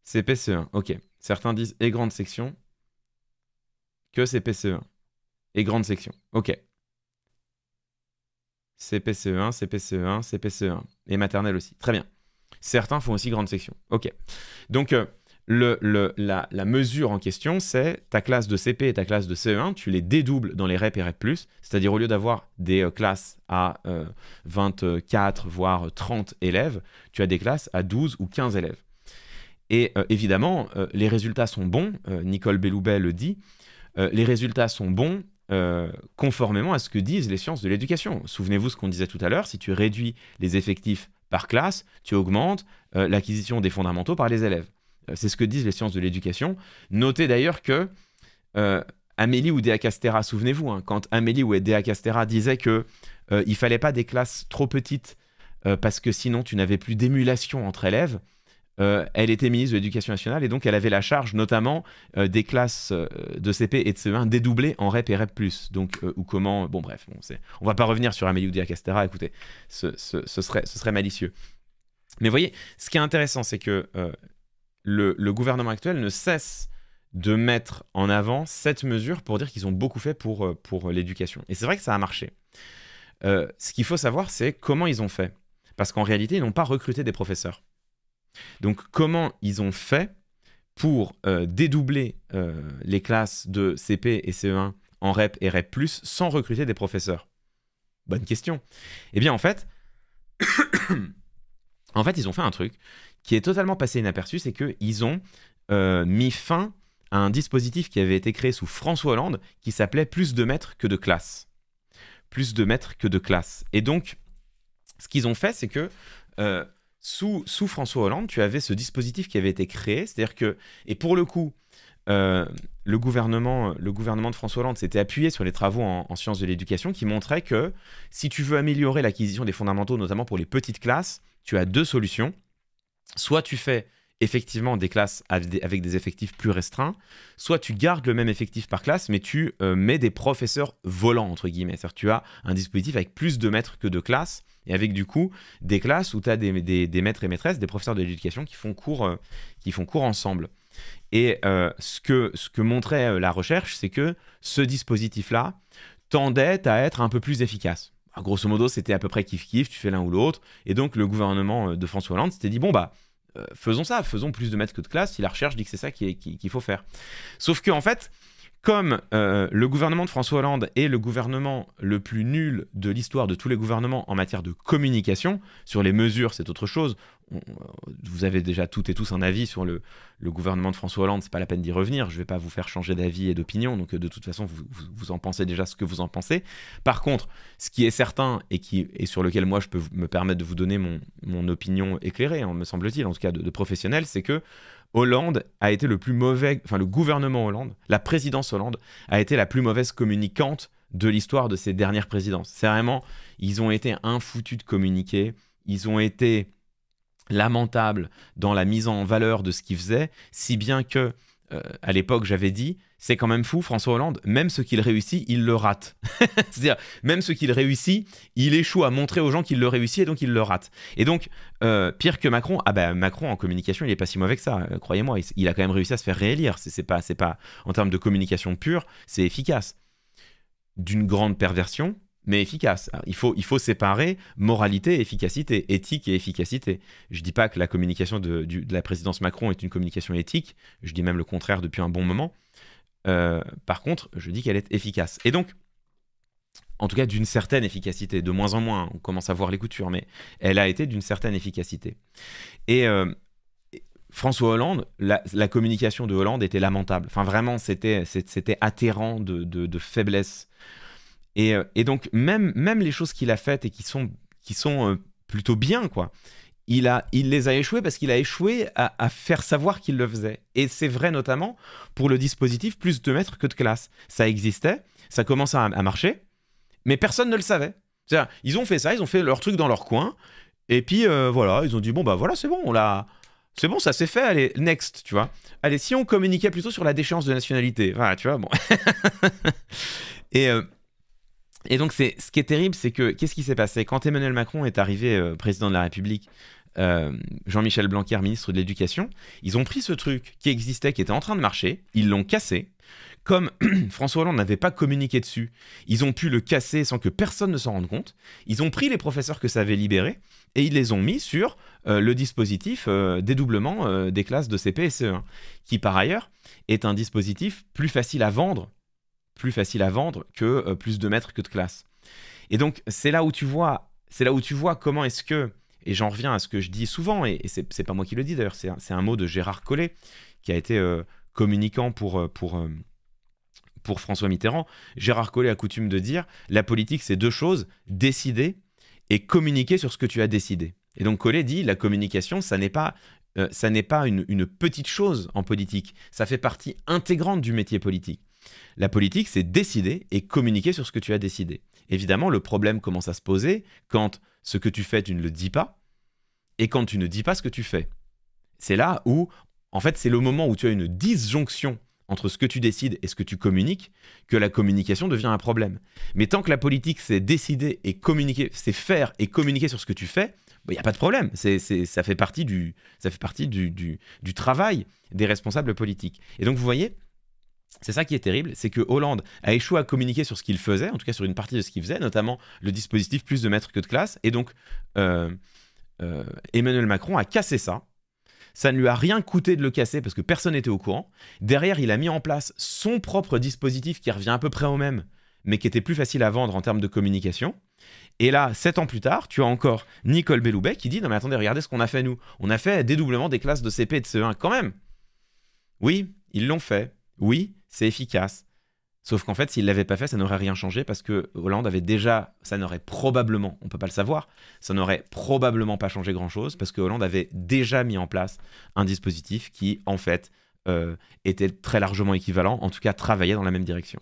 CPCE, ok. Certains disent et grande section, que CPCE1 et grande section. Ok. CPCE1, CPCE1, CPCE1 e et maternelle aussi. Très bien. Certains font aussi grande section. Ok. Donc, euh, le, la, mesure en question, c'est ta classe de CP et ta classe de CE1, tu les dédoubles dans les REP et REP+, c'est-à-dire au lieu d'avoir des euh, classes à 24, euh, voire 30 élèves, tu as des classes à 12 ou 15 élèves. Et évidemment, les résultats sont bons, Nicole Belloubet le dit, euh, les résultats sont bons euh, conformément à ce que disent les sciences de l'éducation. Souvenez-vous ce qu'on disait tout à l'heure, si tu réduis les effectifs par classe, tu augmentes euh, l'acquisition des fondamentaux par les élèves. c'est ce que disent les sciences de l'éducation. Notez d'ailleurs que Amélie ou Castera, souvenez-vous, hein, quand Amélie ou Castera disait que il fallait pas des classes trop petites parce que sinon tu n'avais plus d'émulation entre élèves, euh, elle était ministre de l'Éducation nationale et donc elle avait la charge notamment euh, des classes euh, de CP et de CE1 dédoublées en REP et REP+. Donc, ou comment... Bon, bref, on ne va pas revenir sur Amélie Oudéa Castera, écoutez, ce, serait, malicieux. Mais voyez, ce qui est intéressant, c'est que le, gouvernement actuel ne cesse de mettre en avant cette mesure pour dire qu'ils ont beaucoup fait pour, pour l'éducation. Et c'est vrai que ça a marché. ce qu'il faut savoir, c'est comment ils ont fait. Parce qu'en réalité, ils n'ont pas recruté des professeurs donc comment ils ont fait pour euh, dédoubler euh, les classes de CP et CE1 en REP et REP+, sans recruter des professeurs Bonne question. Eh bien en fait, en fait ils ont fait un truc qui est totalement passé inaperçu, c'est qu'ils ont euh, mis fin à un dispositif qui avait été créé sous François Hollande qui s'appelait plus de maîtres que de classes. Plus de maîtres que de classes. Et donc, ce qu'ils ont fait, c'est que sous, François Hollande, tu avais ce dispositif qui avait été créé, c'est-à-dire que, et pour le coup, euh, le, gouvernement, euh, le gouvernement de François Hollande s'était appuyé sur les travaux en sciences de l'éducation qui montraient que si tu veux améliorer l'acquisition des fondamentaux, notamment pour les petites classes, tu as deux solutions. Soit tu fais effectivement des classes avec des effectifs plus restreints, soit tu gardes le même effectif par classe, mais tu euh, mets des professeurs volants, entre guillemets. C'est-à-dire tu as un dispositif avec plus de maîtres que de classes, et avec du coup des classes où tu as des, maîtres et maîtresses, des professeurs de l'éducation qui, font cours, euh, qui font cours ensemble. Et euh, ce, que, ce que montrait la recherche, c'est que ce dispositif-là tendait à être un peu plus efficace. Bah, grosso modo, c'était à peu près kiff-kiff, tu fais l'un ou l'autre. Et donc, le gouvernement de François Hollande s'était dit, bon, bah, euh, faisons ça, faisons plus de maîtres que de classes si la recherche dit que c'est ça qu'il faut faire. Sauf que, en fait, comme euh, le gouvernement de François Hollande est le gouvernement le plus nul de l'histoire de tous les gouvernements en matière de communication, sur les mesures c'est autre chose, vous avez déjà toutes et tous un avis sur le, gouvernement de François Hollande, c'est pas la peine d'y revenir, je vais pas vous faire changer d'avis et d'opinion, donc de toute façon, vous, vous, en pensez déjà ce que vous en pensez. Par contre, ce qui est certain et, qui, sur lequel moi je peux me permettre de vous donner mon, opinion éclairée, hein, me semble-t-il, en tout cas de, professionnel, c'est que Hollande a été le plus mauvais, enfin le gouvernement Hollande, la présidence Hollande a été la plus mauvaise communicante de l'histoire de ces dernières présidences. C'est vraiment, ils ont été un de communiquer, ils ont été lamentable dans la mise en valeur de ce qu'il faisait, si bien que euh, à l'époque j'avais dit c'est quand même fou François Hollande, même ce qu'il réussit, il le rate. C'est-à-dire même ce qu'il réussit, il échoue à montrer aux gens qu'il le réussit et donc il le rate. Et donc euh, pire que Macron, ah ben, Macron en communication, il est pas si mauvais que ça, euh, croyez-moi, il, a quand même réussi à se faire réélire, c'est pas c'est pas en termes de communication pure, c'est efficace. D'une grande perversion, mais efficace. Hein. il, faut, il faut séparer moralité et efficacité, éthique et efficacité. Je ne dis pas que la communication de, de, la présidence Macron est une communication éthique, je dis même le contraire depuis un bon moment. Euh, par contre, je dis qu'elle est efficace. Et donc, en tout cas d'une certaine efficacité, de moins en moins, on commence à voir les coutures, mais elle a été d'une certaine efficacité. Et euh, François Hollande, la, communication de Hollande était lamentable. Enfin, vraiment, c'était atterrant de, de, de faiblesse. Euh, et, donc, même, même les choses qu'il a faites et qui sont, qui sont euh, plutôt bien, quoi, il, a, il les a échouées parce qu'il a échoué à, faire savoir qu'il le faisait. Et c'est vrai notamment pour le dispositif plus de maîtres que de classe. Ça existait, ça commence à, marcher, mais personne ne le savait. C'est-à-dire, ils ont fait ça, ils ont fait leur truc dans leur coin, et puis euh, voilà, ils ont dit bon bah voilà, c'est bon, on l'a. C'est bon, ça s'est fait, allez, next, tu vois. Allez, si on communiquait plutôt sur la déchéance de nationalité, voilà, tu vois, bon. et, et donc, c'est ce qui est terrible, c'est que qu'est-ce qui s'est passé Quand Emmanuel Macron est arrivé euh, président de la République, euh, Jean-Michel Blanquer, ministre de l'Éducation, ils ont pris ce truc qui existait, qui était en train de marcher, ils l'ont cassé. Comme François Hollande n'avait pas communiqué dessus, ils ont pu le casser sans que personne ne s'en rende compte. Ils ont pris les professeurs que ça avait libérés et ils les ont mis sur euh, le dispositif dédoublement des classes de CP et CE1, qui par ailleurs est un dispositif plus facile à vendre plus facile à vendre que euh, plus de mètres que de classe. Et donc, c'est là où tu vois, c'est là où tu vois comment est-ce que, et j'en reviens à ce que je dis souvent, et, ce c'est pas moi qui le dis d'ailleurs, c'est un, mot de Gérard Collet, qui a été euh, communicant pour, euh, pour, pour François Mitterrand. Gérard Collet a coutume de dire, la politique, c'est deux choses, décider et communiquer sur ce que tu as décidé. Et donc Collet dit, la communication, ça n'est pas ça n'est pas une, petite chose en politique, ça fait partie intégrante du métier politique. La politique, c'est décider et communiquer sur ce que tu as décidé. Évidemment, le problème commence à se poser quand ce que tu fais, tu ne le dis pas, et quand tu ne dis pas ce que tu fais. C'est là où, en fait, c'est le moment où tu as une disjonction entre ce que tu décides et ce que tu communiques que la communication devient un problème. Mais tant que la politique, c'est décider et communiquer, c'est faire et communiquer sur ce que tu fais, bah, il n'y a pas de problème. ça fait partie, ça fait partie du travail des responsables politiques. Et donc, vous voyez, c'est ça qui est terrible, c'est que Hollande a échoué à communiquer sur ce qu'il faisait, en tout cas sur une partie de ce qu'il faisait, notamment le dispositif plus de maîtres que de classes, Et donc, euh, euh, Emmanuel Macron a cassé ça. Ça ne lui a rien coûté de le casser parce que personne n'était au courant. Derrière, il a mis en place son propre dispositif qui revient à peu près au même, mais qui était plus facile à vendre en termes de communication. Et là, sept ans plus tard, tu as encore Nicole Belloubet qui dit Non, mais attendez, regardez ce qu'on a fait nous. On a fait dédoublement des classes de CP et de CE1 quand même. Oui, ils l'ont fait. Oui, c'est efficace. Sauf qu'en fait, s'il l'avait pas fait, ça n'aurait rien changé parce que Hollande avait déjà, ça n'aurait probablement, on ne peut pas le savoir, ça n'aurait probablement pas changé grand-chose parce que Hollande avait déjà mis en place un dispositif qui, en fait, euh, était très largement équivalent, en tout cas travaillait dans la même direction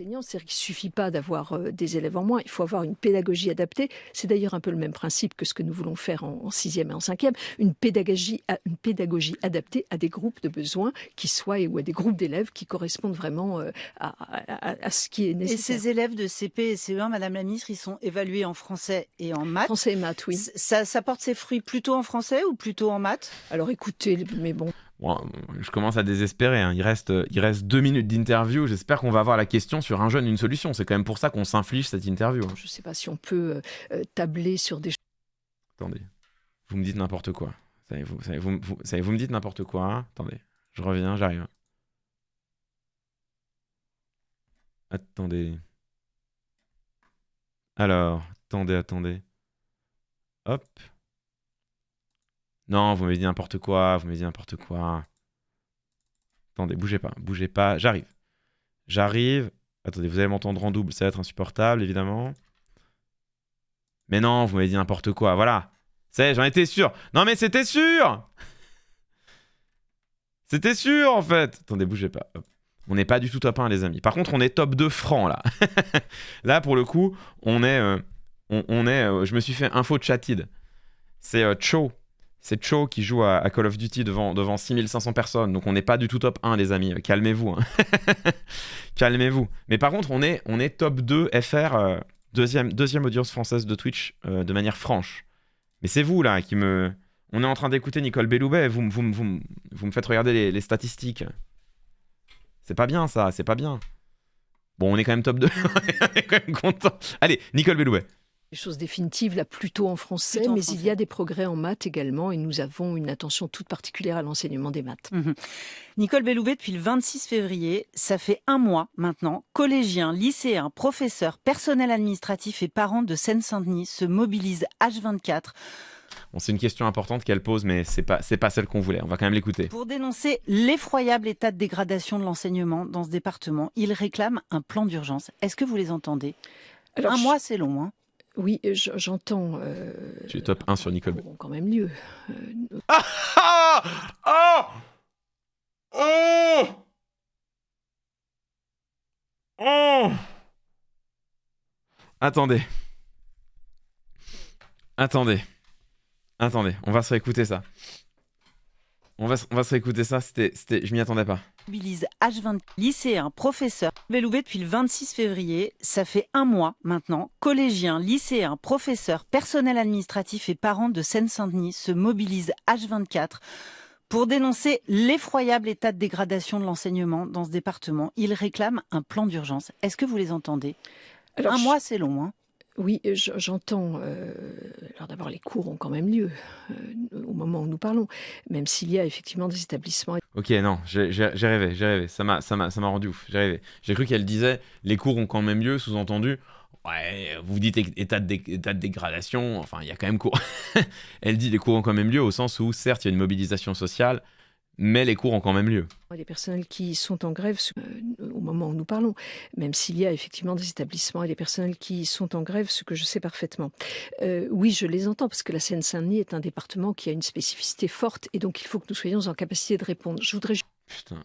à c'est qu'il ne suffit pas d'avoir euh, des élèves en moins, il faut avoir une pédagogie adaptée. C'est d'ailleurs un peu le même principe que ce que nous voulons faire en, sixième et en cinquième, une pédagogie, une pédagogie adaptée à des groupes de besoins qui soient ou à des groupes d'élèves qui correspondent vraiment euh, à, ce qui est nécessaire. Et ces élèves de CP et CE1, Madame la Ministre, ils sont évalués en français et en maths. Français et maths, oui. Ça, ça porte ses fruits plutôt en français ou plutôt en maths Alors écoutez, mais bon je commence à désespérer. Hein. Euh, il, reste, deux minutes d'interview. J'espère qu'on va avoir la question sur un jeune, une solution. C'est quand même pour ça qu'on s'inflige cette interview. Hein. Je ne sais pas si on peut euh, euh, tabler sur des... choses. Attendez, vous me dites n'importe quoi. vous savez-vous, me dites n'importe quoi. Hein. Attendez, je reviens, j'arrive. Attendez. Alors, attendez, attendez. Hop. Non, vous m'avez dit n'importe quoi, vous m'avez dit n'importe quoi. Attendez, bougez pas, bougez pas, j'arrive. J'arrive. Attendez, vous allez m'entendre en double, ça va être insupportable, évidemment. Mais non, vous m'avez dit n'importe quoi, voilà. C'est, j'en étais sûr. Non, mais c'était sûr C'était sûr, en fait. Attendez, bougez pas. On n'est pas du tout top 1, les amis. Par contre, on est top 2 francs, là. là, pour le coup, on est... Euh, on, est euh, je me suis fait info chatted C'est euh, chaud c'est Cho qui joue à, Call of Duty devant, devant 6500 personnes. Donc on n'est pas du tout top 1, les amis. Euh, calmez-vous. Hein. Calmez-vous. Mais par contre, on est, on est top 2 FR, euh, deuxième, deuxième audience française de Twitch, euh, de manière franche. Mais c'est vous, là, qui me... On est en train d'écouter Nicole Belloubet. Vous, vous, me faites regarder les, statistiques. C'est pas bien, ça. C'est pas bien. Bon, on est quand même top 2. content. Allez, Nicole Belloubet. Chose définitive, là plutôt en français, mais il y a des progrès en maths également et nous avons une attention toute particulière à l'enseignement des maths. Mhm. Nicole Belloubet, depuis le 26 février, ça fait un mois maintenant, collégiens, lycéens, professeurs, personnel administratif et parents de Seine-Saint-Denis se mobilisent H24 Bon, c'est une question importante qu'elle pose, mais c'est pas c'est pas celle qu'on voulait. On va quand même l'écouter. Pour dénoncer l'effroyable état de dégradation de l'enseignement dans ce département, ils réclament un plan d'urgence. Est-ce que vous les entendez Un mois, c'est long. Hein oui, j'entends. Euh, tu es top 1 sur Nicole. quand même mieux. Ah, ah, ah Oh Oh Attendez. Attendez. Attendez, on va se réécouter ça. On va, se réécouter ça, c'était, je m'y attendais pas. Mobilise h 24 lycéen, professeur, Vélouvé depuis le 26 février, ça fait un mois maintenant, collégiens, lycéens, professeurs, personnel administratif et parents de Seine-Saint-Denis se mobilisent H24 pour dénoncer l'effroyable état de dégradation de l'enseignement dans ce département. Ils réclament un plan d'urgence. Est-ce que vous les entendez Un mois, c'est long. Hein oui, j'entends. Euh, alors d'abord, les cours ont quand même lieu euh, au moment où nous parlons, même s'il y a effectivement des établissements. Ok, non, j'ai rêvé, j'ai rêvé. Ça m'a, rendu ouf. J'ai rêvé. J'ai cru qu'elle disait les cours ont quand même lieu, sous-entendu. Ouais, vous dites état de, état de dégradation, enfin, il y a quand même cours. Elle dit les cours ont quand même lieu au sens où, certes, il y a une mobilisation sociale, mais les cours ont quand même lieu. Les personnels qui sont en grève euh, au moment où nous parlons, même s'il y a effectivement des établissements et des personnels qui sont en grève, ce que je sais parfaitement. Euh, oui, je les entends parce que la Seine-Saint-Denis est un département qui a une spécificité forte et donc il faut que nous soyons en capacité de répondre. Je voudrais. Putain.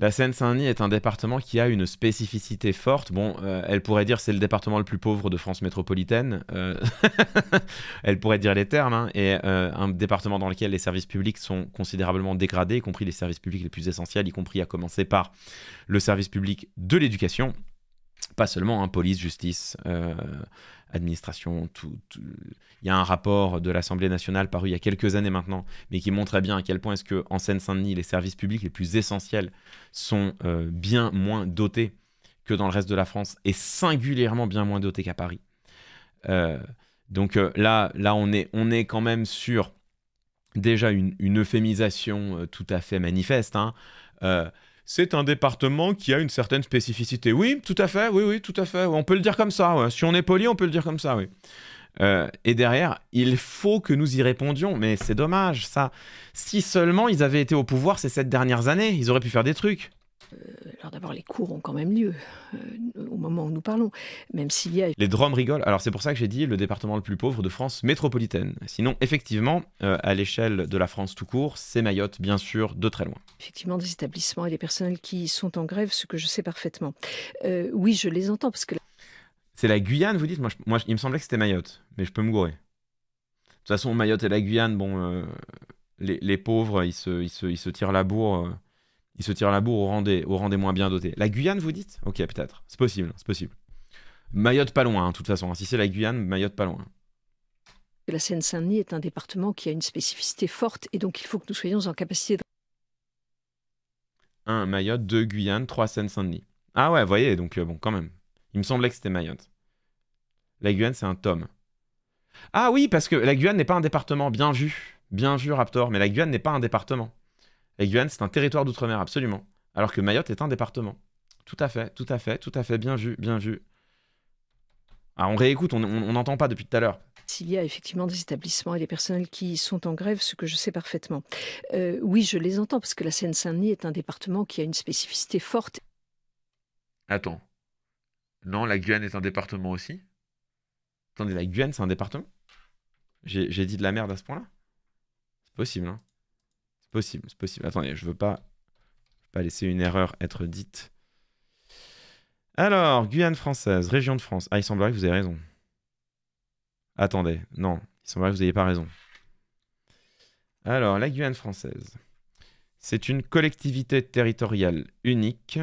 La Seine-Saint-Denis est un département qui a une spécificité forte. Bon, euh, elle pourrait dire c'est le département le plus pauvre de France métropolitaine. Euh, elle pourrait dire les termes. Hein, et euh, un département dans lequel les services publics sont considérablement dégradés, y compris les services publics les plus essentiels, y compris à commencer par le service public de l'éducation. Pas seulement un hein, police, justice, administration, tout, Il y a un rapport de l'Assemblée nationale paru il y a quelques années maintenant, mais qui montrait bien à quel point est-ce que en Seine-Saint-Denis, les services publics les plus essentiels sont euh, bien moins dotés que dans le reste de la France et singulièrement bien moins dotés qu'à Paris. Euh, donc euh, là, là on, est, on est quand même sur déjà une, euphémisation tout à fait manifeste. Hein c'est un département qui a une certaine spécificité. Oui, tout à fait, oui, oui, tout à fait. On peut le dire comme ça. Si on est poli, on peut le dire comme ça, oui. Euh, et derrière, il faut que nous y répondions, mais c'est dommage, ça. Si seulement ils avaient été au pouvoir ces sept dernières années, ils auraient pu faire des trucs. Euh, alors d'abord, les cours ont quand même lieu euh, au moment où nous parlons, même s'il y a... Les Drômes rigolent. Alors c'est pour ça que j'ai dit le département le plus pauvre de France métropolitaine. Sinon, effectivement, euh, à l'échelle de la France tout court, c'est Mayotte, bien sûr, de très loin. Effectivement, des établissements et des personnels qui sont en grève, ce que je sais parfaitement. oui, je les entends parce que... C'est la Guyane, vous dites moi, moi, il me semblait que c'était Mayotte, mais je peux me gourer. De toute façon, Mayotte et la Guyane, bon, les, pauvres, ils se, ils se tirent la bourre il se à la bourre au rendez bien doté. La Guyane, vous dites Ok, peut-être. C'est possible, c'est possible. Mayotte, pas loin, hein, de toute façon. Si c'est la Guyane, Mayotte, pas loin. La Seine-Saint-Denis est un département qui a une spécificité forte et donc il faut que nous soyons en capacité de. 1. Mayotte, 2. Guyane, 3. Seine-Saint-Denis. Ah ouais, voyez, donc euh, bon, quand même. Il me semblait que c'était Mayotte. La Guyane, c'est un tome. Ah oui, parce que la Guyane n'est pas un département, bien vu. Bien vu, Raptor, mais la Guyane n'est pas un département. La Guyane, c'est un territoire d'outre-mer, absolument. Alors que Mayotte est un département. Tout à fait, tout à fait, tout à fait. Bien vu, bien vu. Ah, on réécoute, on n'entend pas depuis tout à l'heure. S'il y a effectivement des établissements et des personnels qui sont en grève, ce que je sais parfaitement. Euh, oui, je les entends, parce que la Seine-Saint-Denis est un département qui a une spécificité forte. Attends. Non, la Guyane est un département aussi Attendez, la Guyane, c'est un département J'ai dit de la merde à ce point-là C'est possible, hein c'est possible, c'est possible. Attendez, je veux pas, veux pas laisser une erreur être dite. Alors, Guyane française, région de France. Ah, il semblerait que vous ayez raison. Attendez, non, il semblerait que vous n'ayez pas raison. Alors, la Guyane française. C'est une collectivité territoriale unique.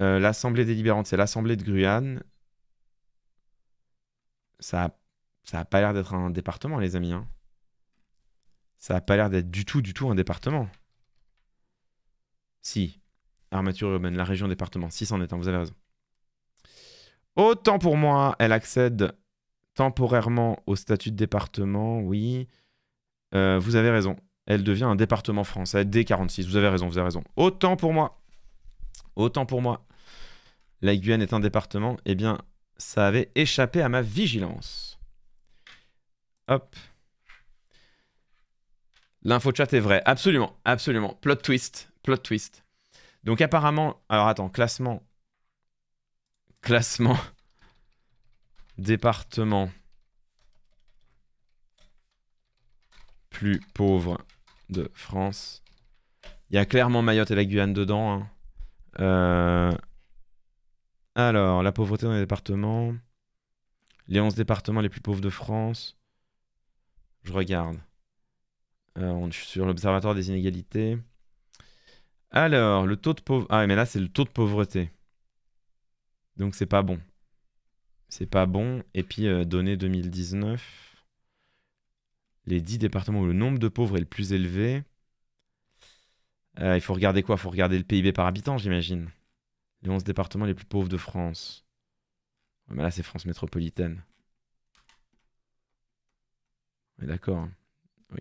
Euh, l'Assemblée délibérante, c'est l'Assemblée de Guyane. Ça n'a ça a pas l'air d'être un département, les amis. Hein. Ça n'a pas l'air d'être du tout, du tout un département. Si. Armature urbaine, la région département. Si, c'en est un, vous avez raison. Autant pour moi, elle accède temporairement au statut de département, oui. Euh, vous avez raison. Elle devient un département français dès 46. Vous avez raison, vous avez raison. Autant pour moi. Autant pour moi. La Guyane est un département. Eh bien, ça avait échappé à ma vigilance. Hop. L'info-chat est vrai. Absolument, absolument. Plot twist, plot twist. Donc apparemment, alors attends, classement. Classement. Département. Plus pauvre de France. Il y a clairement Mayotte et la Guyane dedans. Hein. Euh, alors, la pauvreté dans les départements. Les 11 départements les plus pauvres de France. Je regarde. Euh, on est sur l'Observatoire des inégalités. Alors, le taux de pauvreté. Ah, mais là, c'est le taux de pauvreté. Donc, c'est pas bon. C'est pas bon. Et puis, euh, données 2019, les 10 départements où le nombre de pauvres est le plus élevé. Euh, il faut regarder quoi Il faut regarder le PIB par habitant, j'imagine. Les 11 départements les plus pauvres de France. mais là, c'est France métropolitaine. D'accord. Hein? Oui.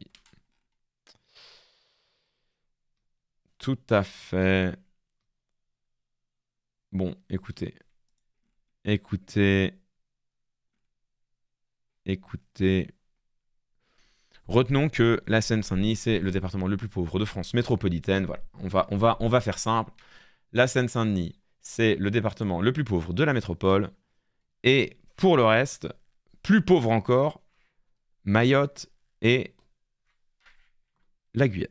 Tout à fait. Bon, écoutez. Écoutez. Écoutez. Retenons que la Seine-Saint-Denis, c'est le département le plus pauvre de France métropolitaine. Voilà, on va, on va, on va faire simple. La Seine-Saint-Denis, c'est le département le plus pauvre de la métropole. Et pour le reste, plus pauvre encore, Mayotte et la Guyane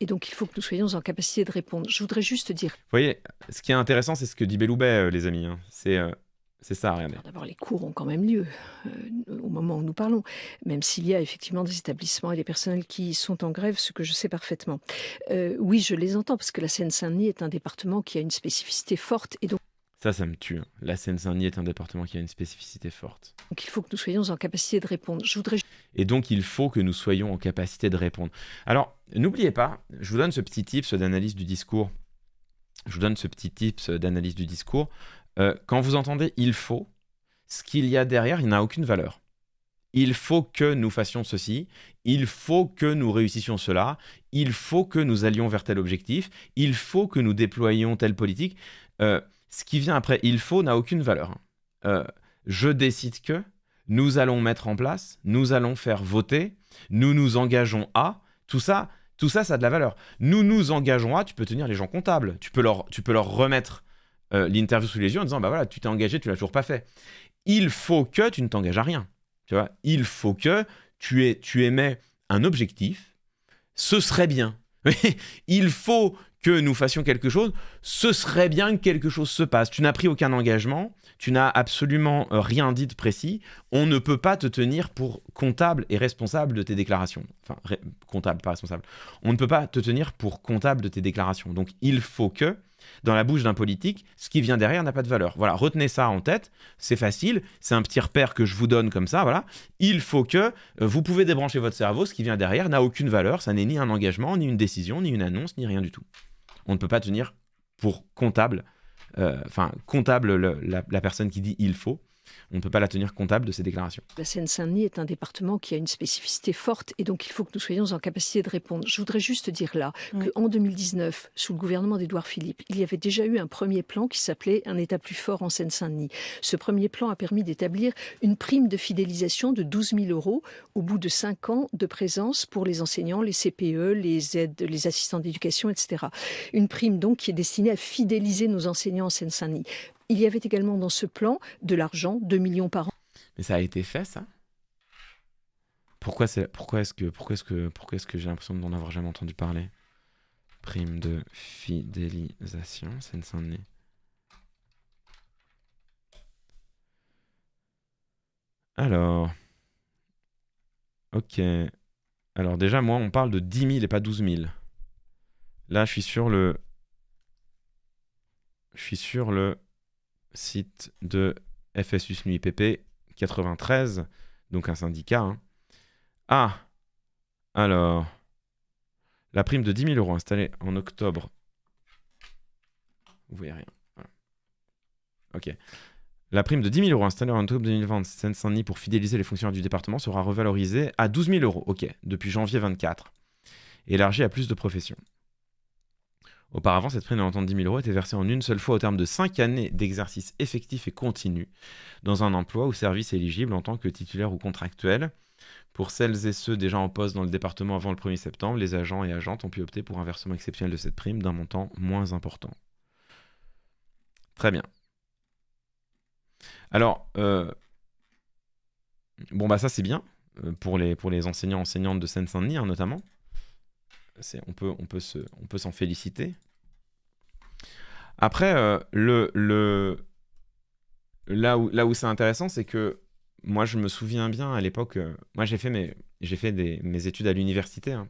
et donc il faut que nous soyons en capacité de répondre. Je voudrais juste dire. Vous voyez, ce qui est intéressant, c'est ce que dit Belloubet, euh, les amis. Hein. C'est. Euh, c'est ça, regardez. D'abord, les cours ont quand même lieu euh, au moment où nous parlons, même s'il y a effectivement des établissements et des personnels qui sont en grève, ce que je sais parfaitement. oui, je les entends, parce que la Seine-Saint-Denis est un département qui a une spécificité forte et donc ça, ça me tue. Hein. La Seine-Saint-Denis est un département qui a une spécificité forte. Donc il faut que nous soyons en capacité de répondre. Je voudrais... Et donc il faut que nous soyons en capacité de répondre. Alors, n'oubliez pas, je vous donne ce petit tips d'analyse du discours. Je vous donne ce petit tips d'analyse du discours. Euh, quand vous entendez il faut, ce qu'il y a derrière, il n'a aucune valeur. Il faut que nous fassions ceci, il faut que nous réussissions cela, il faut que nous allions vers tel objectif, il faut que nous déployions telle politique. Euh, ce qui vient après il faut n'a aucune valeur. Euh, je décide que, nous allons mettre en place, nous allons faire voter, nous nous engageons à, tout ça, tout ça, ça a de la valeur. Nous nous engageons à, tu peux tenir les gens comptables, tu peux leur, tu peux leur remettre euh, l'interview sous les yeux en disant, bah voilà, tu t'es engagé, tu l'as toujours pas fait. Il faut que tu ne t'engages à rien. Tu vois, il faut que tu, aies, tu émets un objectif, ce serait bien. il faut que nous fassions quelque chose, ce serait bien que quelque chose se passe. Tu n'as pris aucun engagement, tu n'as absolument euh, rien dit de précis. On ne peut pas te tenir pour comptable et responsable de tes déclarations. Enfin, comptable, pas responsable. On ne peut pas te tenir pour comptable de tes déclarations. Donc, il faut que, dans la bouche d'un politique, ce qui vient derrière n'a pas de valeur. Voilà, retenez ça en tête, c'est facile, c'est un petit repère que je vous donne comme ça, voilà. Il faut que euh, vous pouvez débrancher votre cerveau, ce qui vient derrière n'a aucune valeur, ça n'est ni un engagement, ni une décision, ni une annonce, ni rien du tout. On ne peut pas tenir pour comptable, euh, enfin, comptable la, personne qui dit il faut on ne peut pas la tenir comptable de ces déclarations. La Seine-Saint-Denis est un département qui a une spécificité forte et donc il faut que nous soyons en capacité de répondre. Je voudrais juste dire là qu'en 2019, sous le gouvernement d'Édouard Philippe, il y avait déjà eu un premier plan qui s'appelait Un État plus fort en Seine-Saint-Denis. Ce premier plan a permis d'établir une prime de fidélisation de 12 000 euros au bout de 5 ans de présence pour les enseignants, les CPE, les aides, les assistants d'éducation, etc. Une prime donc qui est destinée à fidéliser nos enseignants en Seine-Saint-Denis. Il y avait également dans ce plan de l'argent, 2 millions par an. Mais ça a été fait, ça Pourquoi est-ce pourquoi est que, est que, est que j'ai l'impression de n'en avoir jamais entendu parler Prime de fidélisation, c'est saint denis Alors. Ok. Alors, déjà, moi, on parle de 10 000 et pas 12 000. Là, je suis sur le. Je suis sur le site de FSUS 93, donc un syndicat. Hein. Ah Alors, la prime de 10 000 euros installée en octobre. Vous voyez rien. Ok. La prime de 10 000 euros installée en octobre 2020 Seine-Saint-Denis pour fidéliser les fonctionnaires du département sera revalorisée à 12 000 euros, ok, depuis janvier 24, élargie à plus de professions. Auparavant, cette prime de montant de 10 000 euros était versée en une seule fois au terme de 5 années d'exercice effectif et continu dans un emploi ou service éligible en tant que titulaire ou contractuel. Pour celles et ceux déjà en poste dans le département avant le 1er septembre, les agents et agentes ont pu opter pour un versement exceptionnel de cette prime d'un montant moins important. Très bien. Alors, euh, bon, bah ça c'est bien euh, pour les, pour les enseignants enseignantes de Seine-Saint-Denis hein, notamment on peut, on peut s'en on peut féliciter. Après, euh, le, le, là où, là où c'est intéressant, c'est que moi, je me souviens bien à l'époque, euh, moi j'ai fait, mes, fait mes études à l'université. Hein.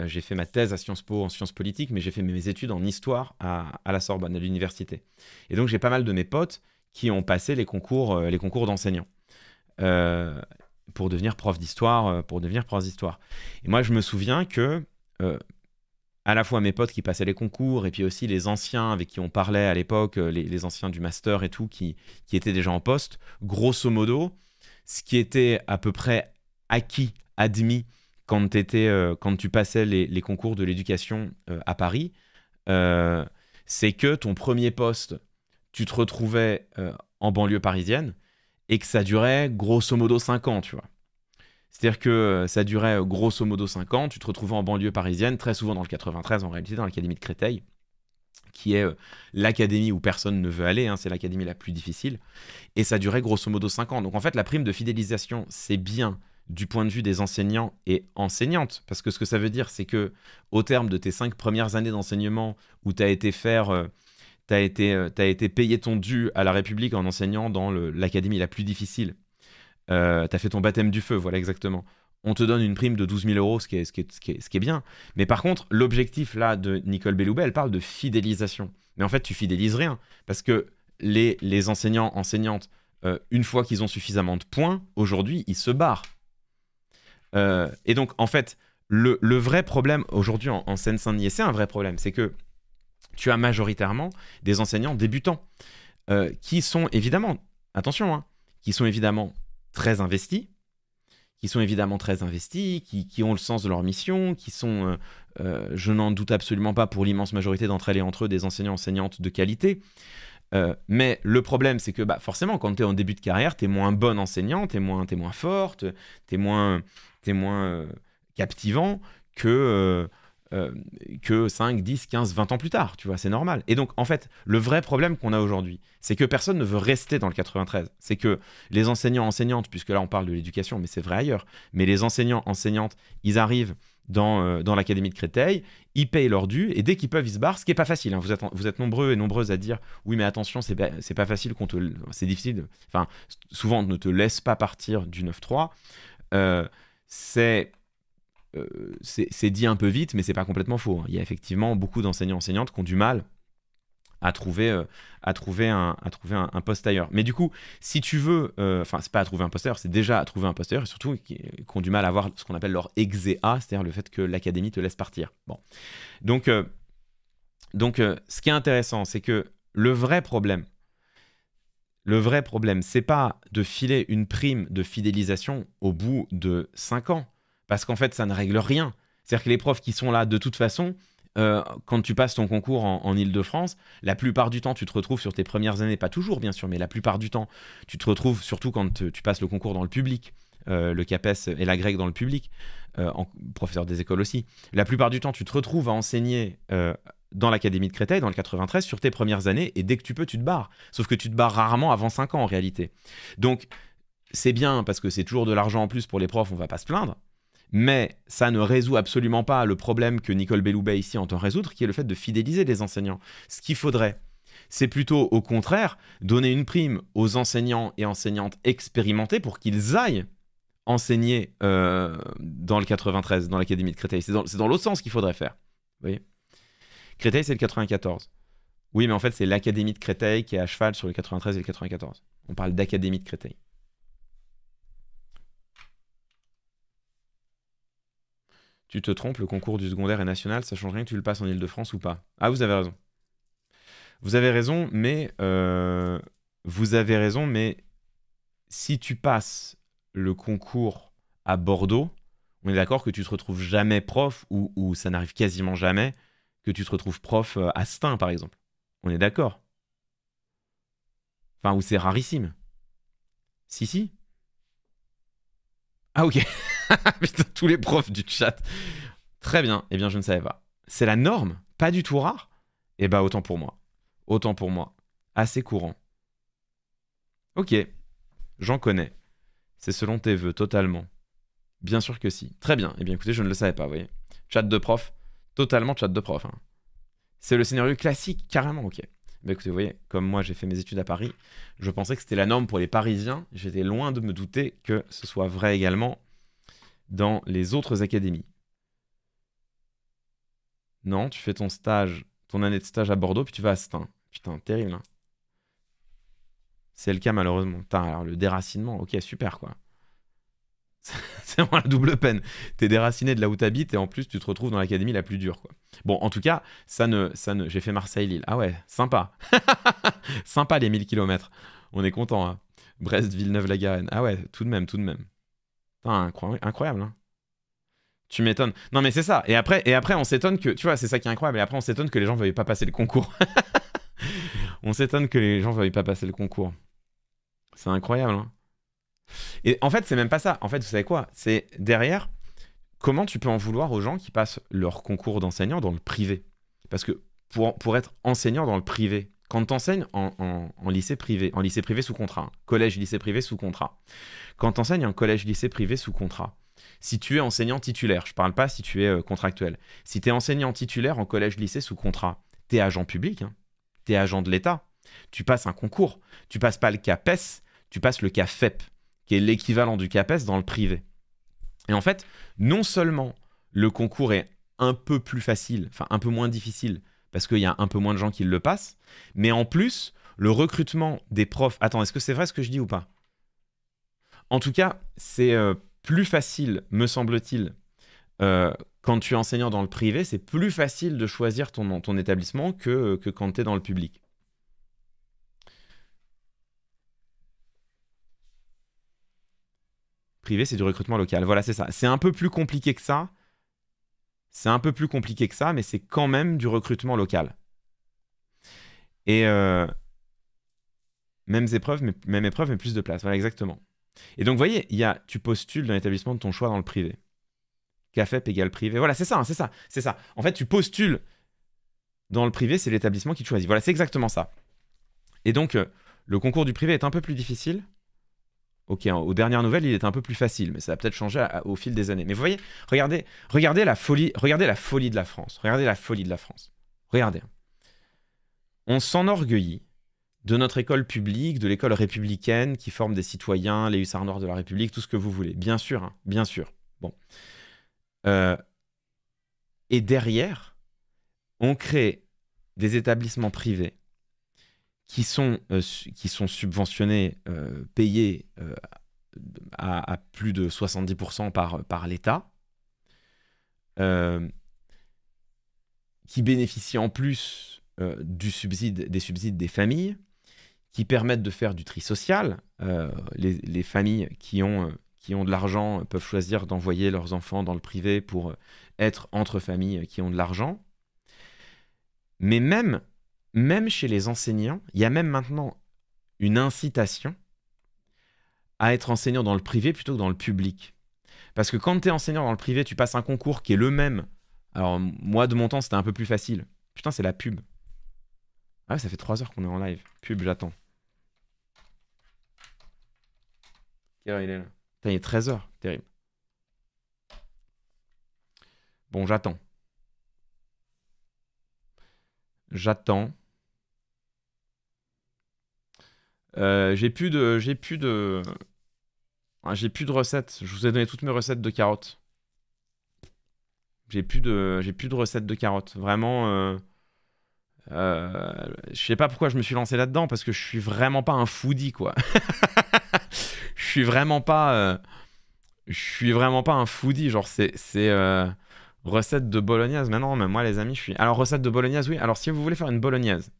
Euh, j'ai fait ma thèse à Sciences Po en sciences politiques, mais j'ai fait mes études en histoire à, à la Sorbonne, à l'université. Et donc j'ai pas mal de mes potes qui ont passé les concours, les concours d'enseignants pour devenir prof d'histoire, euh, pour devenir prof d'histoire. Et moi, je me souviens que euh, à la fois mes potes qui passaient les concours et puis aussi les anciens avec qui on parlait à l'époque, euh, les, anciens du master et tout, qui, qui étaient déjà en poste, grosso modo, ce qui était à peu près acquis, admis quand, étais, quand tu passais les, concours de l'éducation à Paris, c'est que ton premier poste, tu te retrouvais en banlieue parisienne et que ça durait grosso modo 5 ans, tu vois. C'est-à-dire que euh, ça durait grosso modo 5 ans, tu te retrouvais en banlieue parisienne, très souvent dans le 93 en réalité, dans l'académie de Créteil, qui est euh, l'académie où personne ne veut aller, hein, c'est l'académie la plus difficile, et ça durait grosso modo 5 ans. Donc en fait, la prime de fidélisation, c'est bien du point de vue des enseignants et enseignantes, parce que ce que ça veut dire, c'est que au terme de tes 5 premières années d'enseignement, où tu as été faire... Euh, euh, t'as été payé ton dû à la République en enseignant dans l'académie la plus difficile. Euh, t'as fait ton baptême du feu, voilà exactement. On te donne une prime de 12 000 euros, ce qui est, ce qui est, bien. Mais par contre, l'objectif là de Nicole Belloubet, elle parle de fidélisation. Mais en fait, tu fidélises rien. Parce que les, les enseignants, enseignantes, euh, une fois qu'ils ont suffisamment de points, aujourd'hui, ils se barrent. et donc, en fait, le, vrai problème aujourd'hui en, en Seine-Saint-Denis, c'est un vrai problème, c'est que tu as majoritairement des enseignants débutants euh, qui sont évidemment, attention, hein, qui sont évidemment très investis, qui sont évidemment très investis, qui, ont le sens de leur mission, qui sont, euh, euh, je n'en doute absolument pas pour l'immense majorité d'entre elles et entre eux, des enseignants-enseignantes de qualité. mais le problème, c'est que bah, forcément, quand tu es en début de carrière, tu es moins bon enseignant, tu es moins, forte, tu es moins, captivant que, euh, que 5, 10, 15, 20 ans plus tard, tu vois, c'est normal. Et donc, en fait, le vrai problème qu'on a aujourd'hui, c'est que personne ne veut rester dans le 93. C'est que les enseignants, enseignantes, puisque là on parle de l'éducation, mais c'est vrai ailleurs, mais les enseignants, enseignantes, ils arrivent dans, euh, dans l'académie de Créteil, ils payent leur dû, et dès qu'ils peuvent, ils se barrent, ce qui n'est pas facile. Hein. Vous, êtes, nombreux et nombreuses à dire oui, mais attention, c'est pas, pas facile, c'est difficile. Enfin, souvent, ne te laisse pas partir du 9-3. Euh, c'est euh, c'est dit un peu vite, mais c'est pas complètement faux. Hein. Il y a effectivement beaucoup d'enseignants enseignantes qui ont du mal à trouver, euh, à trouver, un, à trouver un, poste ailleurs. Mais du coup, si tu veux, euh, enfin, ce c'est pas à trouver un poste ailleurs, c'est déjà à trouver un poste ailleurs, et surtout qui, ont du mal à avoir ce qu'on appelle leur exéa, c'est-à-dire le fait que l'académie te laisse partir. Bon. Donc, donc ce qui est intéressant, c'est que le vrai problème, le vrai problème, c'est pas de filer une prime de fidélisation au bout de 5 ans parce qu'en fait, ça ne règle rien. C'est-à-dire que les profs qui sont là, de toute façon, euh, quand tu passes ton concours en, Ile-de-France, la plupart du temps, tu te retrouves sur tes premières années, pas toujours bien sûr, mais la plupart du temps, tu te retrouves surtout quand tu passes le concours dans le public, euh, le CAPES et la grecque dans le public, euh, en, professeur des écoles aussi. La plupart du temps, tu te retrouves à enseigner dans l'Académie de Créteil, dans le 93, sur tes premières années, et dès que tu peux, tu te barres. Sauf que tu te barres rarement avant 5 ans en réalité. Donc, c'est bien parce que c'est toujours de l'argent en plus pour les profs, on va pas se plaindre, mais ça ne résout absolument pas le problème que Nicole Belloubet ici entend résoudre, qui est le fait de fidéliser les enseignants. Ce qu'il faudrait, c'est plutôt au contraire donner une prime aux enseignants et enseignantes expérimentés pour qu'ils aillent enseigner euh, dans le 93, dans l'Académie de Créteil. C'est dans, l'autre sens qu'il faudrait faire. Vous Créteil, c'est le 94. Oui, mais en fait, c'est l'Académie de Créteil qui est à cheval sur le 93 et le 94. On parle d'Académie de Créteil. Tu te trompes, le concours du secondaire est national, ça change rien que tu le passes en Ile-de-France ou pas. Ah, vous avez raison. Vous avez raison, mais. Euh, vous avez raison, mais si tu passes le concours à Bordeaux, on est d'accord que tu te retrouves jamais prof, ou, ça n'arrive quasiment jamais que tu te retrouves prof euh, à Stein, par exemple. On est d'accord. Enfin, ou c'est rarissime. Si, si. Ah, ok. Putain, tous les profs du chat. Très bien. Eh bien, je ne savais pas. C'est la norme Pas du tout rare Eh bien, autant pour moi. Autant pour moi. Assez courant. Ok. J'en connais. C'est selon tes voeux, totalement. Bien sûr que si. Très bien. Eh bien, écoutez, je ne le savais pas, vous voyez. Chat de prof. Totalement chat de prof. Hein. C'est le scénario classique, carrément, ok. Mais écoutez, vous voyez, comme moi j'ai fait mes études à Paris, je pensais que c'était la norme pour les Parisiens. J'étais loin de me douter que ce soit vrai également dans les autres académies. Non, tu fais ton stage, ton année de stage à Bordeaux, puis tu vas à Stein. Putain, terrible. Hein C'est le cas malheureusement. Putain, alors le déracinement, ok, super quoi. C'est vraiment la double peine. T'es déraciné de là où t'habites et en plus tu te retrouves dans l'académie la plus dure. Quoi. Bon, en tout cas, ça ne, ça ne... j'ai fait Marseille-Lille. Ah ouais, sympa. sympa les 1000 km. On est content. Hein. Brest, Villeneuve-la-Garenne. Ah ouais, tout de même, tout de même. C'est incroyable. Hein. Tu m'étonnes. Non, mais c'est ça. Et après, et après on s'étonne que. Tu vois, c'est ça qui est incroyable. Et après, on s'étonne que les gens ne veuillent pas passer le concours. on s'étonne que les gens ne veuillent pas passer le concours. C'est incroyable. Hein. Et en fait, c'est même pas ça. En fait, vous savez quoi C'est derrière, comment tu peux en vouloir aux gens qui passent leur concours d'enseignant dans le privé Parce que pour, pour être enseignant dans le privé, quand tu en, lycée privé, en lycée privé sous contrat, hein. collège-lycée privé sous contrat, quand tu enseignes en collège-lycée privé sous contrat, si tu es enseignant titulaire, je ne parle pas si tu es euh, contractuel, si tu es enseignant titulaire en collège-lycée sous contrat, tu es agent public, hein. tu es agent de l'État, tu passes un concours, tu passes pas le CAPES, tu passes le CAFEP, qui est l'équivalent du CAPES dans le privé. Et en fait, non seulement le concours est un peu plus facile, enfin un peu moins difficile parce qu'il y a un peu moins de gens qui le passent. Mais en plus, le recrutement des profs. Attends, est-ce que c'est vrai ce que je dis ou pas En tout cas, c'est euh, plus facile, me semble-t-il, euh, quand tu es enseignant dans le privé, c'est plus facile de choisir ton, établissement que, que quand tu es dans le public. Privé, c'est du recrutement local. Voilà, c'est ça. C'est un peu plus compliqué que ça. C'est un peu plus compliqué que ça, mais c'est quand même du recrutement local. Et euh, mêmes épreuves, mais, même épreuve, mais plus de place. Voilà, exactement. Et donc, vous voyez, y a, tu postules dans l'établissement de ton choix dans le privé. Café égale privé. Voilà, c'est ça, hein, c'est ça, c'est ça. En fait, tu postules dans le privé, c'est l'établissement qui te choisit. Voilà, c'est exactement ça. Et donc, euh, le concours du privé est un peu plus difficile, Ok, aux dernières nouvelles, il était un peu plus facile, mais ça a peut-être changé au fil des années. Mais vous voyez, regardez, regardez la folie, regardez la folie de la France. Regardez la folie de la France. Regardez. On s'enorgueillit de notre école publique, de l'école républicaine qui forme des citoyens, les hussards noirs de la République, tout ce que vous voulez. Bien sûr, hein, bien sûr. Bon. Euh, et derrière, on crée des établissements privés qui sont, euh, qui sont subventionnés, euh, payés euh, à, plus de 70% par, par l'État, qui bénéficient en plus du subside, des subsides des familles, qui permettent de faire du tri social. Les, les, familles qui ont, qui ont de l'argent peuvent choisir d'envoyer leurs enfants dans le privé pour être entre familles qui ont de l'argent. Mais même même chez les enseignants, il y a même maintenant une incitation à être enseignant dans le privé plutôt que dans le public. Parce que quand tu es enseignant dans le privé, tu passes un concours qui est le même. Alors, moi, de mon temps, c'était un peu plus facile. Putain, c'est la pub. Ah, ça fait trois heures qu'on est en live. Pub, j'attends. Quelle heure il est là Putain, il est 13 heures. Terrible. Bon, j'attends. J'attends. Euh, j'ai plus de, j'ai plus de, ah, j'ai plus de recettes. Je vous ai donné toutes mes recettes de carottes. J'ai plus de, j'ai plus de recettes de carottes. Vraiment, euh, euh, je sais pas pourquoi je me suis lancé là-dedans parce que je suis vraiment pas un foodie quoi. Je suis vraiment pas, je suis vraiment pas un foodie. Genre c'est, c'est recette de bolognaise. Mais non, mais moi les amis, je suis. Alors recette de bolognaise, oui. Alors si vous voulez faire une bolognaise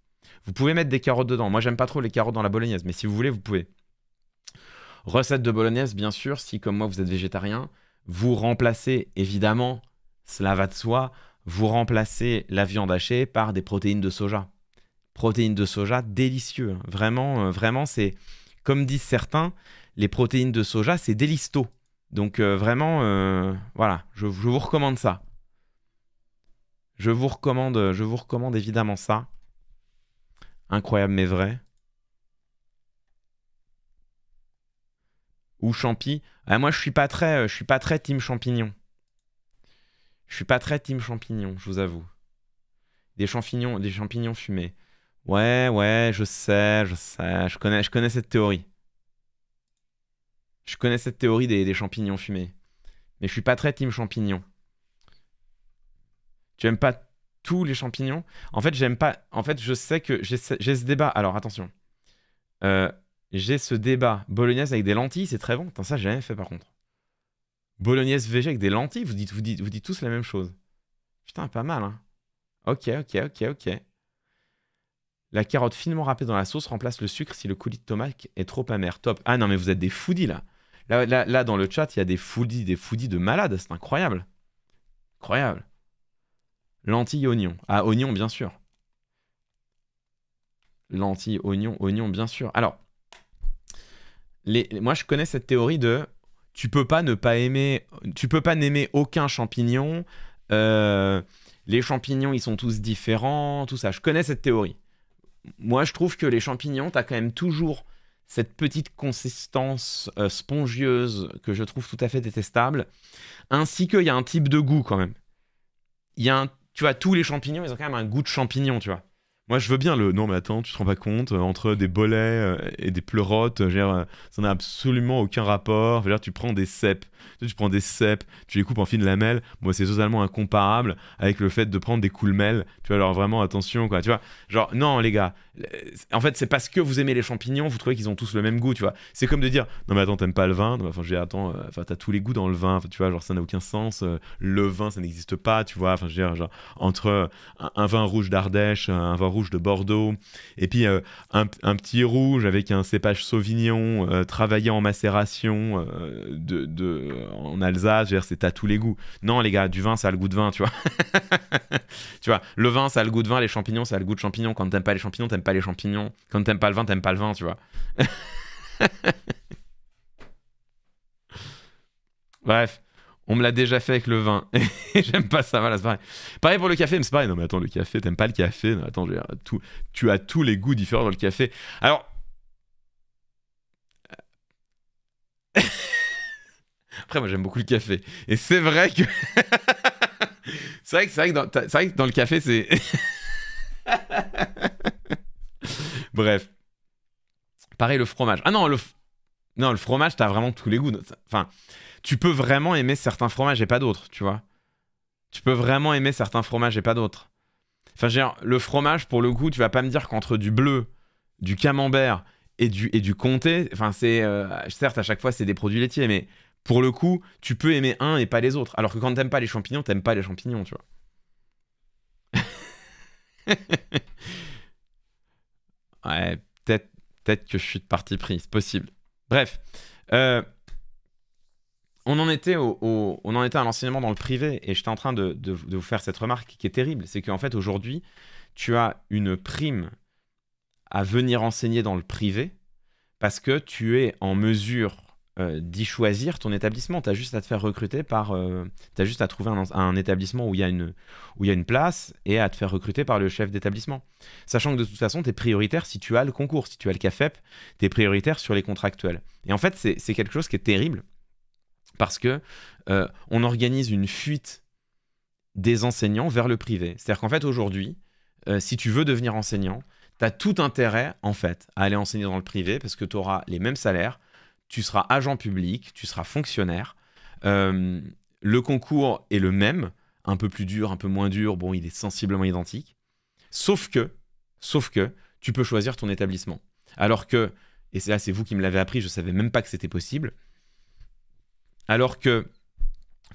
vous pouvez mettre des carottes dedans. Moi, j'aime pas trop les carottes dans la bolognaise, mais si vous voulez, vous pouvez. Recette de bolognaise, bien sûr, si comme moi vous êtes végétarien, vous remplacez évidemment, cela va de soi, vous remplacez la viande hachée par des protéines de soja. Protéines de soja délicieux, hein. vraiment, euh, vraiment, c'est comme disent certains, les protéines de soja, c'est des Donc euh, vraiment, euh, voilà, je, je, vous recommande ça. Je vous recommande, je vous recommande évidemment ça. Incroyable mais vrai. Ou champi. Ah, moi, je suis pas très, euh, je suis pas très team champignon. Je suis pas très team champignon, je vous avoue. Des champignons, des champignons fumés. Ouais, ouais, je sais, je sais, je connais, je connais cette théorie. Je connais cette théorie des, des champignons fumés. Mais je suis pas très team champignon. Tu aimes pas tous les champignons. En fait, j'aime pas. En fait, je sais que j'ai ce... débat. Alors, attention. Euh, j'ai ce débat bolognaise avec des lentilles, c'est très bon. Ça, ça, j'ai jamais fait par contre. Bolognaise VG avec des lentilles, vous dites, vous dites, vous dites tous la même chose. Putain, pas mal, hein. Ok, ok, ok, ok. La carotte finement râpée dans la sauce remplace le sucre si le coulis de tomate est trop amer. Top. Ah non, mais vous êtes des foodies là. Là, là, dans le chat, il y a des foodies, des foodies de malades. C'est incroyable. Incroyable. Lentilles, oignons. Ah, oignons, bien sûr. Lentilles, oignons, oignons, bien sûr. Alors, les, moi, je connais cette théorie de tu peux pas ne pas aimer, tu peux pas n'aimer aucun champignon. Euh, les champignons, ils sont tous différents, tout ça. Je connais cette théorie. Moi, je trouve que les champignons, tu as quand même toujours cette petite consistance euh, spongieuse que je trouve tout à fait détestable, ainsi qu'il y a un type de goût quand même. Il y a un, tu vois, tous les champignons, ils ont quand même un goût de champignon, tu vois. Moi, je veux bien le. Non, mais attends, tu te rends pas compte, euh, entre des bolets euh, et des pleurotes, euh, ça n'a absolument aucun rapport. tu prends des cèpes, tu, prends des cèpes, tu les coupes en fines lamelles. Moi, c'est totalement incomparable avec le fait de prendre des coulemelles, Tu vois, alors vraiment attention, quoi. Tu vois, genre, non, les gars, euh, en fait, c'est parce que vous aimez les champignons, vous trouvez qu'ils ont tous le même goût, tu vois. C'est comme de dire, non, mais attends, t'aimes pas le vin. enfin, je attends, euh, t'as tous les goûts dans le vin. Tu vois, genre, ça n'a aucun sens. Euh, le vin, ça n'existe pas, tu vois. Enfin, je genre, entre un, vin rouge d'Ardèche, un vin rouge de Bordeaux, et puis un, petit rouge avec un cépage sauvignon travaillé en macération de euh, en Alsace, c'est à tous les goûts. Non, les gars, du vin, ça a le goût de vin, tu vois. tu vois, le vin, ça a le goût de vin, les champignons, ça a le goût de champignons. Quand t'aimes pas les champignons, t'aimes pas les champignons. Quand t'aimes pas le vin, t'aimes pas le vin, tu vois. Bref, on me l'a déjà fait avec le vin. J'aime pas ça, voilà, c'est pareil. Pareil pour le café, mais c'est pareil. Non, mais attends, le café, t'aimes pas le café Non, attends, tu as tous les goûts différents dans le café. Alors. Après, moi, j'aime beaucoup le café. Et c'est vrai que. c'est vrai que, dans, dans le café, c'est. Bref. Pareil, le fromage. Ah non, le, non, le fromage, t'as vraiment tous les goûts. Enfin, tu peux vraiment aimer certains fromages et pas d'autres, tu vois. Tu peux vraiment aimer certains fromages et pas d'autres. Enfin, dire, le fromage, pour le goût, tu vas pas me dire qu'entre du bleu, du camembert et du, et du comté, enfin, c'est. Euh, certes, à chaque fois, c'est des produits laitiers, mais pour le coup, tu peux aimer un et pas les autres. Alors que quand t'aimes pas les champignons, t'aimes pas les champignons, tu vois. ouais, peut-être que je suis de parti pris, c'est possible. Bref. Euh, on en était on en était à l'enseignement dans le privé et j'étais en train de, de, vous faire cette remarque qui est terrible, c'est qu'en fait aujourd'hui tu as une prime à venir enseigner dans le privé parce que tu es en mesure euh, d'y choisir ton établissement. Tu as juste à te faire recruter par. Euh, tu as juste à trouver un, établissement où il y, a une, y a une place et à te faire recruter par le chef d'établissement. Sachant que de toute façon, tu es prioritaire si tu as le concours, si tu as le CAFEP, tu es prioritaire sur les contractuels. Et en fait, c'est quelque chose qui est terrible parce que euh, on organise une fuite des enseignants vers le privé. C'est-à-dire qu'en fait, aujourd'hui, si tu veux devenir enseignant, tu as tout intérêt, en fait, à aller enseigner dans le privé parce que tu auras les mêmes salaires, tu seras agent public, tu seras fonctionnaire. Euh, le concours est le même, un peu plus dur, un peu moins dur, bon, il est sensiblement identique. Sauf que, sauf que, tu peux choisir ton établissement. Alors que, et là c'est vous qui me l'avez appris, je ne savais même pas que c'était possible. Alors que,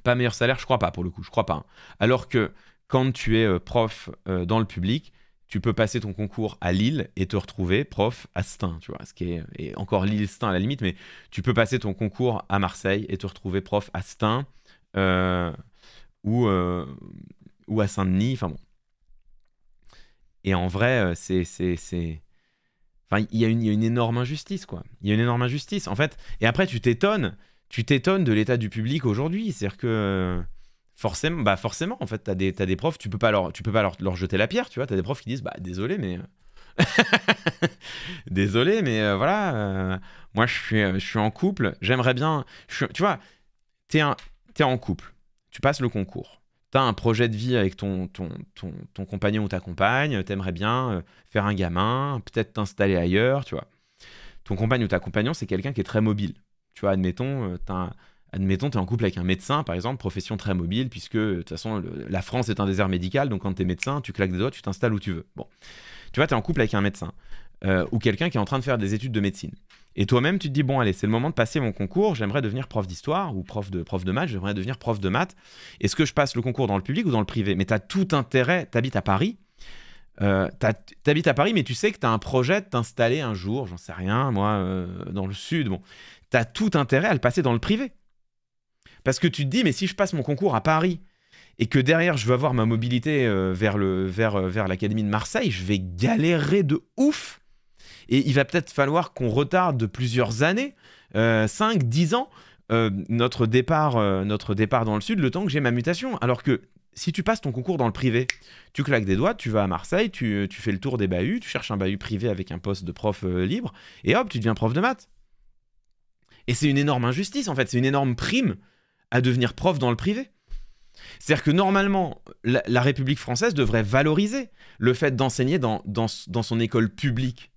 pas meilleur salaire, je crois pas pour le coup, je crois pas. Hein. Alors que quand tu es euh, prof euh, dans le public, tu peux passer ton concours à Lille et te retrouver prof à Stein, tu vois, ce qui est et encore Lille-Stein à la limite, mais tu peux passer ton concours à Marseille et te retrouver prof à Stein euh, ou, euh, ou à Saint-Denis, enfin bon. Et en vrai, euh, c'est... Enfin, il y, y, a une énorme injustice, quoi. Il y a une énorme injustice, en fait. Et après, tu t'étonnes, tu t'étonnes de l'état du public aujourd'hui, c'est-à-dire que forcément, bah forcément, en fait, t'as des, as des profs, tu peux pas, leur, tu peux pas leur, jeter la pierre, tu vois. as des profs qui disent, bah désolé, mais. Euh, désolé, mais euh, voilà, euh, moi je suis, je suis en couple, j'aimerais bien. tu vois, t'es es en couple, tu passes le concours, tu as un projet de vie avec ton, ton, ton, compagnon ou ta compagne, tu aimerais bien faire un gamin, peut-être t'installer ailleurs, tu vois. Ton compagne ou ta compagnon, c'est quelqu'un qui est très mobile. Tu vois, admettons, as... Admettons, tu es en couple avec un médecin, par exemple, profession très mobile, puisque de toute façon, la France est un désert médical, donc quand tu es médecin, tu claques des doigts, tu t'installes où tu veux. Bon, tu vois, tu es en couple avec un médecin euh, ou quelqu'un qui est en train de faire des études de médecine. Et toi-même, tu te dis, bon, allez, c'est le moment de passer mon concours, j'aimerais devenir prof d'histoire ou prof de, prof de maths, j'aimerais devenir prof de maths. Est-ce que je passe le concours dans le public ou dans le privé Mais tu as tout intérêt, tu habites à Paris, euh, T'habites à Paris, mais tu sais que tu as un projet de t'installer un jour, j'en sais rien, moi, euh, dans le sud. Bon, tu as tout intérêt à le passer dans le privé. Parce que tu te dis, mais si je passe mon concours à Paris et que derrière je veux avoir ma mobilité euh, euh, vers l'Académie vers, de Marseille, je vais galérer de ouf. Et il va peut-être falloir qu'on retarde de plusieurs années, 5, euh, 10 ans, notre, départ, notre départ dans le sud, le temps que j'ai ma mutation. Alors que si tu passes ton concours dans le privé, tu claques des doigts, tu vas à Marseille, tu, tu fais le tour des bahuts, tu cherches un bahut privé avec un poste de prof libre, et hop, tu deviens prof de maths. Et c'est une énorme injustice, en fait, c'est une énorme prime à devenir prof dans le privé. C'est-à-dire que normalement, la, République française devrait valoriser le fait d'enseigner dans, son école publique,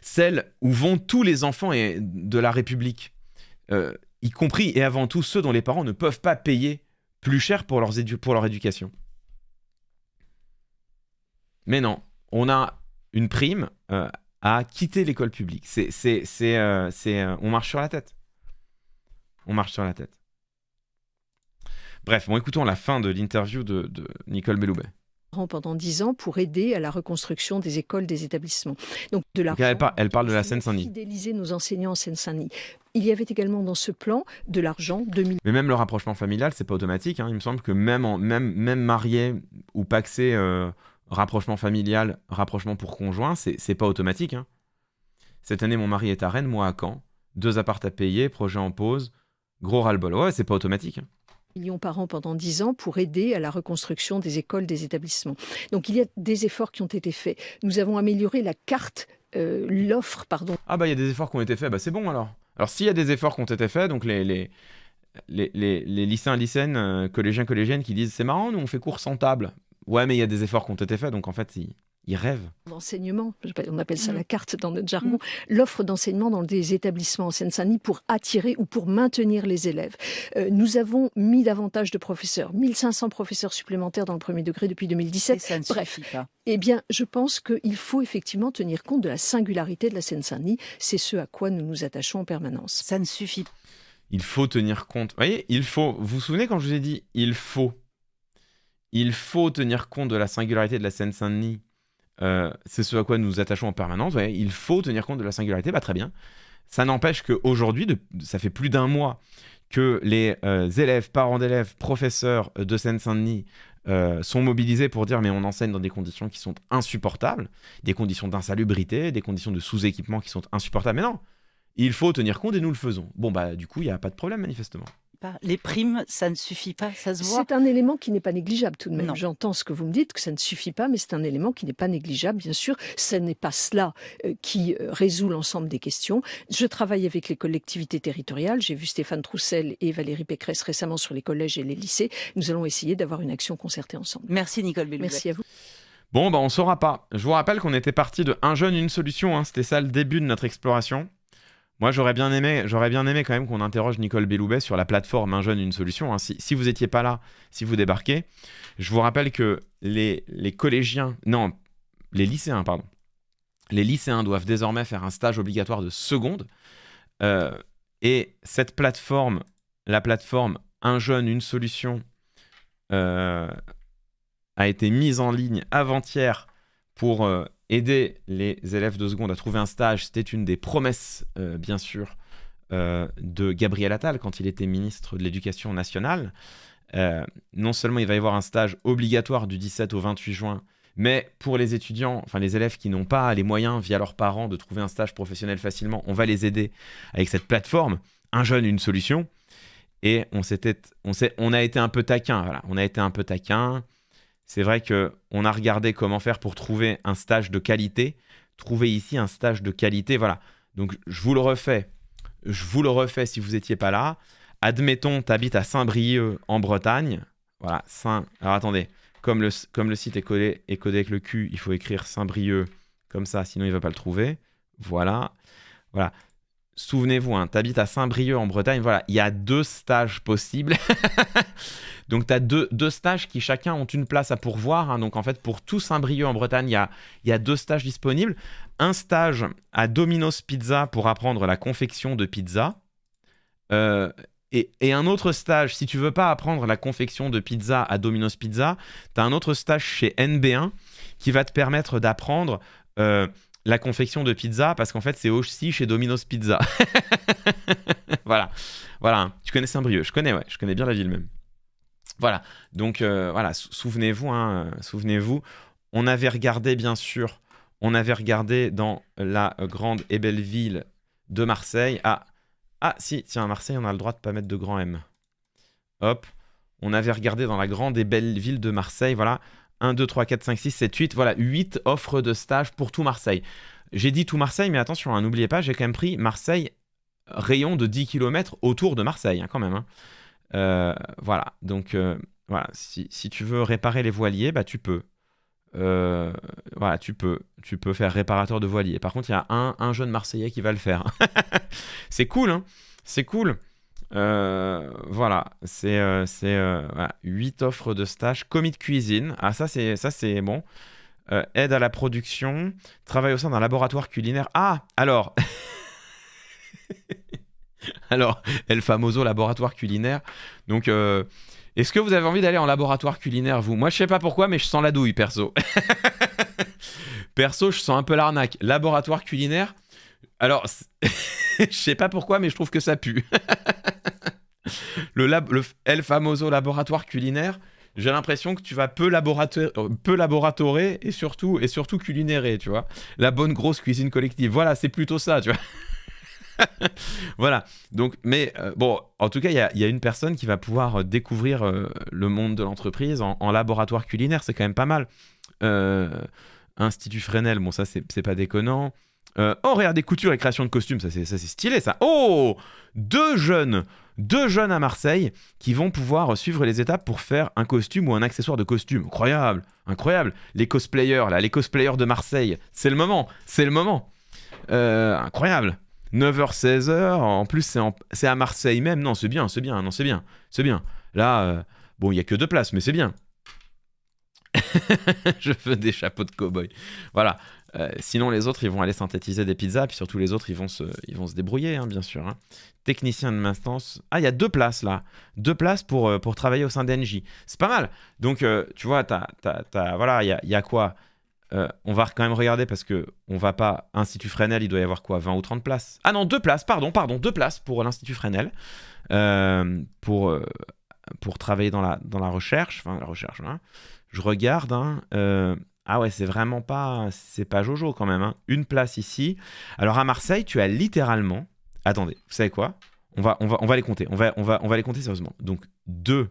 celle où vont tous les enfants de la République, euh, y compris et avant tout ceux dont les parents ne peuvent pas payer plus cher pour, pour leur éducation. Mais non, on a une prime euh, à quitter l'école publique. C'est, c'est euh, on marche sur la tête on marche sur la tête. Bref, bon, écoutons la fin de l'interview de, Nicole Belloubet pendant dix ans pour aider à la reconstruction des écoles, des établissements. Donc de la. Elle, elle, parle de la Seine-Saint-Denis. Fidéliser nos enseignants en Seine-Saint-Denis. Il y avait également dans ce plan de l'argent 2000. Mais même le rapprochement familial, c'est pas automatique. Hein. Il me semble que même en, même même marié ou paxé, euh, rapprochement familial, rapprochement pour conjoint, c'est pas automatique. Hein. Cette année, mon mari est à Rennes, moi à Caen. Deux appart à payer, projet en pause. Gros ras-le-bol. Ouais, c'est pas automatique millions hein. par an pendant 10 ans pour aider à la reconstruction des écoles, des établissements. Donc il y a des efforts qui ont été faits. Nous avons amélioré la carte, euh, l'offre, pardon. Ah bah il y a des efforts qui ont été faits, bah c'est bon alors. Alors s'il y a des efforts qui ont été faits, donc les, les, les, les, lycéens, lycéennes, euh, collégiens, collégiennes qui disent c'est marrant, nous on fait cours sans table. Ouais mais il y a des efforts qui ont été faits, donc en fait ils rêvent. L'enseignement, on appelle ça mm. la carte dans notre jargon, mm. l'offre d'enseignement dans des établissements en Seine-Saint-Denis pour attirer ou pour maintenir les élèves. Euh, nous avons mis davantage de professeurs, 1500 professeurs supplémentaires dans le premier degré depuis 2017. Bref, suffit Eh bien, je pense qu'il faut effectivement tenir compte de la singularité de la Seine-Saint-Denis. C'est ce à quoi nous nous attachons en permanence. Ça ne suffit pas. Il faut tenir compte. Vous voyez, il faut. Vous vous souvenez quand je vous ai dit il faut il faut tenir compte de la singularité de la Seine-Saint-Denis euh, c'est ce à quoi nous attachons en permanence. il faut tenir compte de la singularité. Bah, très bien. Ça n'empêche qu'aujourd'hui, ça fait plus d'un mois que les euh, élèves, parents d'élèves, professeurs de Seine-Saint-Denis euh, sont mobilisés pour dire mais on enseigne dans des conditions qui sont insupportables, des conditions d'insalubrité, des conditions de sous-équipement qui sont insupportables. Mais non, il faut tenir compte et nous le faisons. Bon, bah du coup, il n'y a pas de problème manifestement. Les primes, ça ne suffit pas, ça se voit. C'est un élément qui n'est pas négligeable tout de même. J'entends ce que vous me dites, que ça ne suffit pas, mais c'est un élément qui n'est pas négligeable, bien sûr. Ce n'est pas cela euh, qui euh, résout l'ensemble des questions. Je travaille avec les collectivités territoriales. J'ai vu Stéphane Troussel et Valérie Pécresse récemment sur les collèges et les lycées. Nous allons essayer d'avoir une action concertée ensemble. Merci Nicole Belloubet. Merci à vous. Bon, bah on saura pas. Je vous rappelle qu'on était parti de un jeune, une solution. Hein. C'était ça le début de notre exploration. Moi, j'aurais bien aimé, j'aurais bien aimé quand même qu'on interroge Nicole Belloubet sur la plateforme Un jeune, une solution. Hein. Si, vous n'étiez pas là, si vous débarquez, je vous rappelle que les, les collégiens, non, les lycéens, pardon, les lycéens doivent désormais faire un stage obligatoire de seconde. Euh, et cette plateforme, la plateforme Un jeune, une solution, euh, a été mise en ligne avant-hier pour euh, Aider les élèves de seconde à trouver un stage, c'était une des promesses, euh, bien sûr, euh, de Gabriel Attal quand il était ministre de l'Éducation nationale. Euh, non seulement il va y avoir un stage obligatoire du 17 au 28 juin, mais pour les étudiants, enfin les élèves qui n'ont pas les moyens via leurs parents de trouver un stage professionnel facilement, on va les aider avec cette plateforme Un jeune, une solution. Et on, on, on a été un peu taquin, voilà. On a été un peu taquin c'est vrai que on a regardé comment faire pour trouver un stage de qualité. Trouver ici un stage de qualité, voilà. Donc je vous le refais, je vous le refais si vous n'étiez pas là. Admettons, tu habites à Saint-Brieuc en Bretagne. Voilà, Saint. Alors attendez, comme le, comme le site est codé, est codé avec le cul, il faut écrire Saint-Brieuc comme ça, sinon il ne va pas le trouver. Voilà. Voilà souvenez-vous, hein, tu habites à Saint-Brieuc en Bretagne, voilà, il y a deux stages possibles. donc tu as deux, deux, stages qui chacun ont une place à pourvoir. Hein. donc en fait, pour tout Saint-Brieuc en Bretagne, il y a, deux stages disponibles. Un stage à Domino's Pizza pour apprendre la confection de pizza. Euh, et, un autre stage, si tu veux pas apprendre la confection de pizza à Domino's Pizza, tu as un autre stage chez NB1 qui va te permettre d'apprendre... Euh, la confection de pizza parce qu'en fait c'est aussi chez Domino's Pizza. voilà, voilà. Tu connais Saint-Brieuc, je connais, ouais, je connais bien la ville même. Voilà, donc euh, voilà, souvenez-vous, hein, euh, souvenez-vous, on avait regardé bien sûr, on avait regardé dans la grande et belle ville de Marseille. Ah, ah si, tiens, à Marseille, on a le droit de pas mettre de grand M. Hop, on avait regardé dans la grande et belle ville de Marseille, voilà, 1, 2, 3, 4, 5, 6, 7, 8, voilà, 8 offres de stage pour tout Marseille. J'ai dit tout Marseille, mais attention, hein, n'oubliez pas, j'ai quand même pris Marseille, rayon de 10 km autour de Marseille, hein, quand même. Hein. Euh, voilà, donc euh, voilà, si, tu veux réparer les voiliers, bah tu peux. Euh, voilà, tu peux, tu peux faire réparateur de voiliers. Par contre, il y a un, un jeune Marseillais qui va le faire. c'est cool, hein c'est cool. Euh, voilà, c'est euh, euh, 8 offres de stage, commis de cuisine. Ah, ça, c'est ça c'est bon. Euh, aide à la production, travail au sein d'un laboratoire culinaire. Ah, alors. alors, El Famoso laboratoire culinaire. Donc, euh, est-ce que vous avez envie d'aller en laboratoire culinaire, vous Moi, je sais pas pourquoi, mais je sens la douille, perso. perso, je sens un peu l'arnaque. Laboratoire culinaire. Alors, je sais pas pourquoi, mais je trouve que ça pue le, lab, El Famoso laboratoire culinaire, j'ai l'impression que tu vas peu, laboratoire, peu laboratorer et surtout, et surtout culinérer, tu vois. La bonne grosse cuisine collective. Voilà, c'est plutôt ça, tu vois. voilà. Donc, mais euh, bon, en tout cas, il y, a une personne qui va pouvoir euh, découvrir euh, le monde de l'entreprise en, laboratoire culinaire. C'est quand même pas mal. Institut Fresnel, bon, ça, c'est pas déconnant. Oh, des coutures et création de costumes, ça c'est stylé ça. Oh Deux jeunes Deux jeunes à Marseille qui vont pouvoir suivre les étapes pour faire un costume ou un accessoire de costume. Incroyable Incroyable Les cosplayers là, les cosplayers de Marseille. C'est le moment C'est le moment euh, Incroyable 9h-16h, en plus c'est à Marseille même. Non, c'est bien, c'est bien, non, c'est bien, c'est bien. Là, euh, bon, il n'y a que deux places, mais c'est bien. je veux des chapeaux de cow-boy. Voilà. Euh, sinon, les autres, ils vont aller synthétiser des pizzas, puis surtout les autres, ils vont se, ils vont se débrouiller, hein, bien sûr. Hein. Technicien de maintenance. Ah, il y a deux places là. Deux places pour, euh, pour travailler au sein d'Engie. C'est pas mal. Donc, euh, tu vois, t'as, t'as, voilà, il y a, quoi On va quand même regarder parce que on va pas. Institut Fresnel, il doit y avoir quoi 20 ou 30 places Ah non, deux places, pardon, pardon, deux places pour l'Institut Fresnel. pour, pour travailler dans la, dans la recherche. Enfin, la recherche, hein. Je regarde, hein ah ouais, c'est vraiment pas, c'est pas Jojo quand même. Hein. Une place ici. Alors à Marseille, tu as littéralement. Attendez, vous savez quoi on va, on va, on va les compter. On va, on va, on va les compter sérieusement. Donc deux.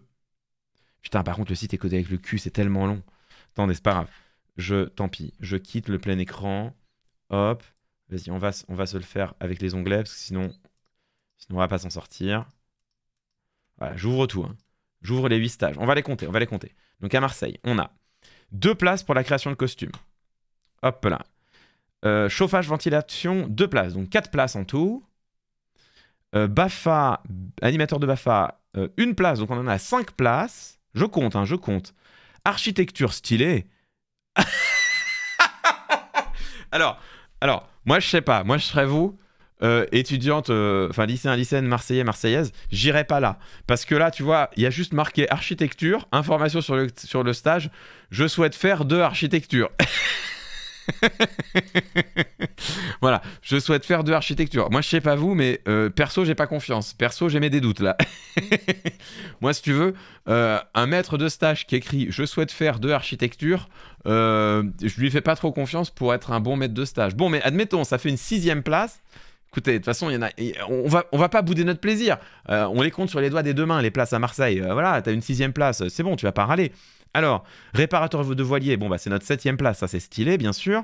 Putain, par contre le site est codé avec le cul, c'est tellement long. Attendez, c'est pas grave. Je, tant pis, je quitte le plein écran. Hop, vas-y, on va, on va se le faire avec les onglets parce que sinon, sinon on va pas s'en sortir. Voilà, j'ouvre tout. Hein. J'ouvre les huit stages. On va les compter, on va les compter. Donc à Marseille, on a deux places pour la création de costumes. Hop là. Euh, chauffage, ventilation, deux places. Donc quatre places en tout. Euh, Bafa, animateur de Bafa, euh, une place. Donc on en a cinq places. Je compte, hein, je compte. Architecture stylée. alors, alors, moi je sais pas. Moi je serais vous. étudiante, enfin lycée lycéen, lycéenne, marseillais, marseillaise, j'irai pas là. Parce que là, tu vois, il y a juste marqué architecture, information sur le, sur le stage je souhaite faire deux architectures. voilà, je souhaite faire deux architectures. Moi, je sais pas vous, mais perso, euh, perso, j'ai pas confiance. Perso, j'ai mes des doutes là. Moi, si tu veux, euh, un maître de stage qui écrit Je souhaite faire deux architectures euh, », je je lui fais pas trop confiance pour être un bon maître de stage. Bon, mais admettons, ça fait une sixième place. Écoutez, de toute façon, y en a, on va, on va pas bouder notre plaisir. on les compte sur les doigts des deux mains, les places à Marseille. voilà, t'as une sixième place, c'est bon, tu vas pas râler. Alors, réparateur de voilier, bon, bah, c'est notre septième place, ça c'est stylé, bien sûr.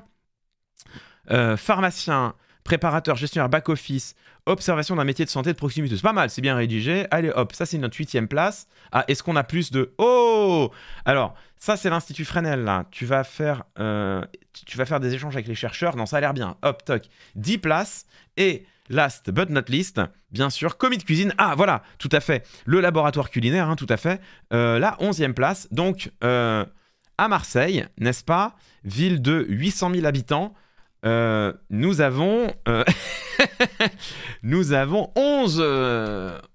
Euh, pharmacien, préparateur, gestionnaire back-office, observation d'un métier de santé de proximité. C'est pas mal, c'est bien rédigé. Allez hop, ça c'est notre huitième place. Ah, est-ce qu'on a plus de... Oh Alors, ça c'est l'Institut Fresnel, là. Tu vas, faire, euh, tu vas faire des échanges avec les chercheurs. Non, ça a l'air bien. Hop, toc. 10 places. Et Last but not least, bien sûr, comité cuisine. Ah, voilà, tout à fait. Le laboratoire culinaire, hein, tout à fait. Euh, la 11e place. Donc, euh, à Marseille, n'est-ce pas Ville de 800 000 habitants. Euh, nous avons. nous avons 11,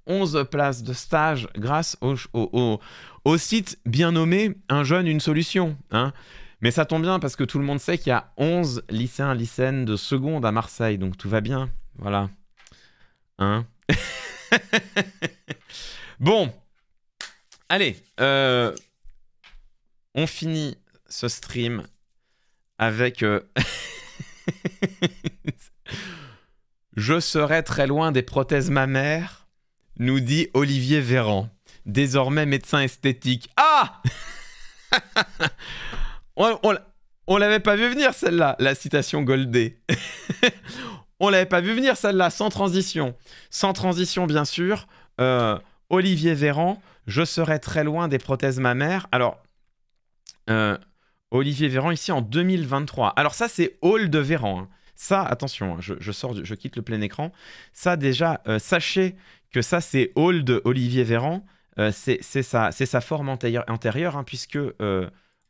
11, places de stage grâce au, au, site bien nommé Un jeune, une solution. Hein. Mais ça tombe bien parce que tout le monde sait qu'il y a 11 lycéens, lycéennes de seconde à Marseille, donc tout va bien. Voilà. Hein Bon. Allez. Euh, on finit ce stream avec... Euh, Je serai très loin des prothèses mammaires, nous dit Olivier Véran, désormais médecin esthétique. Ah On, on l'avait pas vu venir celle-là, la citation Goldé. On l'avait pas vu venir celle-là, sans transition. Sans transition, bien sûr. Euh, Olivier Véran, je serai très loin des prothèses mammaires. Alors, euh, Olivier Véran ici en 2023. Alors ça, c'est Hall de Véran. Hein. Ça, attention, hein, je, sors, je quitte le plein écran. Ça, déjà, euh, sachez que ça, c'est Hall de Olivier Véran. c'est sa, forme antérieure, hein, puisque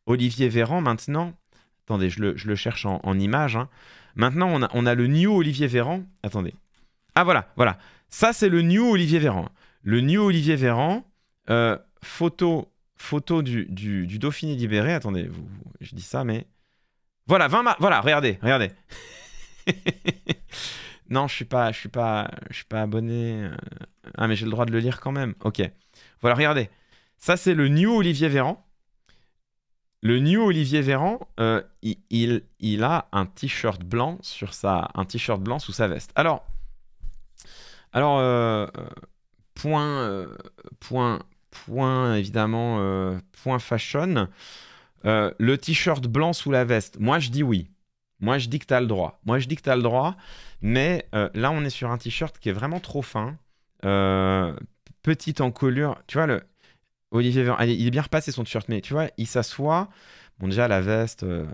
Olivier Véran, maintenant, attendez, je le, cherche en, en image, Maintenant, on a, le new Olivier Véran. Attendez. Ah voilà, voilà. Ça, c'est le new Olivier Véran. Le new Olivier Véran, euh, photo, photo du, Dauphiné libéré. Attendez, je dis ça, mais... Voilà, 20 mars. Voilà, regardez, regardez. non, je suis pas, je suis pas, je suis pas abonné. Euh, ah, mais j'ai le droit de le lire quand même. Ok. Voilà, regardez. Ça, c'est le new Olivier Véran. Le new Olivier Véran, euh, il, a un t-shirt blanc sur sa, un t-shirt blanc sous sa veste. Alors, alors euh, euh, point, point, point évidemment, point fashion. le t-shirt blanc sous la veste. Moi, je dis oui. Moi, je dis que t'as le droit. Moi, je dis que t'as le droit. Mais là, on est sur un t-shirt qui est vraiment trop fin, petite encolure. Tu vois le Olivier Véran, il est bien repassé son t-shirt, mais tu vois, il s'assoit. Bon, déjà, la veste, euh,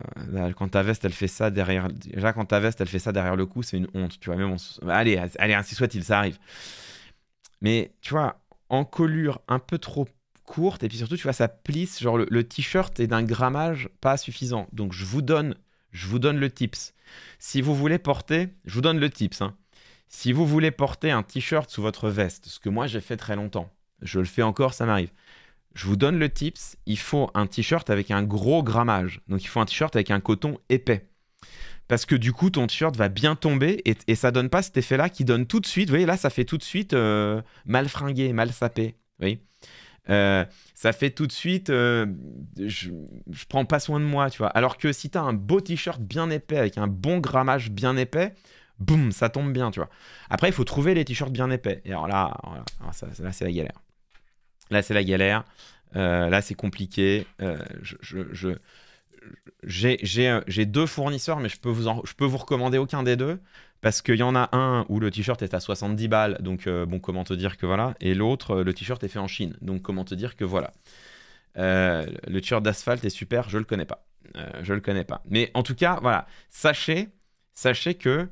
quand ta veste, elle fait ça derrière. Déjà, quand ta veste, elle fait ça derrière le cou, c'est une honte. Tu vois, même bah, allez, allez, ainsi soit-il, ça arrive. Mais tu vois, en colure un peu trop courte, et puis surtout, tu vois, ça plisse. Genre, le, t-shirt est d'un grammage pas suffisant. Donc, je vous donne, je vous donne le tips. Si vous voulez porter, je vous donne le tips. Hein. Si vous voulez porter un t-shirt sous votre veste, ce que moi j'ai fait très longtemps, je le fais encore, ça m'arrive. Je vous donne le tips, il faut un t-shirt avec un gros grammage. Donc il faut un t-shirt avec un coton épais. Parce que du coup, ton t-shirt va bien tomber et, ça donne pas cet effet-là qui donne tout de suite. Vous voyez, là, ça fait tout de suite euh, mal fringué, mal sapé. Euh, ça fait tout de suite, euh, je, je, prends pas soin de moi, tu vois. Alors que si tu as un beau t-shirt bien épais, avec un bon grammage bien épais, boum, ça tombe bien, tu vois. Après, il faut trouver les t-shirts bien épais. Et alors là, là c'est la galère. Là, c'est la galère. Euh, là, c'est compliqué. Euh, euh, j'ai deux fournisseurs, mais je peux vous, peux vous recommander aucun des deux. Parce qu'il y en a un où le t-shirt est à 70 balles, donc bon, comment te dire que voilà. Et l'autre, le t-shirt est fait en Chine, donc comment te dire que voilà. le t-shirt d'asphalte est super, je le connais pas. je le connais pas. Mais en tout cas, voilà, sachez, sachez que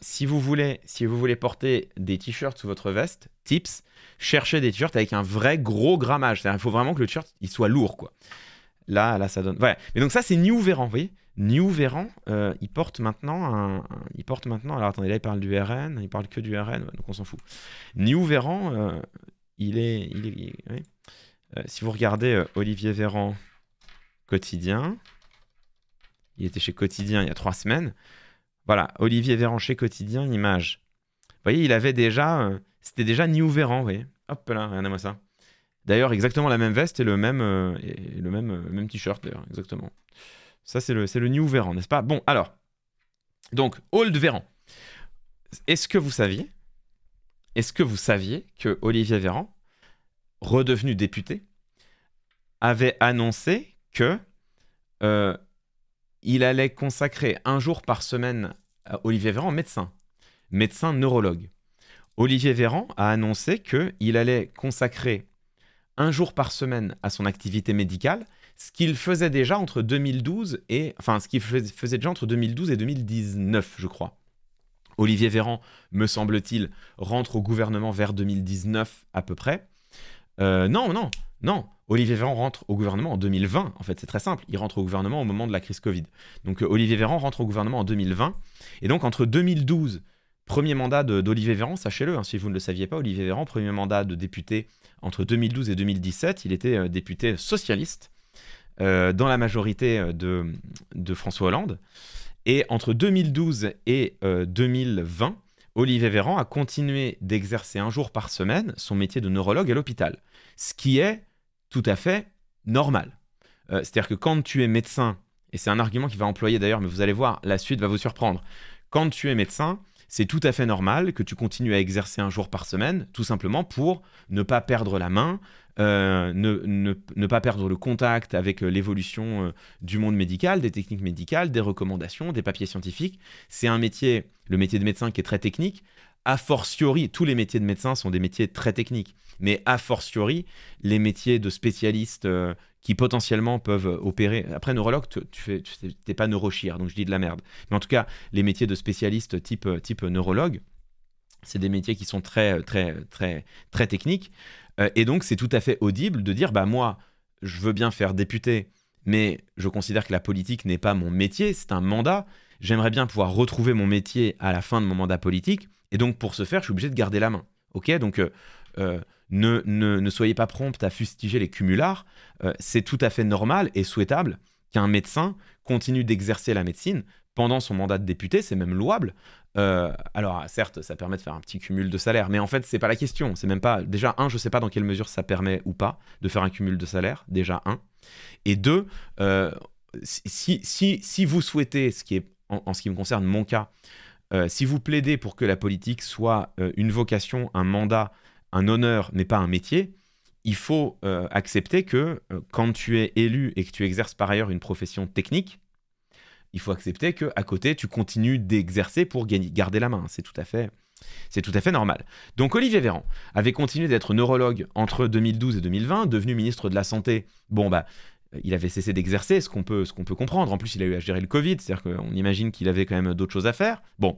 si, vous voulez, si vous voulez porter des t-shirts sous votre veste, tips, chercher des t-shirts avec un vrai gros grammage. C'est-à-dire, il faut vraiment que le t-shirt il soit lourd, quoi. Là, là, ça donne. Voilà. Mais donc ça, c'est New Véran, vous voyez. New Véran, euh, il porte maintenant un, il porte maintenant. Alors attendez, là, il parle du RN, il parle que du RN, donc on s'en fout. New Véran, euh, il est, il est, euh, si vous regardez Olivier Véran quotidien, il était chez Quotidien il y a trois semaines. Voilà, Olivier Véran chez Quotidien, image. Vous voyez, il avait déjà c'était déjà New Véran, vous voyez. Hop là, regardez moi ça. D'ailleurs, exactement la même veste et le même, euh, le même, euh, même t-shirt, d'ailleurs, exactement. Ça, c'est le, le New Véran, n'est-ce pas Bon, alors. Donc, Old Véran. Est-ce que vous saviez Est-ce que vous saviez que Olivier Véran, redevenu député, avait annoncé que euh, il allait consacrer un jour par semaine à Olivier Véran, médecin, médecin neurologue. Olivier Véran a annoncé qu'il allait consacrer un jour par semaine à son activité médicale, ce qu'il faisait déjà entre 2012 et enfin ce qu'il faisait déjà entre 2012 et 2019, je crois. Olivier Véran, me semble-t-il, rentre au gouvernement vers 2019 à peu près. Euh, non, non, non. Olivier Véran rentre au gouvernement en 2020. En fait, c'est très simple. Il rentre au gouvernement au moment de la crise Covid. Donc, euh, Olivier Véran rentre au gouvernement en 2020. Et donc, entre 2012 Premier mandat d'Olivier Véran, sachez-le, hein, si vous ne le saviez pas, Olivier Véran, premier mandat de député entre 2012 et 2017, il était euh, député socialiste euh, dans la majorité euh, de, François Hollande. Et entre 2012 et 2020, Olivier Véran a continué d'exercer un jour par semaine son métier de neurologue à l'hôpital, ce qui est tout à fait normal. C'est-à-dire que quand tu es médecin, et c'est un argument qu'il va employer d'ailleurs, mais vous allez voir, la suite va vous surprendre, quand tu es médecin, c'est tout à fait normal que tu continues à exercer un jour par semaine, tout simplement pour ne pas perdre la main, euh, ne, pas perdre le contact avec euh, l'évolution euh, du monde médical, des techniques médicales, des recommandations, des papiers scientifiques. C'est un métier, le métier de médecin qui est très technique, a fortiori, tous les métiers de médecin sont des métiers très techniques, mais a fortiori, les métiers de spécialistes euh, qui potentiellement peuvent opérer. Après, neurologue, tu, n'es pas neurochir, donc je dis de la merde. Mais en tout cas, les métiers de spécialistes type, euh, type neurologue, c'est des métiers qui sont très, euh, très, très, très techniques. et donc, c'est tout à fait audible de dire, bah moi, je veux bien faire député, mais je considère que la politique n'est pas mon métier, c'est un mandat. J'aimerais bien pouvoir retrouver mon métier à la fin de mon mandat politique. Et donc, pour ce faire, je suis obligé de garder la main. OK Donc, euh, euh, ne, ne, soyez pas prompt à fustiger les cumulards. Euh, c'est tout à fait normal et souhaitable qu'un médecin continue d'exercer la médecine pendant son mandat de député, c'est même louable. alors certes, ça permet de faire un petit cumul de salaire, mais en fait, c'est pas la question. C'est même pas déjà un, je sais pas dans quelle mesure ça permet ou pas de faire un cumul de salaire. Déjà un, et deux, si, si, vous souhaitez, ce qui est en, ce qui me concerne mon cas, euh, si vous plaidez pour que la politique soit euh, une vocation, un mandat, un honneur, mais pas un métier, il faut euh, accepter que quand tu es élu et que tu exerces par ailleurs une profession technique, il faut accepter que à côté tu continues d'exercer pour gagner, garder la main. C'est tout à fait, c'est tout à fait normal. Donc Olivier Véran avait continué d'être neurologue entre 2012 et 2020, devenu ministre de la santé. Bon bah il avait cessé d'exercer, ce qu'on peut, peut, comprendre. En plus, il a eu à gérer le Covid, c'est-à-dire qu'on imagine qu'il avait quand même d'autres choses à faire. Bon,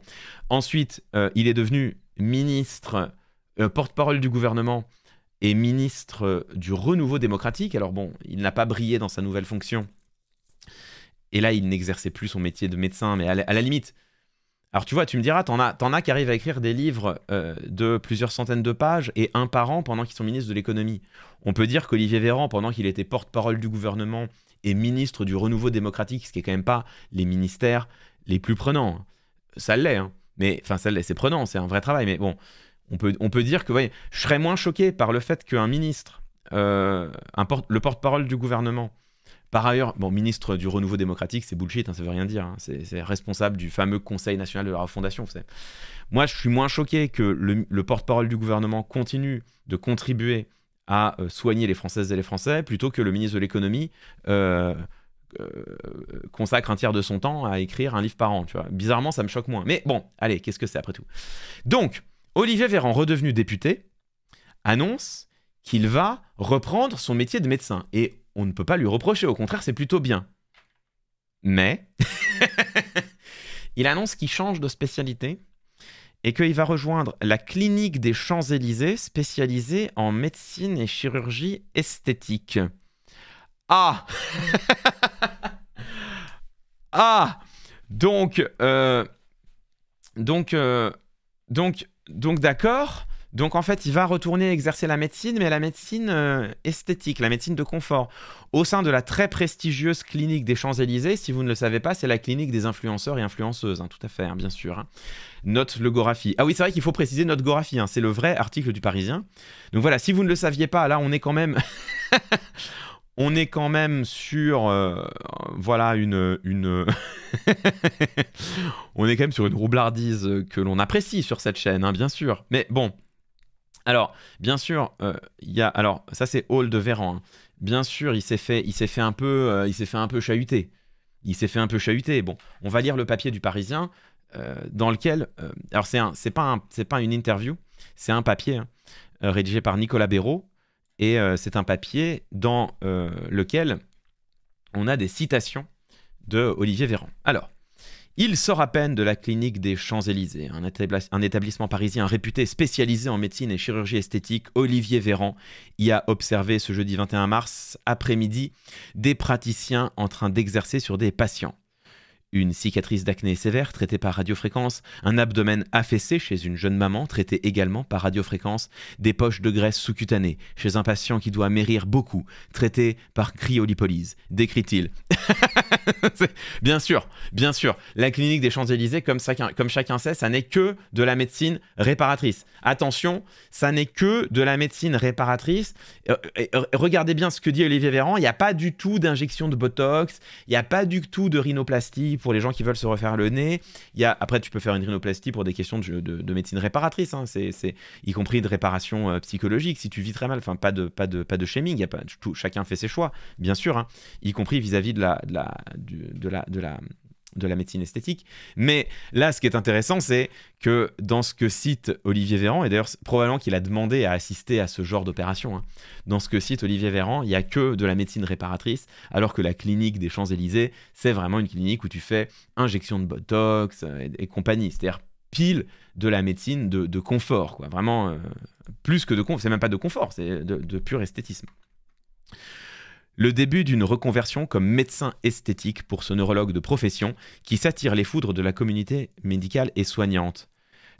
ensuite, euh, il est devenu ministre, euh, porte-parole du gouvernement et ministre euh, du renouveau démocratique. Alors bon, il n'a pas brillé dans sa nouvelle fonction. Et là, il n'exerçait plus son métier de médecin, mais à la limite, alors tu vois, tu me diras, t'en as, as qui arrivent à écrire des livres euh, de plusieurs centaines de pages et un par an pendant qu'ils sont ministres de l'économie. On peut dire qu'Olivier Véran, pendant qu'il était porte-parole du gouvernement et ministre du renouveau démocratique, ce qui est quand même pas les ministères les plus prenants, hein. ça l'est, hein. mais enfin c'est prenant, c'est un vrai travail, mais bon, on peut, on peut dire que voyez, je serais moins choqué par le fait qu'un ministre, euh, le porte-parole du gouvernement, par ailleurs, bon, ministre du renouveau démocratique, c'est bullshit, hein, ça veut rien dire. Hein. c'est responsable du fameux Conseil national de la refondation. Moi, je suis moins choqué que le, porte-parole du gouvernement continue de contribuer à euh, soigner les Françaises et les Français plutôt que le ministre de l'économie. Euh, euh, consacre un tiers de son temps à écrire un livre par an, tu vois. Bizarrement, ça me choque moins. Mais bon, allez, qu'est-ce que c'est après tout Donc, Olivier Véran, redevenu député, annonce qu'il va reprendre son métier de médecin. Et on ne peut pas lui reprocher, au contraire, c'est plutôt bien. Mais il annonce qu'il change de spécialité et qu'il va rejoindre la clinique des Champs-Élysées spécialisée en médecine et chirurgie esthétique. Ah Ah Donc, euh, donc, euh, donc, donc d'accord. Donc en fait, il va retourner exercer la médecine, mais la médecine euh, esthétique, la médecine de confort, au sein de la très prestigieuse clinique des Champs-Élysées. Si vous ne le savez pas, c'est la clinique des influenceurs et influenceuses, hein, tout à fait, hein, bien sûr. Hein. Note le Gorafi. Ah oui, c'est vrai qu'il faut préciser notre Gorafi, c'est le vrai article du Parisien. Donc voilà, si vous ne le saviez pas, là on est quand même... on est quand même sur euh, voilà une, on est quand même sur une roublardise que l'on apprécie sur cette chaîne bien sûr mais bon alors, bien sûr, euh, il y a. Alors, ça, c'est Hall de Véran. Hein. Bien sûr, il s'est fait, il s'est fait un peu, euh, il s'est fait un peu chahuter. Il s'est fait un peu chahuter. Bon, on va lire le papier du Parisien euh, dans lequel. alors, c'est un, c'est pas un, c'est pas une interview, c'est un papier hein, rédigé par Nicolas Béraud et c'est un papier dans lequel on a des citations de Olivier Véran. Alors, il sort à peine de la clinique des Champs-Élysées, un, établissement parisien réputé spécialisé en médecine et chirurgie esthétique. Olivier Véran y a observé ce jeudi 21 mars après-midi des praticiens en train d'exercer sur des patients une cicatrice d'acné sévère traitée par radiofréquence, un abdomen affaissé chez une jeune maman traitée également par radiofréquence, des poches de graisse sous-cutanée chez un patient qui doit mérir beaucoup, traité par cryolipolyse, décrit-il. bien sûr, bien sûr, la clinique des Champs-Élysées, comme chacun, comme chacun sait, ça n'est que de la médecine réparatrice. Attention, ça n'est que de la médecine réparatrice. Euh, euh, regardez bien ce que dit Olivier Véran, il n'y a pas du tout d'injection de Botox, il n'y a pas du tout de rhinoplastie pour les gens qui veulent se refaire le nez. Il y a, après, tu peux faire une rhinoplastie pour des questions de, médecine réparatrice, hein. c'est, y compris de réparation euh, psychologique. Si tu vis très mal, enfin, pas de, pas de, pas de shaming, y a pas, tout, chacun fait ses choix, bien sûr, hein. y compris vis-à-vis de la, de la, de la de la médecine esthétique. Mais là, ce qui est intéressant, c'est que dans ce que cite Olivier Véran, et d'ailleurs probablement qu'il a demandé à assister à ce genre d'opération, hein, dans ce que cite Olivier Véran, il n'y a que de la médecine réparatrice, alors que la clinique des Champs-Élysées, c'est vraiment une clinique où tu fais injection de Botox euh, et, compagnie, c'est-à-dire pile de la médecine de, confort, quoi. vraiment euh, plus que de confort, c'est même pas de confort, c'est de pur esthétisme le début d'une reconversion comme médecin esthétique pour ce neurologue de profession qui s'attire les foudres de la communauté médicale et soignante.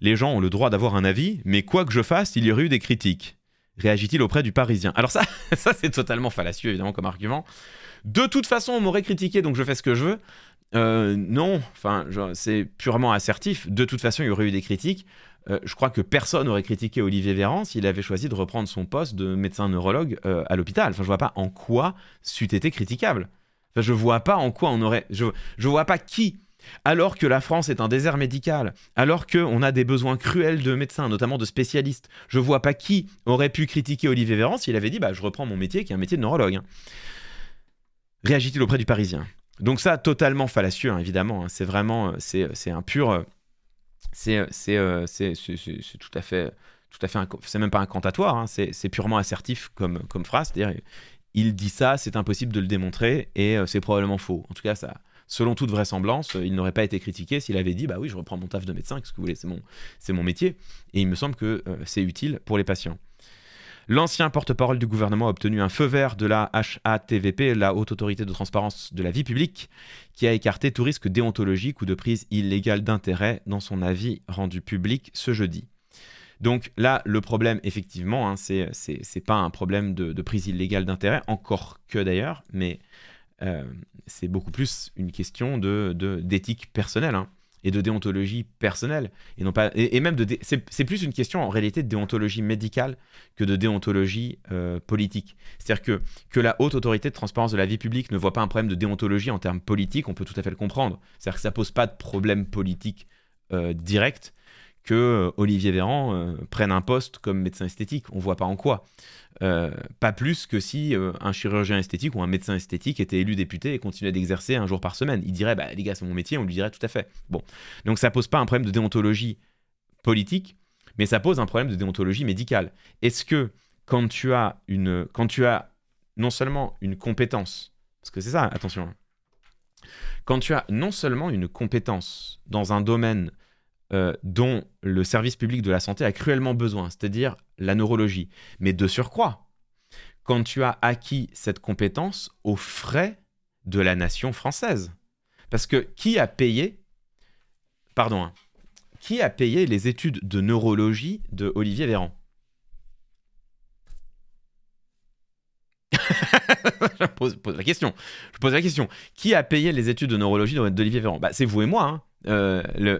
Les gens ont le droit d'avoir un avis, mais quoi que je fasse, il y aurait eu des critiques. Réagit-il auprès du Parisien Alors ça, ça c'est totalement fallacieux évidemment comme argument. De toute façon, on m'aurait critiqué, donc je fais ce que je veux. Euh, non, enfin, c'est purement assertif. De toute façon, il y aurait eu des critiques. Euh, je crois que personne n'aurait critiqué Olivier Véran s'il avait choisi de reprendre son poste de médecin neurologue euh, à l'hôpital. Enfin, je vois pas en quoi c'eût été critiquable. Enfin, je vois pas en quoi on aurait. Je, je vois pas qui. Alors que la France est un désert médical, alors qu'on a des besoins cruels de médecins, notamment de spécialistes, je vois pas qui aurait pu critiquer Olivier Véran s'il avait dit bah, Je reprends mon métier qui est un métier de neurologue. Hein. Réagit-il auprès du Parisien Donc, ça, totalement fallacieux, hein, évidemment. Hein. c'est vraiment. Euh, c'est un pur euh, euh, c'est tout à fait c'est même pas incantatoire hein, c'est purement assertif comme comme phrase dire il dit ça c'est impossible de le démontrer et euh, c'est probablement faux en tout cas ça selon toute vraisemblance, il n'aurait pas été critiqué s'il avait dit bah oui, je reprends mon taf de médecin, ce que vous voulez, c'est mon, métier. Et il me semble que c'est utile pour les patients. L'ancien porte-parole du gouvernement a obtenu un feu vert de la HATVP, la Haute Autorité de Transparence de la Vie Publique, qui a écarté tout risque déontologique ou de prise illégale d'intérêt dans son avis rendu public ce jeudi. Donc là, le problème, effectivement, hein, c'est, pas un problème de, prise illégale d'intérêt, encore que d'ailleurs, mais euh, c'est beaucoup plus une question de, d'éthique personnelle. Hein et de déontologie personnelle. Et, non pas, et, même de. C'est plus une question en réalité de déontologie médicale que de déontologie euh, politique. C'est-à-dire que, que la haute autorité de transparence de la vie publique ne voit pas un problème de déontologie en termes politiques, on peut tout à fait le comprendre. C'est-à-dire que ça pose pas de problème politique euh, direct que euh, Olivier Véran euh, prenne un poste comme médecin esthétique. On voit pas en quoi. Euh, pas plus que si un chirurgien esthétique ou un médecin esthétique était élu député et continuait d'exercer un jour par semaine. Il dirait, bah, les gars, c'est mon métier, on lui dirait tout à fait. Bon, donc ça pose pas un problème de déontologie politique, mais ça pose un problème de déontologie médicale. Est-ce que quand tu as une, quand tu as non seulement une compétence, parce que c'est ça, attention, quand tu as non seulement une compétence dans un domaine euh, dont le service public de la santé a cruellement besoin, c'est-à-dire la neurologie. Mais de surcroît, quand tu as acquis cette compétence aux frais de la nation française. Parce que qui a payé, pardon, hein, qui a payé les études de neurologie de Olivier Véran je pose, la question. Je pose la question. Qui a payé les études de neurologie d'Olivier Véran bah, C'est vous et moi. Hein. Euh, le,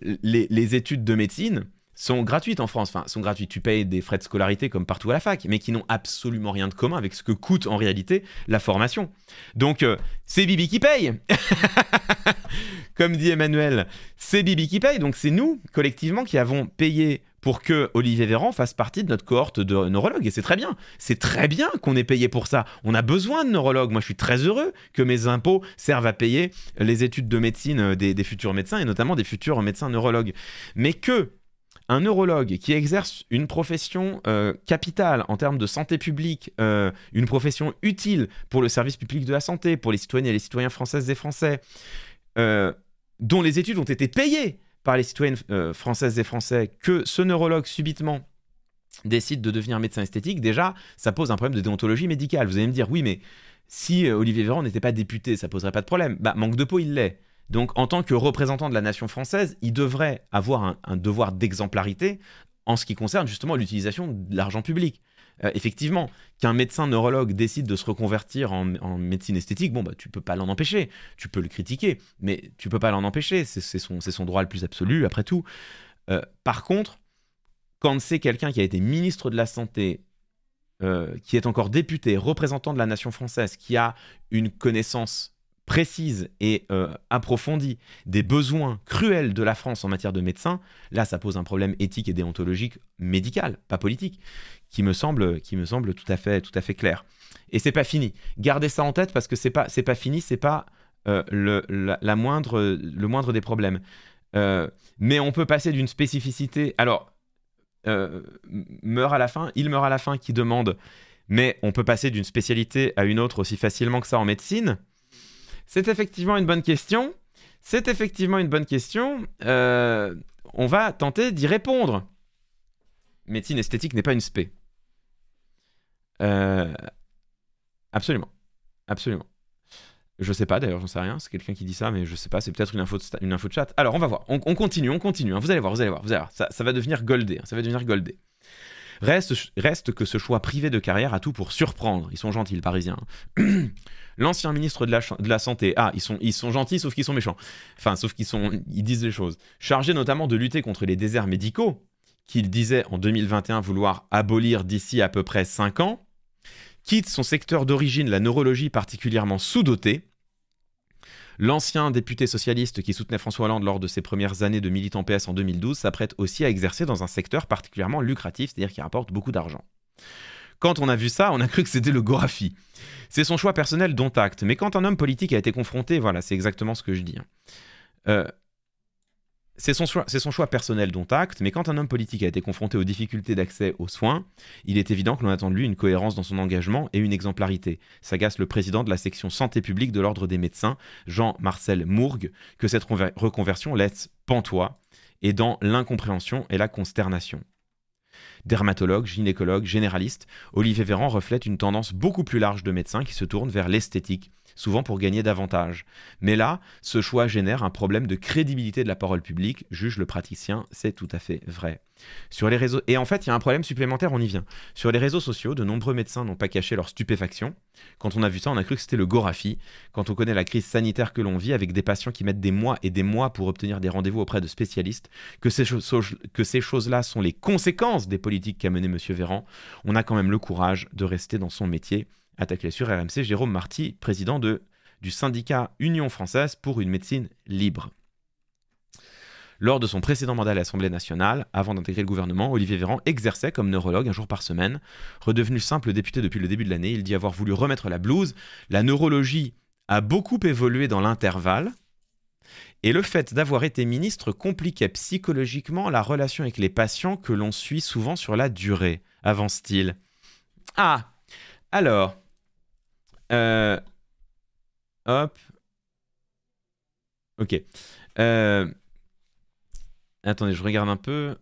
les, études de médecine sont gratuites en France. Enfin, sont gratuites. Tu payes des frais de scolarité comme partout à la fac, mais qui n'ont absolument rien de commun avec ce que coûte en réalité la formation. Donc, euh, c'est Bibi qui paye Comme dit Emmanuel, c'est Bibi qui paye. Donc, c'est nous, collectivement, qui avons payé pour que Olivier Véran fasse partie de notre cohorte de neurologues. Et c'est très bien. C'est très bien qu'on ait payé pour ça. On a besoin de neurologues. Moi, je suis très heureux que mes impôts servent à payer les études de médecine euh, des, futurs médecins et notamment des futurs médecins neurologues. Mais que un neurologue qui exerce une profession euh, capitale en termes de santé publique, euh, une profession utile pour le service public de la santé, pour les citoyennes et les citoyens françaises et français, dont les études ont été payées par les citoyennes euh, françaises et français que ce neurologue subitement décide de devenir médecin esthétique, déjà, ça pose un problème de déontologie médicale. Vous allez me dire, oui, mais si euh, Olivier Véran n'était pas député, ça poserait pas de problème. Bah, manque de peau, il l'est. Donc, en tant que représentant de la nation française, il devrait avoir un devoir d'exemplarité en ce qui concerne justement l'utilisation de l'argent public. Euh, effectivement, qu'un médecin neurologue décide de se reconvertir en, médecine esthétique, bon, bah, tu peux pas l'en empêcher. Tu peux le critiquer, mais tu peux pas l'en empêcher. C'est son, droit le plus absolu, après tout. Euh, par contre, quand c'est quelqu'un qui a été ministre de la Santé, euh, qui est encore député, représentant de la nation française, qui a une connaissance précise et euh, approfondie des besoins cruels de la France en matière de médecins, là, ça pose un problème éthique et déontologique médical, pas politique, qui me semble, qui me semble tout à fait, tout à fait clair. Et c'est pas fini. Gardez ça en tête parce que c'est pas, c'est pas fini, c'est pas euh, le, la, moindre, le moindre des problèmes. Euh, mais on peut passer d'une spécificité. Alors, meurt à la fin, il meurt à la fin qui demande. Mais on peut passer d'une spécialité à une autre aussi facilement que ça en médecine. C'est effectivement une bonne question. C'est effectivement une bonne question. Euh, on va tenter d'y répondre. Médecine esthétique n'est pas une spé. Euh, absolument. Absolument. Je sais pas d'ailleurs, j'en sais rien. C'est quelqu'un qui dit ça, mais je sais pas. C'est peut-être une info, de, chat. Alors on va voir. On, continue, on continue. Hein. Vous allez voir, vous allez voir, Ça, va devenir goldé. Ça va devenir goldé. Hein. Reste, reste que ce choix privé de carrière a tout pour surprendre. Ils sont gentils, les Parisiens. Hein. L'ancien ministre de la, Santé. Ah, ils sont, gentils, sauf qu'ils sont méchants. Enfin, sauf qu'ils sont, ils disent des choses. Chargé notamment de lutter contre les déserts médicaux, qu'il disait en 2021 vouloir abolir d'ici à peu près 5 ans, quitte son secteur d'origine, la neurologie particulièrement sous-dotée, L'ancien député socialiste qui soutenait François Hollande lors de ses premières années de militant PS en 2012 s'apprête aussi à exercer dans un secteur particulièrement lucratif, c'est-à-dire qui rapporte beaucoup d'argent. Quand on a vu ça, on a cru que c'était le Gorafi. C'est son choix personnel dont acte, mais quand un homme politique a été confronté, voilà, c'est exactement ce que je dis. Hein. Euh, c'est son, choix, personnel dont acte, mais quand un homme politique a été confronté aux difficultés d'accès aux soins, il est évident que l'on attend de lui une cohérence dans son engagement et une exemplarité. S'agace le président de la section santé publique de l'Ordre des médecins, Jean-Marcel Mourgue, que cette reconversion laisse pantois et dans l'incompréhension et la consternation. Dermatologue, gynécologue, généraliste, Olivier Véran reflète une tendance beaucoup plus large de médecins qui se tournent vers l'esthétique souvent pour gagner davantage. Mais là, ce choix génère un problème de crédibilité de la parole publique, juge le praticien, c'est tout à fait vrai. Sur les réseaux et en fait, il y a un problème supplémentaire, on y vient. Sur les réseaux sociaux, de nombreux médecins n'ont pas caché leur stupéfaction. Quand on a vu ça, on a cru que c'était le Gorafi. Quand on connaît la crise sanitaire que l'on vit avec des patients qui mettent des mois et des mois pour obtenir des rendez-vous auprès de spécialistes, que ces, que ces choses-là sont les conséquences des politiques qu'a menées M. Véran, on a quand même le courage de rester dans son métier Attaqué sur RMC, Jérôme Marty, président de, du syndicat Union française pour une médecine libre. Lors de son précédent mandat à l'Assemblée nationale, avant d'intégrer le gouvernement, Olivier Véran exerçait comme neurologue un jour par semaine. Redevenu simple député depuis le début de l'année, il dit avoir voulu remettre la blouse. La neurologie a beaucoup évolué dans l'intervalle. Et le fait d'avoir été ministre compliquait psychologiquement la relation avec les patients que l'on suit souvent sur la durée, avance-t-il. Ah Alors, euh, hop. Ok. Euh, attendez, je regarde un peu.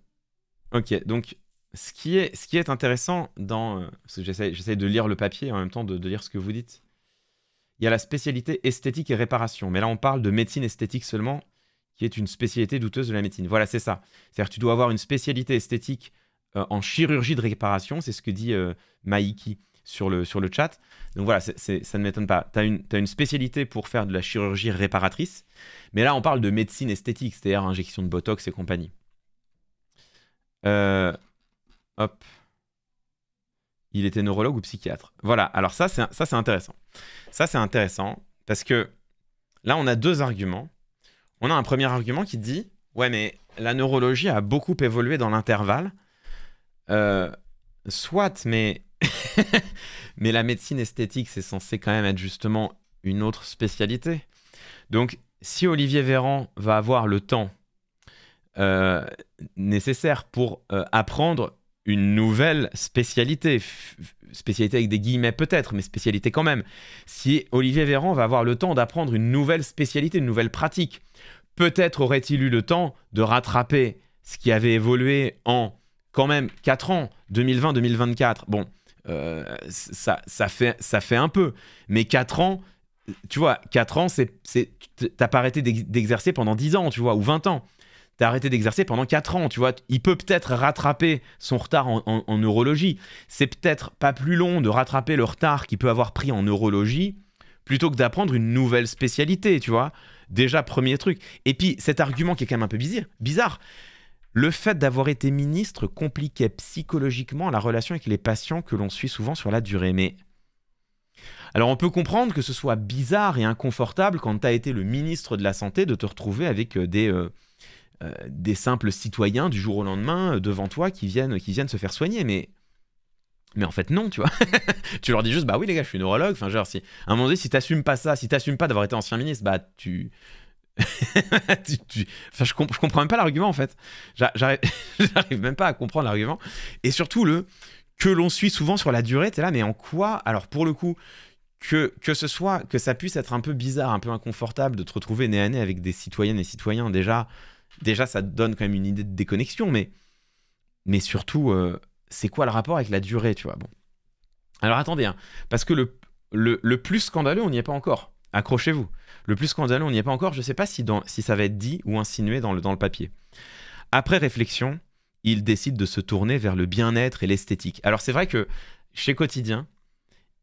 Ok, donc ce qui est, ce qui est intéressant dans... J'essaie euh, que de lire le papier en même temps de, lire ce que vous dites. Il y a la spécialité esthétique et réparation. Mais là, on parle de médecine esthétique seulement, qui est une spécialité douteuse de la médecine. Voilà, c'est ça. C'est-à-dire tu dois avoir une spécialité esthétique en chirurgie de réparation. C'est ce que dit Maiki sur le, sur le chat. Donc voilà, c'est ça ne m'étonne pas. Tu as, as une, spécialité pour faire de la chirurgie réparatrice, mais là on parle de médecine esthétique, c'est-à-dire injection de Botox et compagnie. Euh, hop. Il était neurologue ou psychiatre. Voilà, alors ça c'est intéressant. Ça c'est intéressant parce que là on a deux arguments. On a un premier argument qui dit, ouais mais la neurologie a beaucoup évolué dans l'intervalle. Euh, soit, mais mais la médecine esthétique, c'est censé quand même être justement une autre spécialité. Donc, si Olivier Véran va avoir le temps euh, nécessaire pour euh, apprendre une nouvelle spécialité, spécialité avec des guillemets peut-être, mais spécialité quand même. Si Olivier Véran va avoir le temps d'apprendre une nouvelle spécialité, une nouvelle pratique, peut-être aurait-il eu le temps de rattraper ce qui avait évolué en quand même 4 ans, 2020-2024. Bon, euh, ça, ça, fait, ça fait un peu. Mais 4 ans, tu vois, 4 ans, c'est, t'as pas arrêté d'exercer pendant 10 ans, tu vois, ou 20 ans. T'as arrêté d'exercer pendant 4 ans, tu vois. Il peut peut-être rattraper son retard en, neurologie. C'est peut-être pas plus long de rattraper le retard qu'il peut avoir pris en neurologie plutôt que d'apprendre une nouvelle spécialité, tu vois. Déjà, premier truc. Et puis, cet argument qui est quand même un peu bizarre, bizarre le fait d'avoir été ministre compliquait psychologiquement la relation avec les patients que l'on suit souvent sur la durée. Mais alors on peut comprendre que ce soit bizarre et inconfortable quand tu as été le ministre de la Santé de te retrouver avec euh, des, euh, euh, des simples citoyens du jour au lendemain devant toi qui viennent, qui viennent se faire soigner. Mais, mais en fait non, tu vois. tu leur dis juste, bah oui les gars, je suis neurologue. Enfin genre, si, à un moment donné, si t'assumes pas ça, si t'assumes pas d'avoir été ancien ministre, bah tu, je, comprends même pas l'argument en fait. J'arrive même pas à comprendre l'argument. Et surtout le que l'on suit souvent sur la durée, t'es là, mais en quoi Alors pour le coup, que, que ce soit, que ça puisse être un peu bizarre, un peu inconfortable de te retrouver nez à nez avec des citoyennes et citoyens, déjà, déjà ça donne quand même une idée de déconnexion, mais, mais surtout, euh, c'est quoi le rapport avec la durée, tu vois bon. Alors attendez, hein, parce que le, le plus scandaleux, on n'y est pas encore. Accrochez-vous. Le plus scandaleux, on n'y est pas encore. Je ne sais pas si, ça va être dit ou insinué dans le, papier. Après réflexion, il décide de se tourner vers le bien-être et l'esthétique. Alors c'est vrai que chez Quotidien,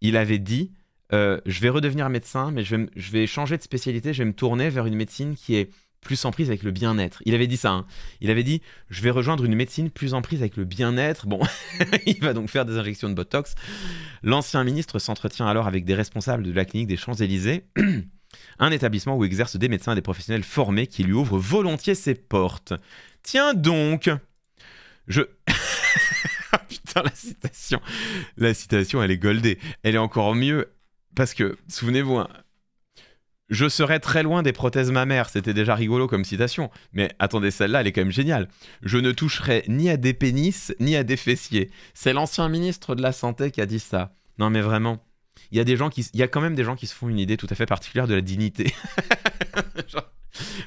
il avait dit euh, je vais redevenir médecin, mais je vais, changer de spécialité, je vais me tourner vers une médecine qui est plus en prise avec le bien-être. Il avait dit ça. Hein. Il avait dit je vais rejoindre une médecine plus en prise avec le bien-être. Bon, il va donc faire des injections de Botox. L'ancien ministre s'entretient alors avec des responsables de la clinique des Champs-Élysées. Un établissement où exercent des médecins et des professionnels formés qui lui ouvrent volontiers ses portes. Tiens donc Je... Ah, putain, la citation. La citation, elle est goldée. Elle est encore mieux parce que, souvenez-vous, hein, je serai très loin des prothèses mammaires, c'était déjà rigolo comme citation, mais attendez, celle-là, elle est quand même géniale. Je ne toucherai ni à des pénis, ni à des fessiers. C'est l'ancien ministre de la Santé qui a dit ça. Non mais vraiment, il y a des gens qui, il quand même des gens qui se font une idée tout à fait particulière de la dignité.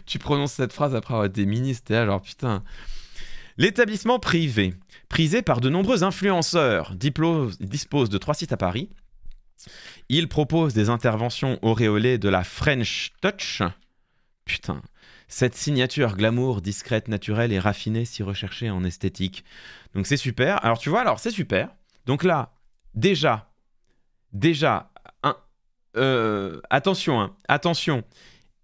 tu prononces cette phrase après avoir été ministre, putain. L'établissement privé, prisé par de nombreux influenceurs, dispose de trois sites à Paris. Il propose des interventions auréolées de la French Touch. Putain, cette signature glamour, discrète, naturelle et raffinée si recherchée en esthétique. Donc c'est super. Alors tu vois, alors c'est super. Donc là, déjà, déjà, euh, attention, hein, attention,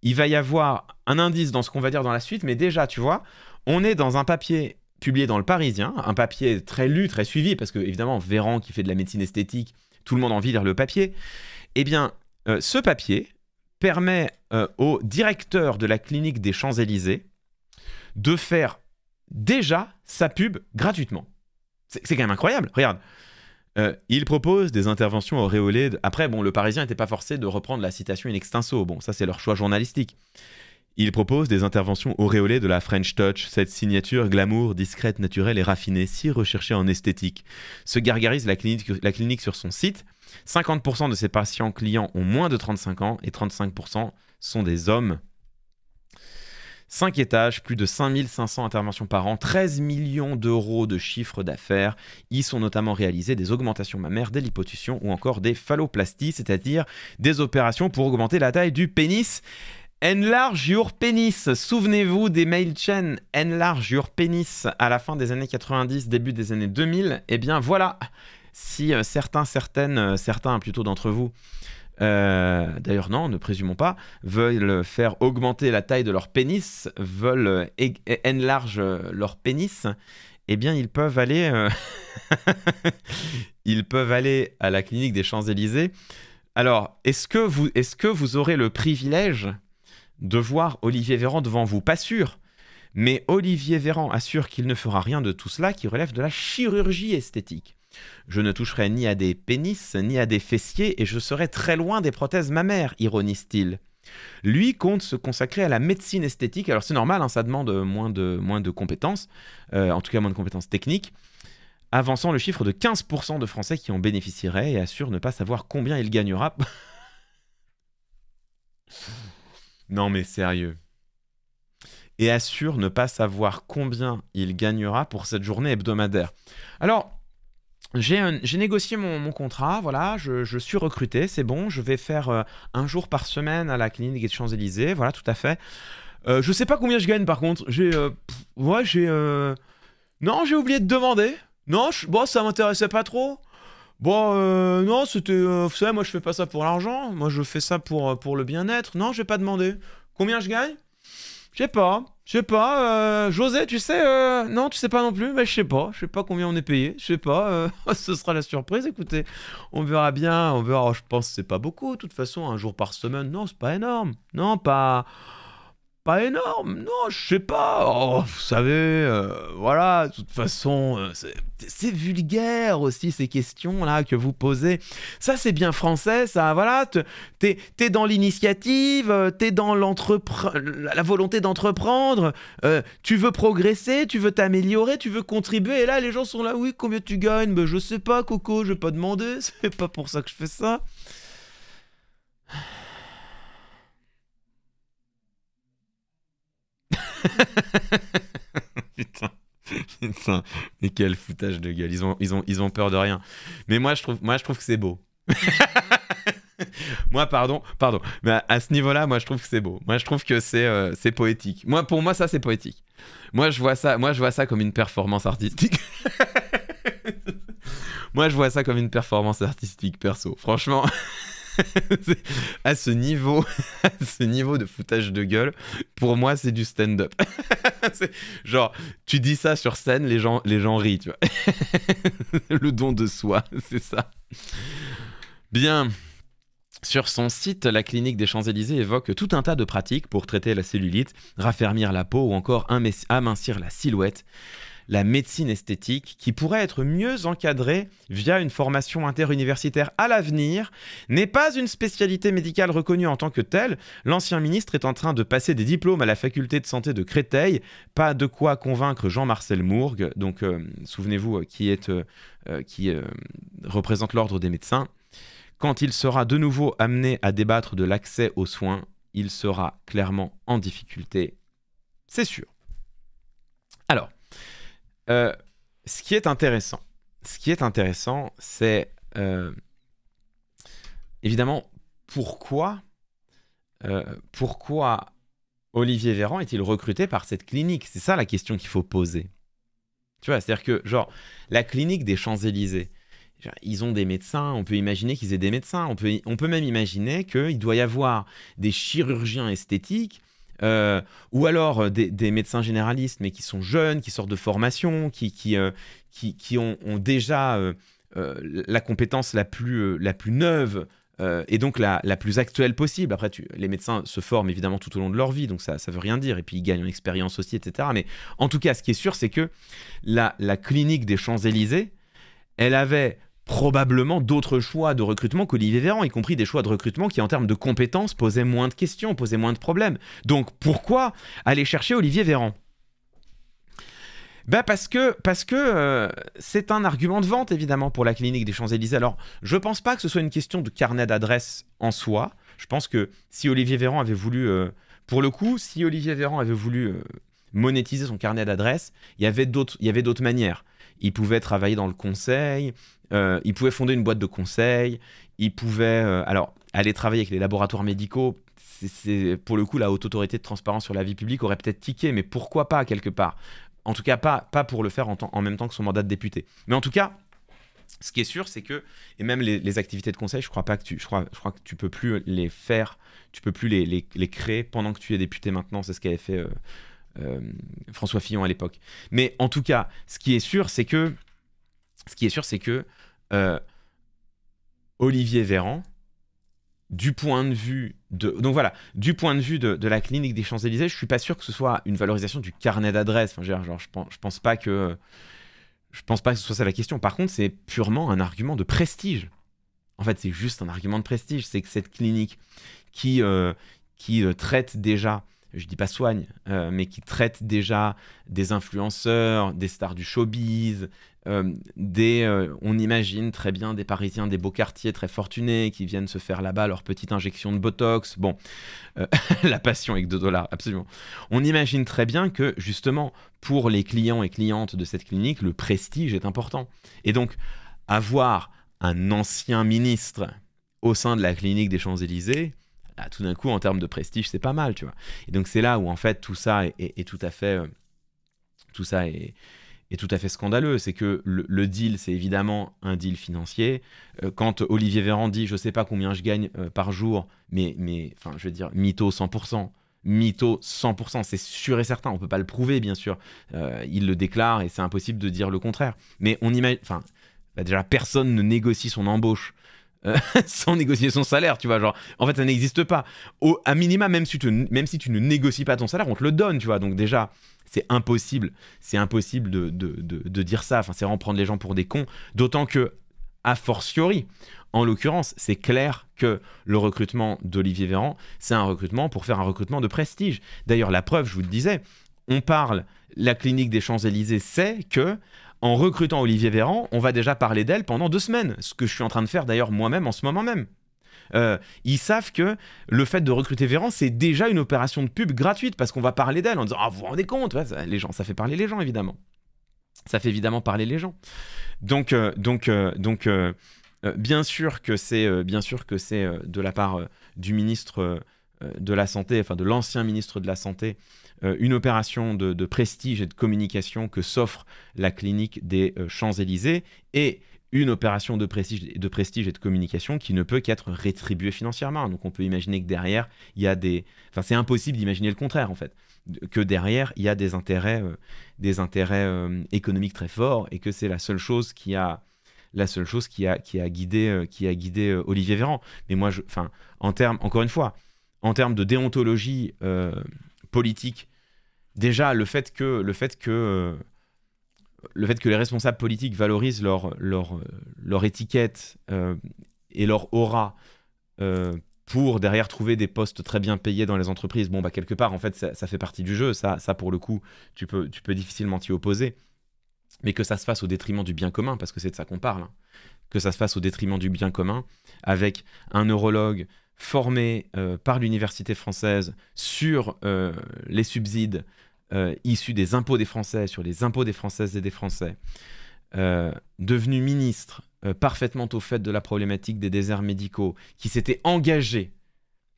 il va y avoir un indice dans ce qu'on va dire dans la suite, mais déjà, tu vois, on est dans un papier publié dans le Parisien, un papier très lu, très suivi, parce que évidemment, Véran qui fait de la médecine esthétique, tout le monde a envie de lire le papier. Eh bien, euh, ce papier permet euh, au directeur de la clinique des Champs-Élysées de faire déjà sa pub gratuitement. C'est quand même incroyable. Regarde, euh, il propose des interventions auréolées. Après, bon, le Parisien n'était pas forcé de reprendre la citation in extenso. Bon, ça, c'est leur choix journalistique. Il propose des interventions auréolées de la French Touch, cette signature glamour, discrète, naturelle et raffinée, si recherchée en esthétique. Se gargarise la clinique sur son site. 50% de ses patients clients ont moins de 35 ans et 35% sont des hommes 5 étages, plus de 5500 interventions par an, 13 millions d'euros de chiffre d'affaires. Y sont notamment réalisées des augmentations mammaires, des lipotutions ou encore des phalloplasties, c'est-à-dire des opérations pour augmenter la taille du pénis. Enlarge your penis. Souvenez-vous des mail chains Enlarge your penis à la fin des années 90, début des années 2000. Eh bien voilà, si euh, certains, certaines, euh, certains plutôt d'entre vous euh, d'ailleurs non, ne présumons pas, veulent faire augmenter la taille de leur pénis, veulent enlarge euh, leur pénis, eh bien ils peuvent aller, euh, ils peuvent aller à la clinique des Champs-Élysées. Alors, est-ce que, vous, est que vous aurez le privilège de voir Olivier Véran devant vous Pas sûr. Mais Olivier Véran assure qu'il ne fera rien de tout cela qui relève de la chirurgie esthétique. Je ne toucherai ni à des pénis, ni à des fessiers, et je serai très loin des prothèses mammaires, ironise-t-il. Lui compte se consacrer à la médecine esthétique. Alors c'est normal, hein, ça demande moins de, moins de compétences, euh, en tout cas moins de compétences techniques, avançant le chiffre de 15% de Français qui en bénéficieraient et assure ne pas savoir combien il gagnera. non mais sérieux. Et assure ne pas savoir combien il gagnera pour cette journée hebdomadaire. Alors, j'ai négocié mon, contrat, voilà, je, suis recruté, c'est bon, je vais faire euh, un jour par semaine à la clinique des Champs-Élysées, voilà, tout à fait. Euh, je sais pas combien je gagne par contre, j'ai... Euh, ouais, j'ai... Euh, non, j'ai oublié de demander. Non, ça bon, ça m'intéressait pas trop. Bon, non, c'était... vous savez, moi je fais pas ça pour l'argent, moi je fais ça pour, pour le bien-être. Non, j'ai pas demandé. Combien je gagne Je sais pas. Je sais pas, euh, José, tu sais, euh, non, tu sais pas non plus, mais je sais pas, je sais pas combien on est payé, je sais pas, euh, ce sera la surprise, écoutez, on verra bien, on verra, oh, je pense que c'est pas beaucoup, de toute façon, un jour par semaine, non, c'est pas énorme, non, pas pas énorme. Non, je sais pas. Oh, vous savez, euh, voilà, de toute façon, euh, c'est vulgaire aussi ces questions-là que vous posez. Ça, c'est bien français, ça, voilà. T'es es dans l'initiative, euh, t'es dans la volonté d'entreprendre, tu veux progresser, tu veux t'améliorer, tu veux contribuer. Et là, les gens sont là, oui, combien tu gagnes ben, Je sais pas, Coco, je vais pas demander, c'est pas pour ça que je fais ça. Putain. Putain, mais quel foutage de gueule. Ils ont, ils, ont, ils ont peur de rien. Mais moi, je trouve, moi, je trouve que c'est beau. moi, pardon, pardon. Mais à, ce niveau-là, moi, je trouve que c'est beau. Moi, je trouve que c'est euh, c'est poétique. Moi, pour moi, ça, c'est poétique. Moi, je vois ça, moi, je vois ça comme une performance artistique. moi, je vois ça comme une performance artistique, perso. Franchement. à ce niveau, ce niveau de foutage de gueule, pour moi, c'est du stand-up. genre, tu dis ça sur scène, les gens, les gens rient, tu Le don de soi, c'est ça. Bien. Sur son site, la clinique des Champs-Élysées évoque tout un tas de pratiques pour traiter la cellulite, raffermir la peau ou encore amincir la silhouette la médecine esthétique qui pourrait être mieux encadrée via une formation interuniversitaire à l'avenir n'est pas une spécialité médicale reconnue en tant que telle. L'ancien ministre est en train de passer des diplômes à la faculté de santé de Créteil. Pas de quoi convaincre Jean-Marcel Mourgue, donc euh, souvenez-vous euh, qui est euh, qui représente l'ordre des médecins. Quand il sera de nouveau amené à débattre de l'accès aux soins, il sera clairement en difficulté, c'est sûr. Euh, ce qui est intéressant, ce qui est intéressant, c'est euh, évidemment pourquoi, euh, pourquoi Olivier Véran est-il recruté par cette clinique C'est ça la question qu'il faut poser. Tu vois, c'est-à-dire que, genre, la clinique des Champs-Élysées, ils ont des médecins, on peut imaginer qu'ils aient des médecins, on peut, on peut même imaginer qu'il doit y avoir des chirurgiens esthétiques euh, ou alors euh, des, médecins généralistes, mais qui sont jeunes, qui sortent de formation, qui, qui, euh, qui, ont, déjà la compétence la plus, la plus neuve et donc la, la, plus actuelle possible. Après, tu, les médecins se forment évidemment tout au long de leur vie, donc ça ne veut rien dire, et puis ils gagnent en expérience aussi, etc. Mais en tout cas, ce qui est sûr, c'est que la, la clinique des Champs-Élysées, elle avait probablement d'autres choix de recrutement qu'Olivier Véran, y compris des choix de recrutement qui, en termes de compétences, posaient moins de questions, posaient moins de problèmes. Donc pourquoi aller chercher Olivier Véran Ben parce que parce que euh, c'est un argument de vente évidemment pour la clinique des Champs-Élysées. Alors, je pense pas que ce soit une question de carnet d'adresse en soi. Je pense que si Olivier Véran avait voulu euh, pour le coup, si Olivier Véran avait voulu euh, monétiser son carnet d'adresse, il y avait d'autres il y avait d'autres manières. Il pouvait travailler dans le conseil, euh, il pouvait fonder une boîte de conseil, il pouvait euh, alors aller travailler avec les laboratoires médicaux. C'est pour le coup la haute autorité de transparence sur la vie publique aurait peut-être tiqué, mais pourquoi pas quelque part En tout cas, pas, pour le faire en, en même temps que son mandat de député. Mais en tout cas, ce qui est sûr, c'est que, et même les, activités de conseil, je crois pas que tu, je crois, je crois que tu peux plus les faire, tu peux plus les, créer pendant que tu es député maintenant. C'est ce qu'avait fait euh, François Fillon à l'époque. Mais en tout cas, ce qui est sûr, c'est que ce qui est sûr, c'est que euh, Olivier Véran, du point de vue de... Donc voilà, du point de vue de, la clinique des Champs-Élysées, je suis pas sûr que ce soit une valorisation du carnet d'adresse. genre, je, pense, je pense pas que... Je pense pas que ce soit ça la question. Par contre, c'est purement un argument de prestige. En fait, c'est juste un argument de prestige. C'est que cette clinique qui, euh, qui euh, traite déjà, je dis pas soigne, mais qui traite déjà des influenceurs, des stars du showbiz, euh, des, euh, on imagine très bien des Parisiens des beaux quartiers très fortunés qui viennent se faire là-bas leur petite injection de Botox. Bon, euh, la passion avec de dollars, absolument. On imagine très bien que justement, pour les clients et clientes de cette clinique, le prestige est important. Et donc, avoir un ancien ministre au sein de la clinique des Champs-Élysées, tout d'un coup, en termes de prestige, c'est pas mal, tu vois. Et donc, c'est là où, en fait, tout ça est tout à fait... tout ça est est tout à fait scandaleux. C'est que le, deal, c'est évidemment un deal financier. Euh, quand Olivier Véran dit, je sais pas combien je gagne euh, par jour, mais, mais enfin, je veux dire, mytho 100%. Mytho 100%, c'est sûr et certain, on peut pas le prouver bien sûr. Euh, il le déclare et c'est impossible de dire le contraire. Mais on imagine, enfin, bah, déjà personne ne négocie son embauche. sans négocier son salaire, tu vois. Genre, en fait, ça n'existe pas. Au, à minima, même si, tu, même si tu ne négocies pas ton salaire, on te le donne, tu vois. Donc déjà, c'est impossible. C'est impossible de, dire ça. Enfin, c'est vraiment prendre les gens pour des cons. D'autant que, a fortiori, en l'occurrence, c'est clair que le recrutement d'Olivier Véran, c'est un recrutement pour faire un recrutement de prestige. D'ailleurs, la preuve, je vous le disais, on parle, la clinique des Champs-Élysées sait que en recrutant Olivier Véran, on va déjà parler d'elle pendant deux semaines, ce que je suis en train de faire d'ailleurs moi-même en ce moment même. Euh, ils savent que le fait de recruter Véran, c'est déjà une opération de pub gratuite parce qu'on va parler d'elle en disant Ah, vous vous rendez compte ça, les gens, Ça fait parler les gens, évidemment. Ça fait évidemment parler les gens. Donc, euh, donc, euh, donc bien sûr que c'est bien sûr que c'est de la part du ministre de la Santé, enfin de l'ancien ministre de la Santé, une opération de, de prestige et de communication que s'offre la clinique des Champs-Élysées. Et une opération de prestige, de prestige et de communication qui ne peut qu'être rétribuée financièrement. Donc on peut imaginer que derrière, il y a des... Enfin, c'est impossible d'imaginer le contraire, en fait. Que derrière, il y a des intérêts, euh, des intérêts euh, économiques très forts et que c'est la seule chose qui a la seule chose qui a, qui a guidé, euh, qui a guidé Olivier Véran. Mais moi, enfin, en termes, encore une fois, en termes de déontologie politique, déjà, le fait que, le fait que le fait que les responsables politiques valorisent leur, leur, euh, leur étiquette euh, et leur aura euh, pour derrière trouver des postes très bien payés dans les entreprises, bon, bah, quelque part, en fait, ça, fait partie du jeu. Ça, ça, pour le coup, tu peux, tu peux difficilement t'y opposer. Mais que ça se fasse au détriment du bien commun, parce que c'est de ça qu'on parle, hein. que ça se fasse au détriment du bien commun, avec un neurologue formé par l'université française sur les subsides euh, issu des impôts des Français, sur les impôts des Françaises et des Français, euh, devenu ministre, euh, parfaitement au fait de la problématique des déserts médicaux, qui s'était engagé,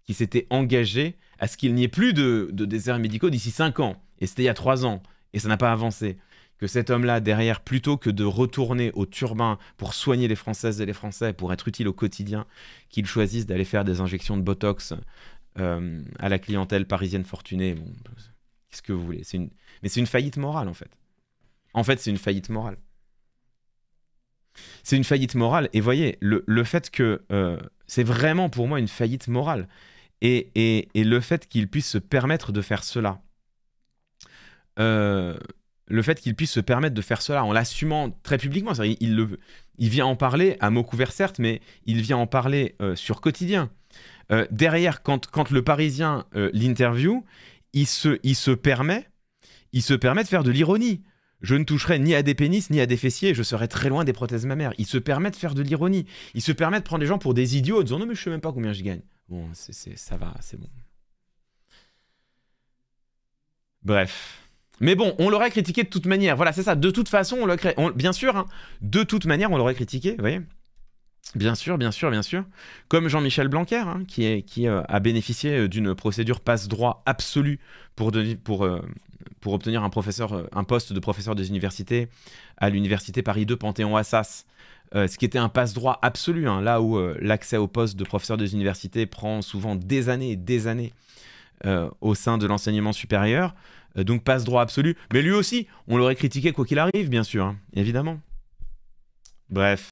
qui s'était engagé à ce qu'il n'y ait plus de, déserts médicaux d'ici 5 ans, et c'était il y a 3 ans, et ça n'a pas avancé, que cet homme-là, derrière, plutôt que de retourner au turbin pour soigner les Françaises et les Français, pour être utile au quotidien, qu'il choisisse d'aller faire des injections de Botox à la clientèle parisienne fortunée ce que vous voulez une... Mais c'est une faillite morale, en fait. En fait, c'est une faillite morale. C'est une faillite morale. Et voyez, le, le fait que euh, c'est vraiment pour moi une faillite morale. Et, et, et le fait qu'il puisse se permettre de faire cela. Euh, le fait qu'il puisse se permettre de faire cela en l'assumant très publiquement, il, il, le, il vient en parler à mots couverts certes, mais il vient en parler euh, sur quotidien. derrière, quand, quand le Parisien l'interview, il se, il se permet, il se permet de faire de l'ironie. Je ne toucherai ni à des pénis ni à des fessiers, je serai très loin des prothèses mammaires. Il se permet de faire de l'ironie. Il se permet de prendre les gens pour des idiots en disant non mais je sais même pas combien je gagne. Bon, ça va, c'est bon. Bref. Mais bon, on l'aurait critiqué de toute manière. Voilà, c'est ça. De toute façon, on l'aurait... Bien sûr, hein. de toute manière, on l'aurait critiqué, vous voyez Bien sûr, bien sûr, bien sûr. Comme Jean-Michel Blanquer, hein, qui, euh, a bénéficié euh, d'une procédure passe-droit absolue pour, euh, obtenir un, poste de professeur des universités à l'université Paris 2 Panthéon-Assas, ce qui était un passe-droit absolu, hein, là où l'accès au poste de professeur des universités prend souvent des années et des années au sein de l'enseignement supérieur. donc passe-droit absolu. Mais lui aussi, on l'aurait critiqué quoi qu'il arrive, bien sûr, hein, évidemment. Bref.